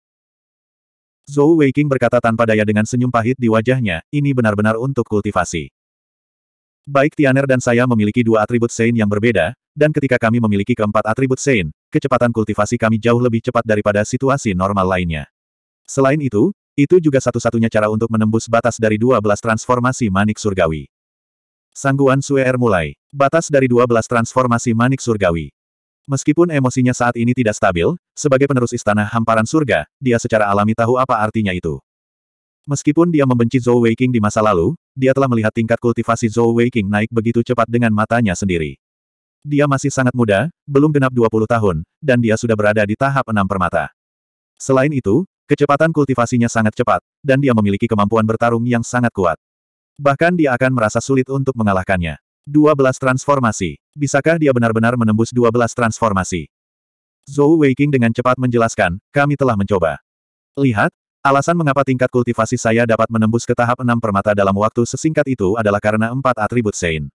Speaker 1: Zhou Weiqing berkata tanpa daya dengan senyum pahit di wajahnya, ini benar-benar untuk kultivasi. Baik Tianer dan saya memiliki dua atribut Sein yang berbeda, dan ketika kami memiliki keempat atribut Sein, kecepatan kultivasi kami jauh lebih cepat daripada situasi normal lainnya. Selain itu, itu juga satu-satunya cara untuk menembus batas dari 12 transformasi manik surgawi. Sangguan Suer mulai. Batas dari 12 transformasi manik surgawi. Meskipun emosinya saat ini tidak stabil, sebagai penerus istana hamparan surga, dia secara alami tahu apa artinya itu. Meskipun dia membenci Zhou Weiking di masa lalu, dia telah melihat tingkat kultivasi Zhou Weiking naik begitu cepat dengan matanya sendiri. Dia masih sangat muda, belum genap 20 tahun, dan dia sudah berada di tahap enam permata. Selain itu, kecepatan kultivasinya sangat cepat, dan dia memiliki kemampuan bertarung yang sangat kuat. Bahkan dia akan merasa sulit untuk mengalahkannya. 12 transformasi. Bisakah dia benar-benar menembus 12 transformasi? Zhou Weiking dengan cepat menjelaskan, kami telah mencoba. Lihat, Alasan mengapa tingkat kultivasi saya dapat menembus ke tahap enam permata dalam waktu sesingkat itu adalah karena empat atribut Sein.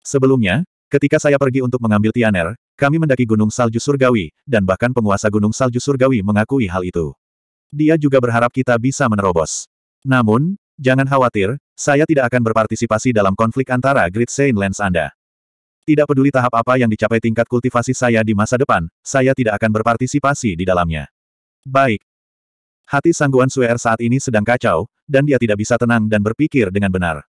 Speaker 1: Sebelumnya, Ketika saya pergi untuk mengambil Tianer, kami mendaki Gunung Salju Surgawi, dan bahkan penguasa Gunung Salju Surgawi mengakui hal itu. Dia juga berharap kita bisa menerobos. Namun, jangan khawatir, saya tidak akan berpartisipasi dalam konflik antara Great Saint Lens Anda. Tidak peduli tahap apa yang dicapai tingkat kultivasi saya di masa depan, saya tidak akan berpartisipasi di dalamnya. Baik. Hati Sangguan Suer saat ini sedang kacau, dan dia tidak bisa tenang dan berpikir dengan benar.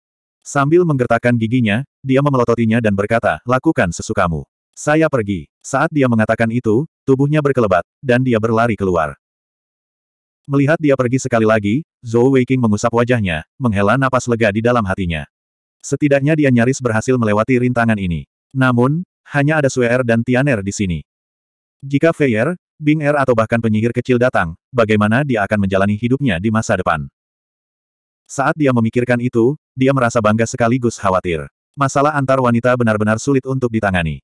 Speaker 1: Sambil menggertakkan giginya, dia memelototinya dan berkata, lakukan sesukamu. Saya pergi. Saat dia mengatakan itu, tubuhnya berkelebat, dan dia berlari keluar. Melihat dia pergi sekali lagi, Zhou Weiking mengusap wajahnya, menghela napas lega di dalam hatinya. Setidaknya dia nyaris berhasil melewati rintangan ini. Namun, hanya ada Suer er dan Tianer di sini. Jika Feier, Bing Er atau bahkan penyihir kecil datang, bagaimana dia akan menjalani hidupnya di masa depan? Saat dia memikirkan itu, dia merasa bangga sekaligus khawatir. Masalah antar wanita benar-benar sulit untuk ditangani.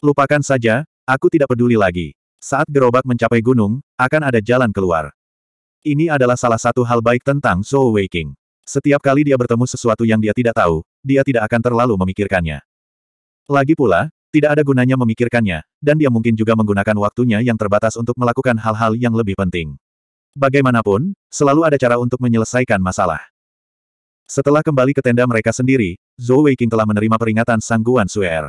Speaker 1: Lupakan saja, aku tidak peduli lagi. Saat gerobak mencapai gunung, akan ada jalan keluar. Ini adalah salah satu hal baik tentang Zhou Weiking. Setiap kali dia bertemu sesuatu yang dia tidak tahu, dia tidak akan terlalu memikirkannya. Lagi pula, tidak ada gunanya memikirkannya, dan dia mungkin juga menggunakan waktunya yang terbatas untuk melakukan hal-hal yang lebih penting. Bagaimanapun, selalu ada cara untuk menyelesaikan masalah. Setelah kembali ke tenda mereka sendiri, Zhou Weiqing telah menerima peringatan Sang Guan Suer.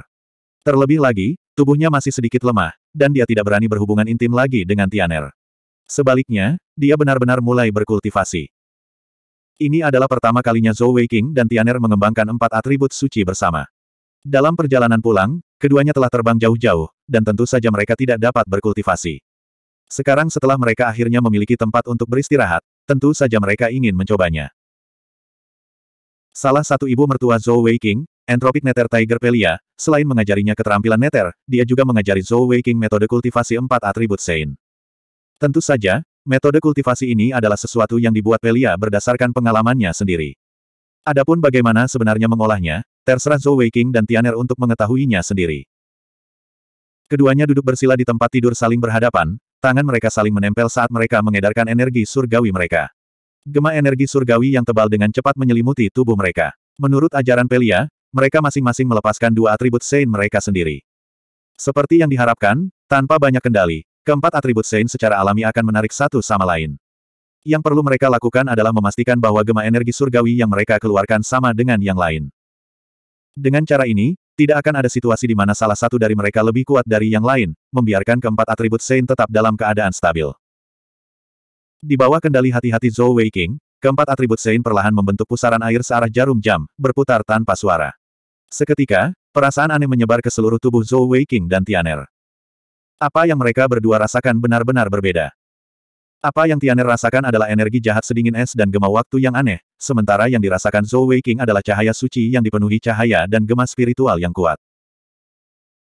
Speaker 1: Terlebih lagi, tubuhnya masih sedikit lemah, dan dia tidak berani berhubungan intim lagi dengan Tianer. Sebaliknya, dia benar-benar mulai berkultivasi. Ini adalah pertama kalinya Zhou Weiqing dan Tianer mengembangkan empat atribut suci bersama. Dalam perjalanan pulang, keduanya telah terbang jauh-jauh, dan tentu saja mereka tidak dapat berkultivasi. Sekarang setelah mereka akhirnya memiliki tempat untuk beristirahat, tentu saja mereka ingin mencobanya. Salah satu ibu mertua Zhou Weiqing, Entropic Nether Tiger Pelia, selain mengajarinya keterampilan Nether, dia juga mengajari Zhou Weiqing metode kultivasi empat atribut Sein. Tentu saja, metode kultivasi ini adalah sesuatu yang dibuat Pelia berdasarkan pengalamannya sendiri. Adapun bagaimana sebenarnya mengolahnya, terserah Zhou Weiqing dan Tianer untuk mengetahuinya sendiri. Keduanya duduk bersila di tempat tidur saling berhadapan, tangan mereka saling menempel saat mereka mengedarkan energi surgawi mereka. Gema energi surgawi yang tebal dengan cepat menyelimuti tubuh mereka. Menurut ajaran Pelia, mereka masing-masing melepaskan dua atribut Sein mereka sendiri. Seperti yang diharapkan, tanpa banyak kendali, keempat atribut Sein secara alami akan menarik satu sama lain. Yang perlu mereka lakukan adalah memastikan bahwa gema energi surgawi yang mereka keluarkan sama dengan yang lain. Dengan cara ini, tidak akan ada situasi di mana salah satu dari mereka lebih kuat dari yang lain, membiarkan keempat atribut Sein tetap dalam keadaan stabil. Di bawah kendali hati-hati Zhou Weiqing, keempat atribut Sein perlahan membentuk pusaran air searah jarum jam, berputar tanpa suara. Seketika, perasaan aneh menyebar ke seluruh tubuh Zhou Weiqing dan Tianer. Apa yang mereka berdua rasakan benar-benar berbeda. Apa yang Tianer rasakan adalah energi jahat sedingin es dan gema waktu yang aneh, sementara yang dirasakan Zhou Weiqing adalah cahaya suci yang dipenuhi cahaya dan gema spiritual yang kuat.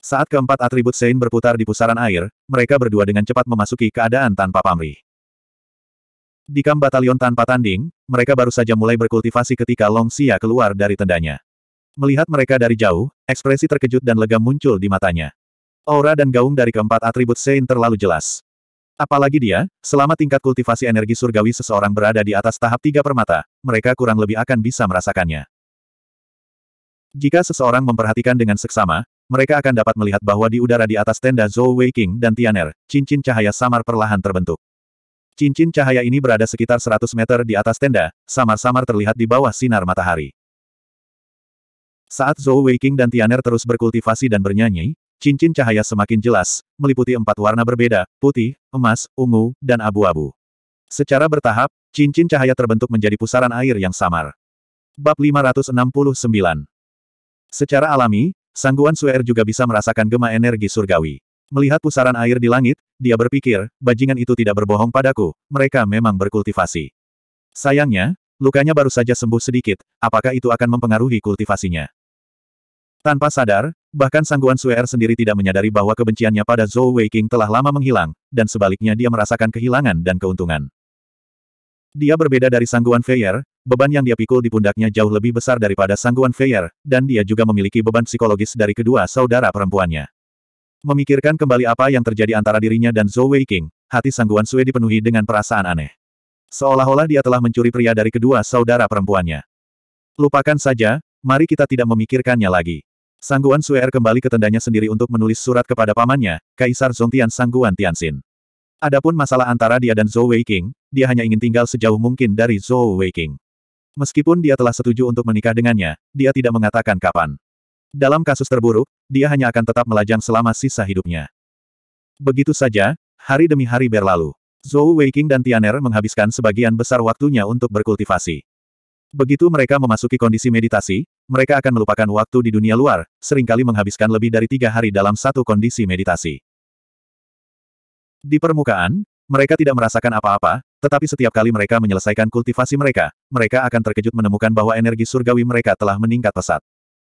Speaker 1: Saat keempat atribut Sein berputar di pusaran air, mereka berdua dengan cepat memasuki keadaan tanpa pamrih. Di kamp batalion tanpa tanding, mereka baru saja mulai berkultivasi ketika Long Xia keluar dari tendanya. Melihat mereka dari jauh, ekspresi terkejut dan lega muncul di matanya. Aura dan gaung dari keempat atribut Sein terlalu jelas. Apalagi dia, selama tingkat kultivasi energi surgawi seseorang berada di atas tahap tiga permata, mereka kurang lebih akan bisa merasakannya. Jika seseorang memperhatikan dengan seksama, mereka akan dapat melihat bahwa di udara di atas tenda Zhou Weiqing dan Tianer, cincin cahaya samar perlahan terbentuk. Cincin cahaya ini berada sekitar 100 meter di atas tenda, samar-samar terlihat di bawah sinar matahari. Saat Zhou Weiqing dan Tianer terus berkultivasi dan bernyanyi, cincin cahaya semakin jelas, meliputi empat warna berbeda, putih, emas, ungu, dan abu-abu. Secara bertahap, cincin cahaya terbentuk menjadi pusaran air yang samar. Bab 569 Secara alami, Sangguan Suer juga bisa merasakan gema energi surgawi. Melihat pusaran air di langit, dia berpikir, bajingan itu tidak berbohong padaku, mereka memang berkultivasi. Sayangnya, lukanya baru saja sembuh sedikit, apakah itu akan mempengaruhi kultivasinya? Tanpa sadar, bahkan Sangguan Suer er sendiri tidak menyadari bahwa kebenciannya pada Zhou Weiqing telah lama menghilang, dan sebaliknya dia merasakan kehilangan dan keuntungan. Dia berbeda dari Sangguan Feier, beban yang dia pikul di pundaknya jauh lebih besar daripada Sangguan Feier, dan dia juga memiliki beban psikologis dari kedua saudara perempuannya. Memikirkan kembali apa yang terjadi antara dirinya dan Zhou Weiqing, hati Sangguan Sue dipenuhi dengan perasaan aneh. Seolah-olah dia telah mencuri pria dari kedua saudara perempuannya. Lupakan saja, mari kita tidak memikirkannya lagi. Sangguan er kembali ke tendanya sendiri untuk menulis surat kepada pamannya, Kaisar Zongtian Sangguan Tianxin. Adapun masalah antara dia dan Zhou Weiqing, dia hanya ingin tinggal sejauh mungkin dari Zhou Weiqing. Meskipun dia telah setuju untuk menikah dengannya, dia tidak mengatakan kapan. Dalam kasus terburuk, dia hanya akan tetap melajang selama sisa hidupnya. Begitu saja, hari demi hari berlalu. Zhou Weiqing dan Tianer menghabiskan sebagian besar waktunya untuk berkultivasi. Begitu mereka memasuki kondisi meditasi, mereka akan melupakan waktu di dunia luar, seringkali menghabiskan lebih dari tiga hari dalam satu kondisi meditasi. Di permukaan, mereka tidak merasakan apa-apa, tetapi setiap kali mereka menyelesaikan kultivasi mereka, mereka akan terkejut menemukan bahwa energi surgawi mereka telah meningkat pesat.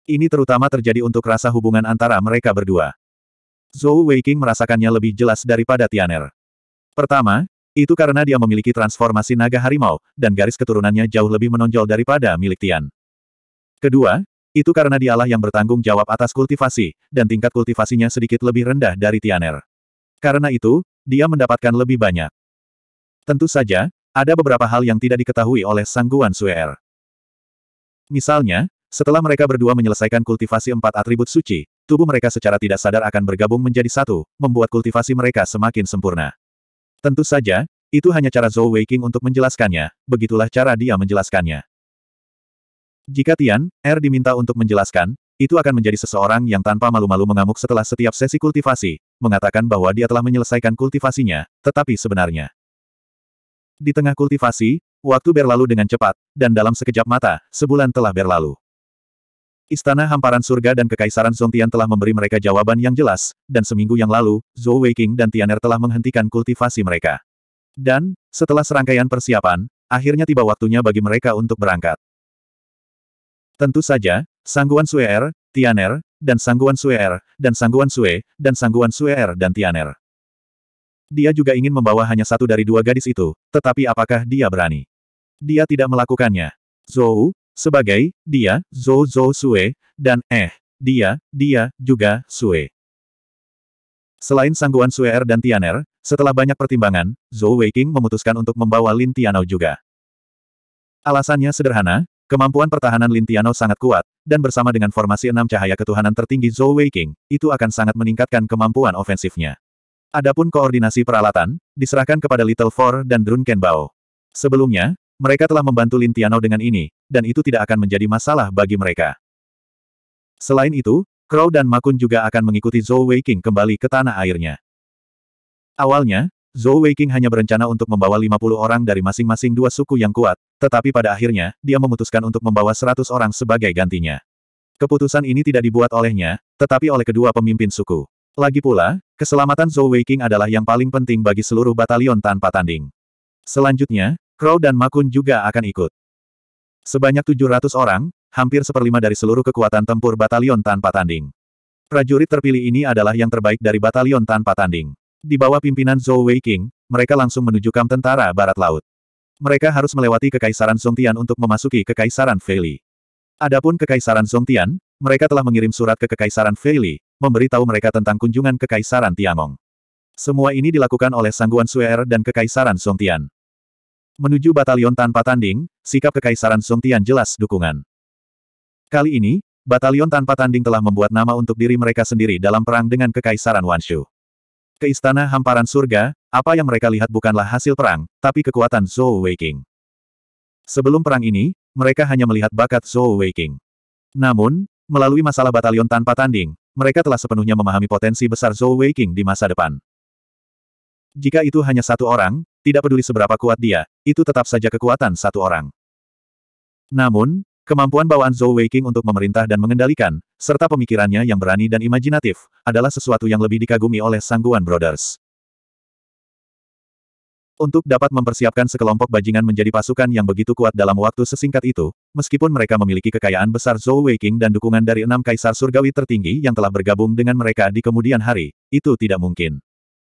Speaker 1: Ini terutama terjadi untuk rasa hubungan antara mereka berdua. Zhou Weiqing merasakannya lebih jelas daripada Tianer. Pertama, itu karena dia memiliki transformasi naga harimau, dan garis keturunannya jauh lebih menonjol daripada milik Tian. Kedua, itu karena dialah yang bertanggung jawab atas kultivasi, dan tingkat kultivasinya sedikit lebih rendah dari Tianer. Karena itu, dia mendapatkan lebih banyak. Tentu saja, ada beberapa hal yang tidak diketahui oleh Sangguan Suer. Er. Misalnya, setelah mereka berdua menyelesaikan kultivasi empat atribut suci, tubuh mereka secara tidak sadar akan bergabung menjadi satu, membuat kultivasi mereka semakin sempurna. Tentu saja, itu hanya cara Zhou Weiqing untuk menjelaskannya, begitulah cara dia menjelaskannya. Jika Tian, Er diminta untuk menjelaskan, itu akan menjadi seseorang yang tanpa malu-malu mengamuk setelah setiap sesi kultivasi, mengatakan bahwa dia telah menyelesaikan kultivasinya, tetapi sebenarnya. Di tengah kultivasi, waktu berlalu dengan cepat, dan dalam sekejap mata, sebulan telah berlalu. Istana Hamparan Surga dan Kekaisaran Zongtian telah memberi mereka jawaban yang jelas, dan seminggu yang lalu, Zhou Weiqing dan Tianer telah menghentikan kultivasi mereka. Dan, setelah serangkaian persiapan, akhirnya tiba waktunya bagi mereka untuk berangkat. Tentu saja, Sangguan Suer, er, Tianer, dan Sangguan Suer, er, dan Sangguan Sue, dan Sangguan Suer er dan Tianer. Dia juga ingin membawa hanya satu dari dua gadis itu, tetapi apakah dia berani? Dia tidak melakukannya. Zhou, sebagai, dia, Zhou Zhou Sue, dan, eh, dia, dia, juga, Sue. Selain sangguan Er dan Tianer, setelah banyak pertimbangan, Zhou Weiqing memutuskan untuk membawa Lin Tianou juga. Alasannya sederhana, kemampuan pertahanan Lin Tianou sangat kuat, dan bersama dengan formasi enam cahaya ketuhanan tertinggi Zhou Weiqing, itu akan sangat meningkatkan kemampuan ofensifnya. Adapun koordinasi peralatan, diserahkan kepada Little Four dan Drunken Bao. Sebelumnya, mereka telah membantu Lin Tianao dengan ini, dan itu tidak akan menjadi masalah bagi mereka. Selain itu, Crow dan Makun juga akan mengikuti Zhou Weiqing kembali ke tanah airnya. Awalnya, Zhou Weiqing hanya berencana untuk membawa 50 orang dari masing-masing dua suku yang kuat, tetapi pada akhirnya, dia memutuskan untuk membawa 100 orang sebagai gantinya. Keputusan ini tidak dibuat olehnya, tetapi oleh kedua pemimpin suku. Lagi pula, keselamatan Zhou Weiqing adalah yang paling penting bagi seluruh batalion tanpa tanding. Selanjutnya, Crow dan Makun juga akan ikut. Sebanyak 700 orang, hampir seperlima dari seluruh kekuatan tempur batalion tanpa tanding. Prajurit terpilih ini adalah yang terbaik dari batalion tanpa tanding. Di bawah pimpinan Zhou Weiqing, mereka langsung menuju kamp tentara barat laut. Mereka harus melewati Kekaisaran Songtian untuk memasuki Kekaisaran Feili. Adapun Kekaisaran Songtian, mereka telah mengirim surat ke Kekaisaran Feili, memberitahu mereka tentang kunjungan Kekaisaran Tiangong. Semua ini dilakukan oleh Sangguan Suer er dan Kekaisaran Songtian. Menuju batalion tanpa tanding, sikap Kekaisaran Song Tian jelas dukungan. Kali ini, batalion tanpa tanding telah membuat nama untuk diri mereka sendiri dalam perang dengan Kekaisaran Wanshu. Ke istana hamparan surga, apa yang mereka lihat bukanlah hasil perang, tapi kekuatan Zhou Weiqing. Sebelum perang ini, mereka hanya melihat bakat Zhou Weiqing. Namun, melalui masalah batalion tanpa tanding, mereka telah sepenuhnya memahami potensi besar Zhou Weiqing di masa depan. Jika itu hanya satu orang, tidak peduli seberapa kuat dia, itu tetap saja kekuatan satu orang. Namun, kemampuan bawaan Zhou Weiqing untuk memerintah dan mengendalikan, serta pemikirannya yang berani dan imajinatif, adalah sesuatu yang lebih dikagumi oleh Sangguan Brothers. Untuk dapat mempersiapkan sekelompok bajingan menjadi pasukan yang begitu kuat dalam waktu sesingkat itu, meskipun mereka memiliki kekayaan besar Zhou Weiqing dan dukungan dari enam kaisar surgawi tertinggi yang telah bergabung dengan mereka di kemudian hari, itu tidak mungkin.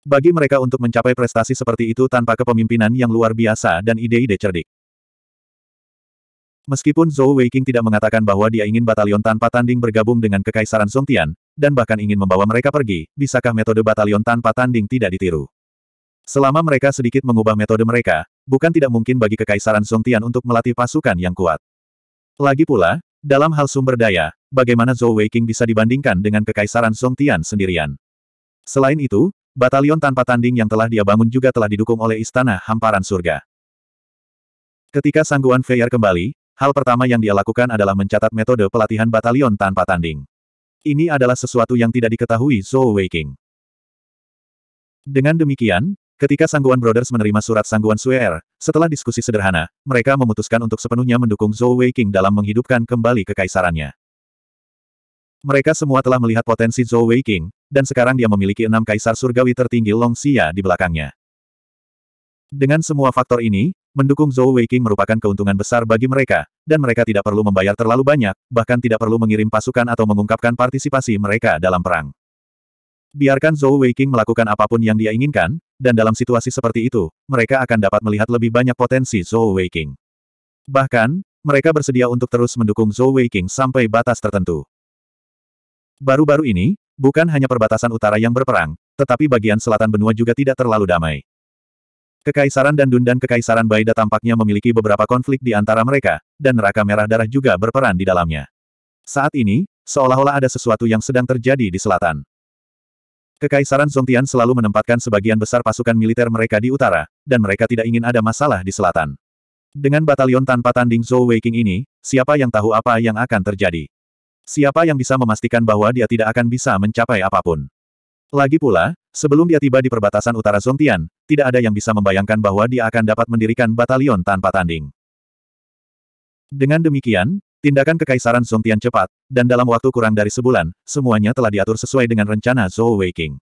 Speaker 1: Bagi mereka untuk mencapai prestasi seperti itu tanpa kepemimpinan yang luar biasa dan ide-ide cerdik. Meskipun Zhou Weiqing tidak mengatakan bahwa dia ingin batalion tanpa tanding bergabung dengan Kekaisaran Songtian, dan bahkan ingin membawa mereka pergi, bisakah metode batalion tanpa tanding tidak ditiru? Selama mereka sedikit mengubah metode mereka, bukan tidak mungkin bagi Kekaisaran Songtian untuk melatih pasukan yang kuat. Lagi pula, dalam hal sumber daya, bagaimana Zhou Weiqing bisa dibandingkan dengan Kekaisaran Songtian sendirian? Selain itu, Batalion tanpa tanding yang telah dia bangun juga telah didukung oleh Istana Hamparan Surga. Ketika Sangguan Feyer kembali, hal pertama yang dia lakukan adalah mencatat metode pelatihan batalion tanpa tanding. Ini adalah sesuatu yang tidak diketahui Zhou Weiqing. Dengan demikian, ketika Sangguan Brothers menerima surat Sangguan Suer, setelah diskusi sederhana, mereka memutuskan untuk sepenuhnya mendukung Zhou Weiqing dalam menghidupkan kembali kekaisarannya. Mereka semua telah melihat potensi Zhou Weiqing, dan sekarang dia memiliki enam kaisar surgawi tertinggi Long Xia di belakangnya. Dengan semua faktor ini, mendukung Zhou Weiqing merupakan keuntungan besar bagi mereka, dan mereka tidak perlu membayar terlalu banyak, bahkan tidak perlu mengirim pasukan atau mengungkapkan partisipasi mereka dalam perang. Biarkan Zhou Weiqing melakukan apapun yang dia inginkan, dan dalam situasi seperti itu, mereka akan dapat melihat lebih banyak potensi Zhou Weiqing. Bahkan, mereka bersedia untuk terus mendukung Zhou Weiqing sampai batas tertentu. Baru-baru ini, Bukan hanya perbatasan utara yang berperang, tetapi bagian selatan benua juga tidak terlalu damai. Kekaisaran Dandun dan Kekaisaran Baida tampaknya memiliki beberapa konflik di antara mereka, dan neraka merah darah juga berperan di dalamnya. Saat ini, seolah-olah ada sesuatu yang sedang terjadi di selatan. Kekaisaran Zongtian selalu menempatkan sebagian besar pasukan militer mereka di utara, dan mereka tidak ingin ada masalah di selatan. Dengan batalion tanpa tanding Zhou Weiqing ini, siapa yang tahu apa yang akan terjadi? Siapa yang bisa memastikan bahwa dia tidak akan bisa mencapai apapun? Lagi pula, sebelum dia tiba di perbatasan utara Zongtian, tidak ada yang bisa membayangkan bahwa dia akan dapat mendirikan batalion tanpa tanding. Dengan demikian, tindakan kekaisaran Zongtian cepat, dan dalam waktu kurang dari sebulan, semuanya telah diatur sesuai dengan rencana Zhou Weiking.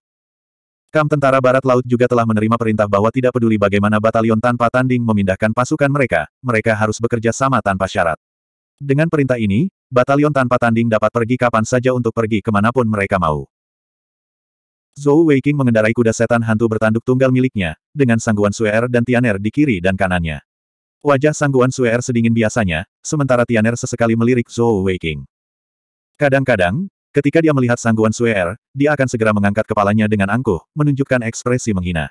Speaker 1: Kam Tentara Barat Laut juga telah menerima perintah bahwa tidak peduli bagaimana batalion tanpa tanding memindahkan pasukan mereka, mereka harus bekerja sama tanpa syarat. Dengan perintah ini, batalion tanpa tanding dapat pergi kapan saja untuk pergi kemanapun mereka mau. Zhou Weiqing mengendarai kuda setan hantu bertanduk tunggal miliknya, dengan Sangguan Suer dan Tianer di kiri dan kanannya. Wajah Sangguan Suer sedingin biasanya, sementara Tianer sesekali melirik Zhou Weiqing. Kadang-kadang, ketika dia melihat Sangguan Suer, dia akan segera mengangkat kepalanya dengan angkuh, menunjukkan ekspresi menghina.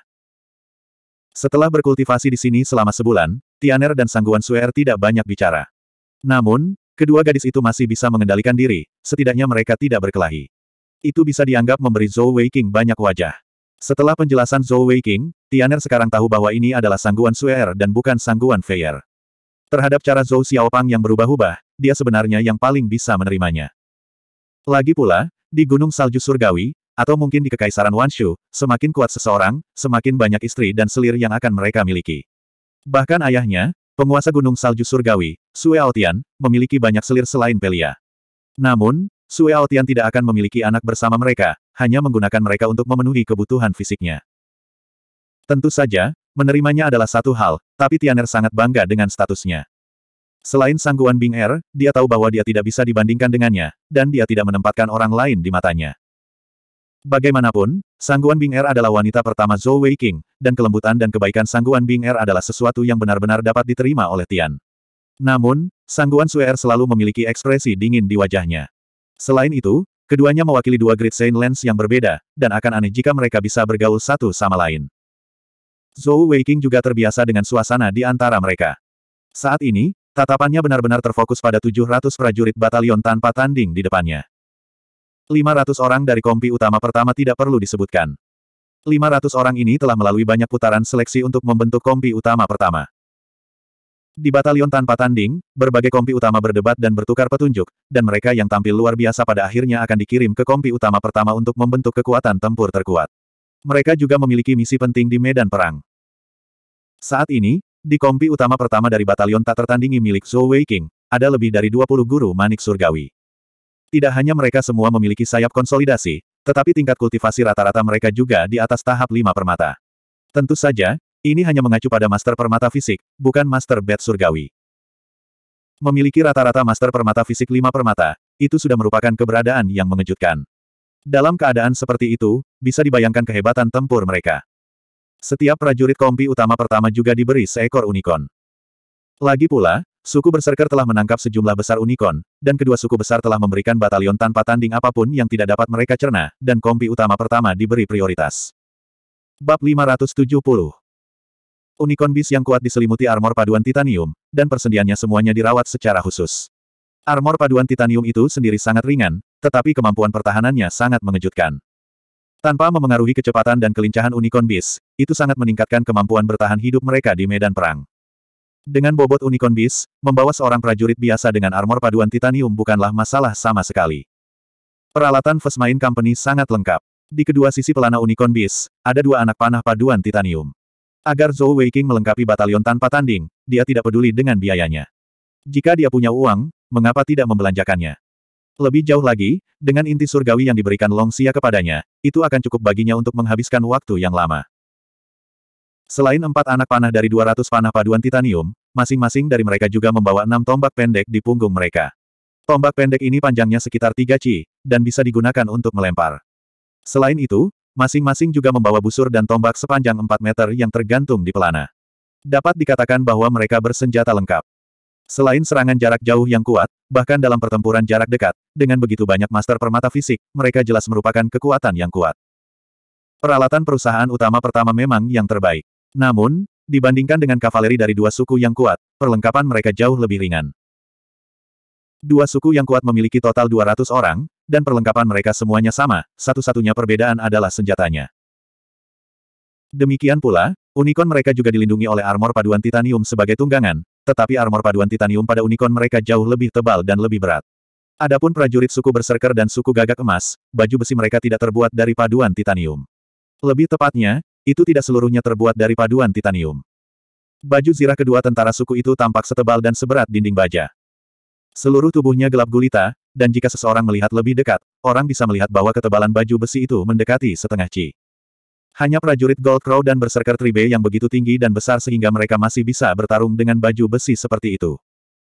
Speaker 1: Setelah berkultivasi di sini selama sebulan, Tianer dan Sangguan Suer tidak banyak bicara. Namun, Kedua gadis itu masih bisa mengendalikan diri, setidaknya mereka tidak berkelahi. Itu bisa dianggap memberi Zhou Weiqing banyak wajah. Setelah penjelasan Zhou Weiqing, Tianer sekarang tahu bahwa ini adalah sangguan Suer dan bukan sangguan Feier. Terhadap cara Zhou Xiaopang yang berubah-ubah, dia sebenarnya yang paling bisa menerimanya. Lagi pula, di Gunung Salju Surgawi, atau mungkin di Kekaisaran Wanshu, semakin kuat seseorang, semakin banyak istri dan selir yang akan mereka miliki. Bahkan ayahnya, penguasa Gunung Salju Surgawi, Sue Aotian, memiliki banyak selir selain Pelia. Namun, Sue Aotian tidak akan memiliki anak bersama mereka, hanya menggunakan mereka untuk memenuhi kebutuhan fisiknya. Tentu saja, menerimanya adalah satu hal, tapi Tianer sangat bangga dengan statusnya. Selain sangguan Bing Er, dia tahu bahwa dia tidak bisa dibandingkan dengannya, dan dia tidak menempatkan orang lain di matanya. Bagaimanapun, Sangguan Bing Er adalah wanita pertama Zhou Wei King, dan kelembutan dan kebaikan Sangguan Bing Er adalah sesuatu yang benar-benar dapat diterima oleh Tian. Namun, Sangguan Sue Er selalu memiliki ekspresi dingin di wajahnya. Selain itu, keduanya mewakili dua Great Saint lens yang berbeda, dan akan aneh jika mereka bisa bergaul satu sama lain. Zhou Wei King juga terbiasa dengan suasana di antara mereka. Saat ini, tatapannya benar-benar terfokus pada 700 prajurit batalion tanpa tanding di depannya. 500 orang dari kompi utama pertama tidak perlu disebutkan. 500 orang ini telah melalui banyak putaran seleksi untuk membentuk kompi utama pertama. Di batalion tanpa tanding, berbagai kompi utama berdebat dan bertukar petunjuk, dan mereka yang tampil luar biasa pada akhirnya akan dikirim ke kompi utama pertama untuk membentuk kekuatan tempur terkuat. Mereka juga memiliki misi penting di medan perang. Saat ini, di kompi utama pertama dari batalion tak tertandingi milik Zhou Weiqing, ada lebih dari 20 guru manik surgawi. Tidak hanya mereka semua memiliki sayap konsolidasi, tetapi tingkat kultivasi rata-rata mereka juga di atas tahap lima permata. Tentu saja, ini hanya mengacu pada master permata fisik, bukan master bed surgawi. Memiliki rata-rata master permata fisik lima permata, itu sudah merupakan keberadaan yang mengejutkan. Dalam keadaan seperti itu, bisa dibayangkan kehebatan tempur mereka. Setiap prajurit kompi utama pertama juga diberi seekor unicorn. Lagi pula, Suku berserker telah menangkap sejumlah besar unicorn, dan kedua suku besar telah memberikan batalion tanpa tanding apapun yang tidak dapat mereka cerna, dan kompi utama pertama diberi prioritas. Bab 570 Unicorn bis yang kuat diselimuti armor paduan titanium, dan persendiannya semuanya dirawat secara khusus. Armor paduan titanium itu sendiri sangat ringan, tetapi kemampuan pertahanannya sangat mengejutkan. Tanpa memengaruhi kecepatan dan kelincahan unicorn bis, itu sangat meningkatkan kemampuan bertahan hidup mereka di medan perang. Dengan bobot unicorn bis, membawa seorang prajurit biasa dengan armor paduan titanium bukanlah masalah sama sekali. Peralatan Main Company sangat lengkap. Di kedua sisi pelana unicorn bis, ada dua anak panah paduan titanium. Agar Zhou Weiqing melengkapi batalion tanpa tanding, dia tidak peduli dengan biayanya. Jika dia punya uang, mengapa tidak membelanjakannya? Lebih jauh lagi, dengan inti surgawi yang diberikan Long Xia kepadanya, itu akan cukup baginya untuk menghabiskan waktu yang lama. Selain empat anak panah dari 200 panah paduan titanium, masing-masing dari mereka juga membawa enam tombak pendek di punggung mereka. Tombak pendek ini panjangnya sekitar 3 ci, dan bisa digunakan untuk melempar. Selain itu, masing-masing juga membawa busur dan tombak sepanjang 4 meter yang tergantung di pelana. Dapat dikatakan bahwa mereka bersenjata lengkap. Selain serangan jarak jauh yang kuat, bahkan dalam pertempuran jarak dekat, dengan begitu banyak master permata fisik, mereka jelas merupakan kekuatan yang kuat. Peralatan perusahaan utama pertama memang yang terbaik. Namun, dibandingkan dengan kavaleri dari dua suku yang kuat, perlengkapan mereka jauh lebih ringan. Dua suku yang kuat memiliki total 200 orang, dan perlengkapan mereka semuanya sama, satu-satunya perbedaan adalah senjatanya. Demikian pula, Unicorn mereka juga dilindungi oleh armor paduan titanium sebagai tunggangan, tetapi armor paduan titanium pada Unicorn mereka jauh lebih tebal dan lebih berat. Adapun prajurit suku berserker dan suku gagak emas, baju besi mereka tidak terbuat dari paduan titanium. Lebih tepatnya, itu tidak seluruhnya terbuat dari paduan titanium. Baju zirah kedua tentara suku itu tampak setebal dan seberat dinding baja. Seluruh tubuhnya gelap gulita, dan jika seseorang melihat lebih dekat, orang bisa melihat bahwa ketebalan baju besi itu mendekati setengah ci. Hanya prajurit Gold Crow dan berserker Tribe yang begitu tinggi dan besar sehingga mereka masih bisa bertarung dengan baju besi seperti itu.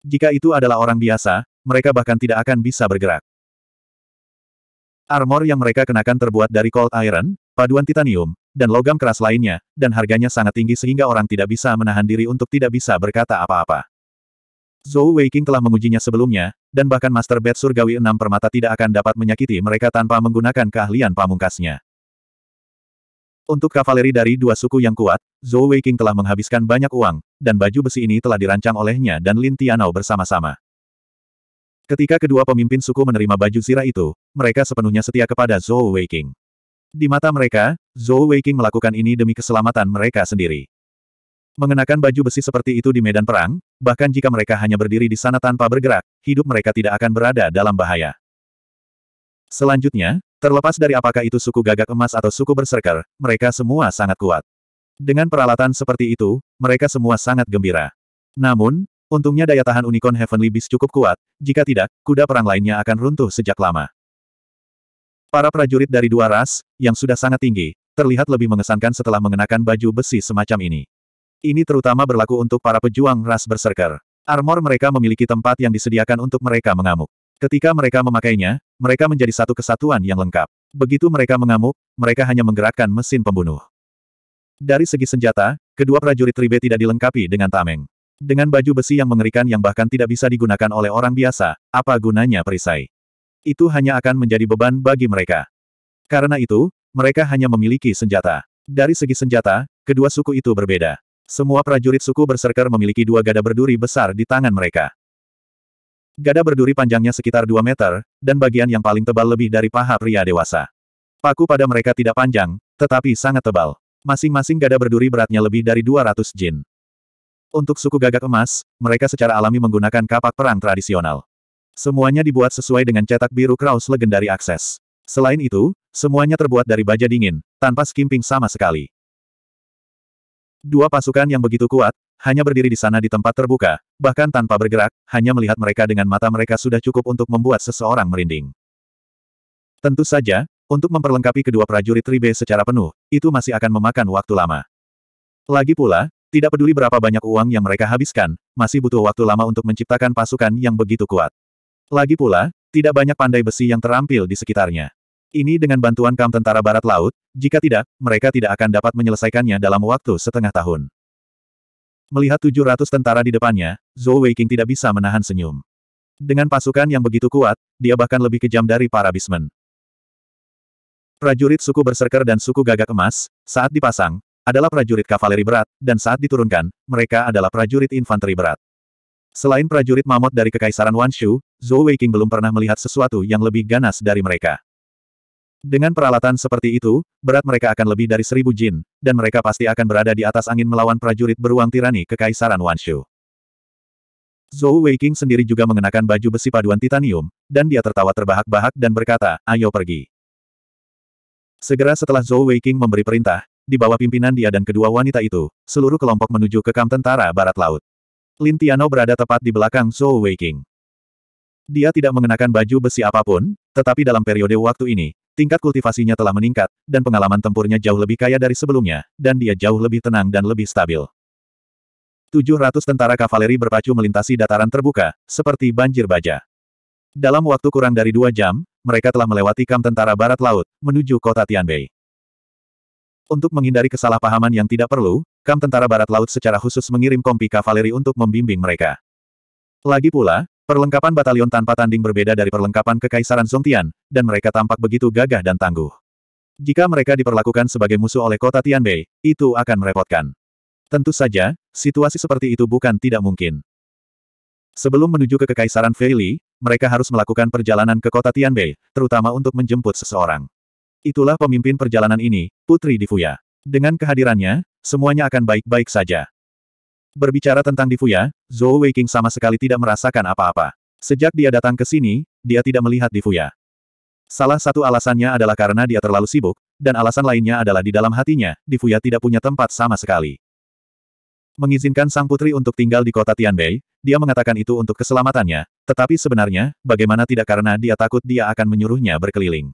Speaker 1: Jika itu adalah orang biasa, mereka bahkan tidak akan bisa bergerak. Armor yang mereka kenakan terbuat dari cold iron, paduan titanium, dan logam keras lainnya, dan harganya sangat tinggi sehingga orang tidak bisa menahan diri untuk tidak bisa berkata apa-apa. Zhou Weiqing telah mengujinya sebelumnya, dan bahkan Master Bed Surgawi Enam Permata tidak akan dapat menyakiti mereka tanpa menggunakan keahlian pamungkasnya. Untuk kavaleri dari dua suku yang kuat, Zhou Weiqing telah menghabiskan banyak uang, dan baju besi ini telah dirancang olehnya dan Lin Tianao bersama-sama. Ketika kedua pemimpin suku menerima baju zirah itu, mereka sepenuhnya setia kepada Zhou Weiqing. Di mata mereka, Zhou Weiqing melakukan ini demi keselamatan mereka sendiri. Mengenakan baju besi seperti itu di medan perang, bahkan jika mereka hanya berdiri di sana tanpa bergerak, hidup mereka tidak akan berada dalam bahaya. Selanjutnya, terlepas dari apakah itu suku gagak emas atau suku berserker, mereka semua sangat kuat. Dengan peralatan seperti itu, mereka semua sangat gembira. Namun, untungnya daya tahan unicorn Heavenly Beast cukup kuat, jika tidak, kuda perang lainnya akan runtuh sejak lama. Para prajurit dari dua ras, yang sudah sangat tinggi, terlihat lebih mengesankan setelah mengenakan baju besi semacam ini. Ini terutama berlaku untuk para pejuang ras berserker. Armor mereka memiliki tempat yang disediakan untuk mereka mengamuk. Ketika mereka memakainya, mereka menjadi satu kesatuan yang lengkap. Begitu mereka mengamuk, mereka hanya menggerakkan mesin pembunuh. Dari segi senjata, kedua prajurit tribe tidak dilengkapi dengan tameng. Dengan baju besi yang mengerikan yang bahkan tidak bisa digunakan oleh orang biasa, apa gunanya perisai? itu hanya akan menjadi beban bagi mereka. Karena itu, mereka hanya memiliki senjata. Dari segi senjata, kedua suku itu berbeda. Semua prajurit suku berserker memiliki dua gada berduri besar di tangan mereka. Gada berduri panjangnya sekitar 2 meter, dan bagian yang paling tebal lebih dari paha pria dewasa. Paku pada mereka tidak panjang, tetapi sangat tebal. Masing-masing gada berduri beratnya lebih dari 200 jin. Untuk suku gagak emas, mereka secara alami menggunakan kapak perang tradisional. Semuanya dibuat sesuai dengan cetak biru Kraus legendaris akses. Selain itu, semuanya terbuat dari baja dingin, tanpa skimping sama sekali. Dua pasukan yang begitu kuat, hanya berdiri di sana di tempat terbuka, bahkan tanpa bergerak, hanya melihat mereka dengan mata mereka sudah cukup untuk membuat seseorang merinding. Tentu saja, untuk memperlengkapi kedua prajurit Tribe secara penuh, itu masih akan memakan waktu lama. Lagi pula, tidak peduli berapa banyak uang yang mereka habiskan, masih butuh waktu lama untuk menciptakan pasukan yang begitu kuat. Lagi pula, tidak banyak pandai besi yang terampil di sekitarnya. Ini dengan bantuan kam tentara barat laut, jika tidak, mereka tidak akan dapat menyelesaikannya dalam waktu setengah tahun. Melihat 700 tentara di depannya, Zhou Weiqing tidak bisa menahan senyum. Dengan pasukan yang begitu kuat, dia bahkan lebih kejam dari para bismen. Prajurit suku berserker dan suku gagak emas, saat dipasang, adalah prajurit kavaleri berat, dan saat diturunkan, mereka adalah prajurit infanteri berat. Selain prajurit mamot dari Kekaisaran Wanshu, Zhou Weiqing belum pernah melihat sesuatu yang lebih ganas dari mereka. Dengan peralatan seperti itu, berat mereka akan lebih dari seribu jin, dan mereka pasti akan berada di atas angin melawan prajurit beruang tirani Kekaisaran Wanshu. Zhou Weiqing sendiri juga mengenakan baju besi paduan titanium, dan dia tertawa terbahak-bahak dan berkata, ayo pergi. Segera setelah Zhou Weiqing memberi perintah, di bawah pimpinan dia dan kedua wanita itu, seluruh kelompok menuju ke kamp tentara barat laut. Lin Tiano berada tepat di belakang Zhou Weiqing. Dia tidak mengenakan baju besi apapun, tetapi dalam periode waktu ini, tingkat kultivasinya telah meningkat, dan pengalaman tempurnya jauh lebih kaya dari sebelumnya, dan dia jauh lebih tenang dan lebih stabil. 700 tentara kavaleri berpacu melintasi dataran terbuka, seperti banjir baja. Dalam waktu kurang dari dua jam, mereka telah melewati kam tentara barat laut, menuju kota Tianbei. Untuk menghindari kesalahpahaman yang tidak perlu, Kam Tentara Barat Laut secara khusus mengirim kompi kavaleri untuk membimbing mereka. Lagi pula, perlengkapan batalion tanpa tanding berbeda dari perlengkapan Kekaisaran Zongtian, dan mereka tampak begitu gagah dan tangguh. Jika mereka diperlakukan sebagai musuh oleh kota Tianbei, itu akan merepotkan. Tentu saja, situasi seperti itu bukan tidak mungkin. Sebelum menuju ke Kekaisaran Feili, mereka harus melakukan perjalanan ke kota Tianbei, terutama untuk menjemput seseorang. Itulah pemimpin perjalanan ini, Putri Difuya. Dengan kehadirannya, semuanya akan baik-baik saja. Berbicara tentang Difuya, Zhou Weiqing sama sekali tidak merasakan apa-apa. Sejak dia datang ke sini, dia tidak melihat Difuya. Salah satu alasannya adalah karena dia terlalu sibuk, dan alasan lainnya adalah di dalam hatinya, Difuya tidak punya tempat sama sekali. Mengizinkan sang putri untuk tinggal di kota Tianbei, dia mengatakan itu untuk keselamatannya, tetapi sebenarnya, bagaimana tidak karena dia takut dia akan menyuruhnya berkeliling.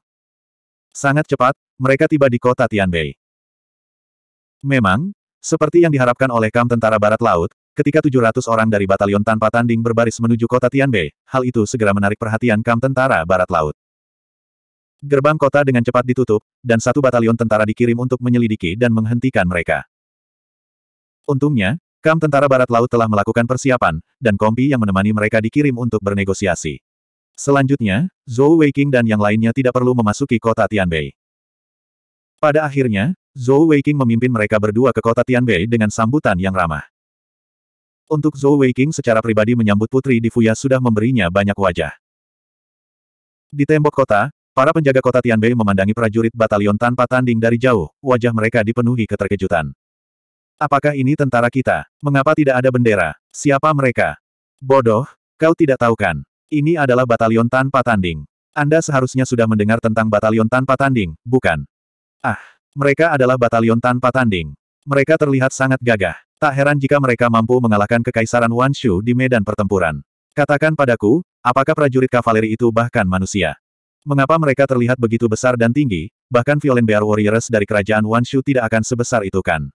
Speaker 1: Sangat cepat, mereka tiba di kota Tianbei. Memang, seperti yang diharapkan oleh Kam Tentara Barat Laut, ketika 700 orang dari batalion tanpa tanding berbaris menuju kota Tianbei, hal itu segera menarik perhatian Kam Tentara Barat Laut. Gerbang kota dengan cepat ditutup, dan satu batalion tentara dikirim untuk menyelidiki dan menghentikan mereka. Untungnya, Kam Tentara Barat Laut telah melakukan persiapan, dan kompi yang menemani mereka dikirim untuk bernegosiasi. Selanjutnya, Zhou Weiqing dan yang lainnya tidak perlu memasuki kota Tianbei. Pada akhirnya, Zhou Weiqing memimpin mereka berdua ke kota Tianbei dengan sambutan yang ramah. Untuk Zhou Weiqing secara pribadi menyambut putri di Fuya sudah memberinya banyak wajah. Di tembok kota, para penjaga kota Tianbei memandangi prajurit batalion tanpa tanding dari jauh, wajah mereka dipenuhi keterkejutan. Apakah ini tentara kita? Mengapa tidak ada bendera? Siapa mereka? Bodoh, kau tidak tahu kan? Ini adalah batalion tanpa tanding. Anda seharusnya sudah mendengar tentang batalion tanpa tanding, bukan? Ah, mereka adalah batalion tanpa tanding. Mereka terlihat sangat gagah. Tak heran jika mereka mampu mengalahkan kekaisaran Wanshu di medan pertempuran. Katakan padaku, apakah prajurit kavaleri itu bahkan manusia? Mengapa mereka terlihat begitu besar dan tinggi, bahkan Violent Bear Warriors dari kerajaan Wanshu tidak akan sebesar itu kan?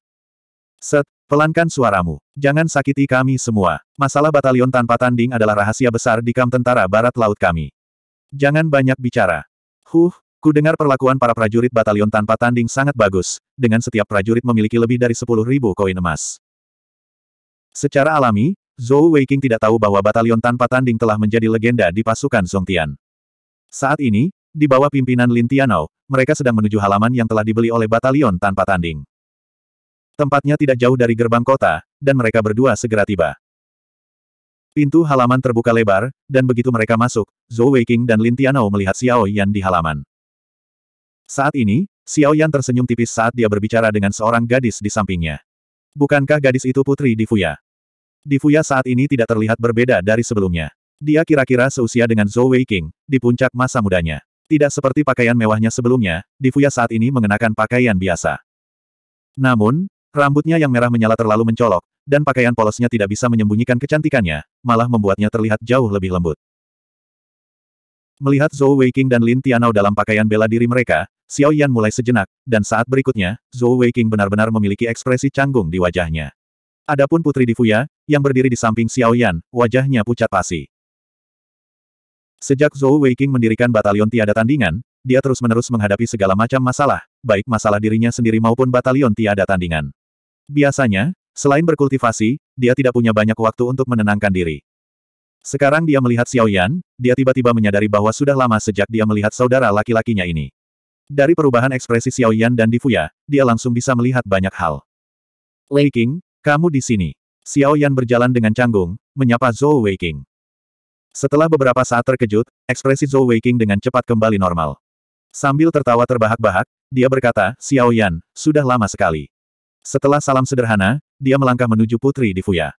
Speaker 1: Set, Pelankan suaramu. Jangan sakiti kami semua. Masalah batalion tanpa tanding adalah rahasia besar di kam tentara barat laut kami. Jangan banyak bicara. Huh, ku dengar perlakuan para prajurit batalion tanpa tanding sangat bagus, dengan setiap prajurit memiliki lebih dari ribu koin emas. Secara alami, Zhou Weiking tidak tahu bahwa batalion tanpa tanding telah menjadi legenda di pasukan Tian. Saat ini, di bawah pimpinan Lin Tianao, mereka sedang menuju halaman yang telah dibeli oleh batalion tanpa tanding. Tempatnya tidak jauh dari gerbang kota, dan mereka berdua segera tiba. Pintu halaman terbuka lebar, dan begitu mereka masuk, Zhou Weiqing dan Lin Tianao melihat Xiao Yan di halaman. Saat ini, Xiao Yan tersenyum tipis saat dia berbicara dengan seorang gadis di sampingnya. Bukankah gadis itu putri di Fuya? Di Fuya saat ini tidak terlihat berbeda dari sebelumnya. Dia kira-kira seusia dengan Zhou Weiqing, di puncak masa mudanya. Tidak seperti pakaian mewahnya sebelumnya, Di Fuya saat ini mengenakan pakaian biasa. Namun, Rambutnya yang merah menyala terlalu mencolok, dan pakaian polosnya tidak bisa menyembunyikan kecantikannya, malah membuatnya terlihat jauh lebih lembut. Melihat Zhou Weiqing dan Lin Tianao dalam pakaian bela diri mereka, Xiao Yan mulai sejenak, dan saat berikutnya, Zhou Weiqing benar-benar memiliki ekspresi canggung di wajahnya. Adapun Putri Difuya, yang berdiri di samping Xiao Yan, wajahnya pucat pasi. Sejak Zhou Weiqing mendirikan batalion tiada tandingan, dia terus-menerus menghadapi segala macam masalah, baik masalah dirinya sendiri maupun batalion tiada tandingan. Biasanya, selain berkultivasi, dia tidak punya banyak waktu untuk menenangkan diri. Sekarang dia melihat Xiao Yan, dia tiba-tiba menyadari bahwa sudah lama sejak dia melihat saudara laki-lakinya ini. Dari perubahan ekspresi Xiao Yan dan Difuya, dia langsung bisa melihat banyak hal. Wei King, kamu di sini. Xiao Yan berjalan dengan canggung, menyapa Zhou Wei King. Setelah beberapa saat terkejut, ekspresi Zhou Wei King dengan cepat kembali normal. Sambil tertawa terbahak-bahak, dia berkata, Xiao Yan, sudah lama sekali. Setelah salam sederhana, dia melangkah menuju putri di Fuya.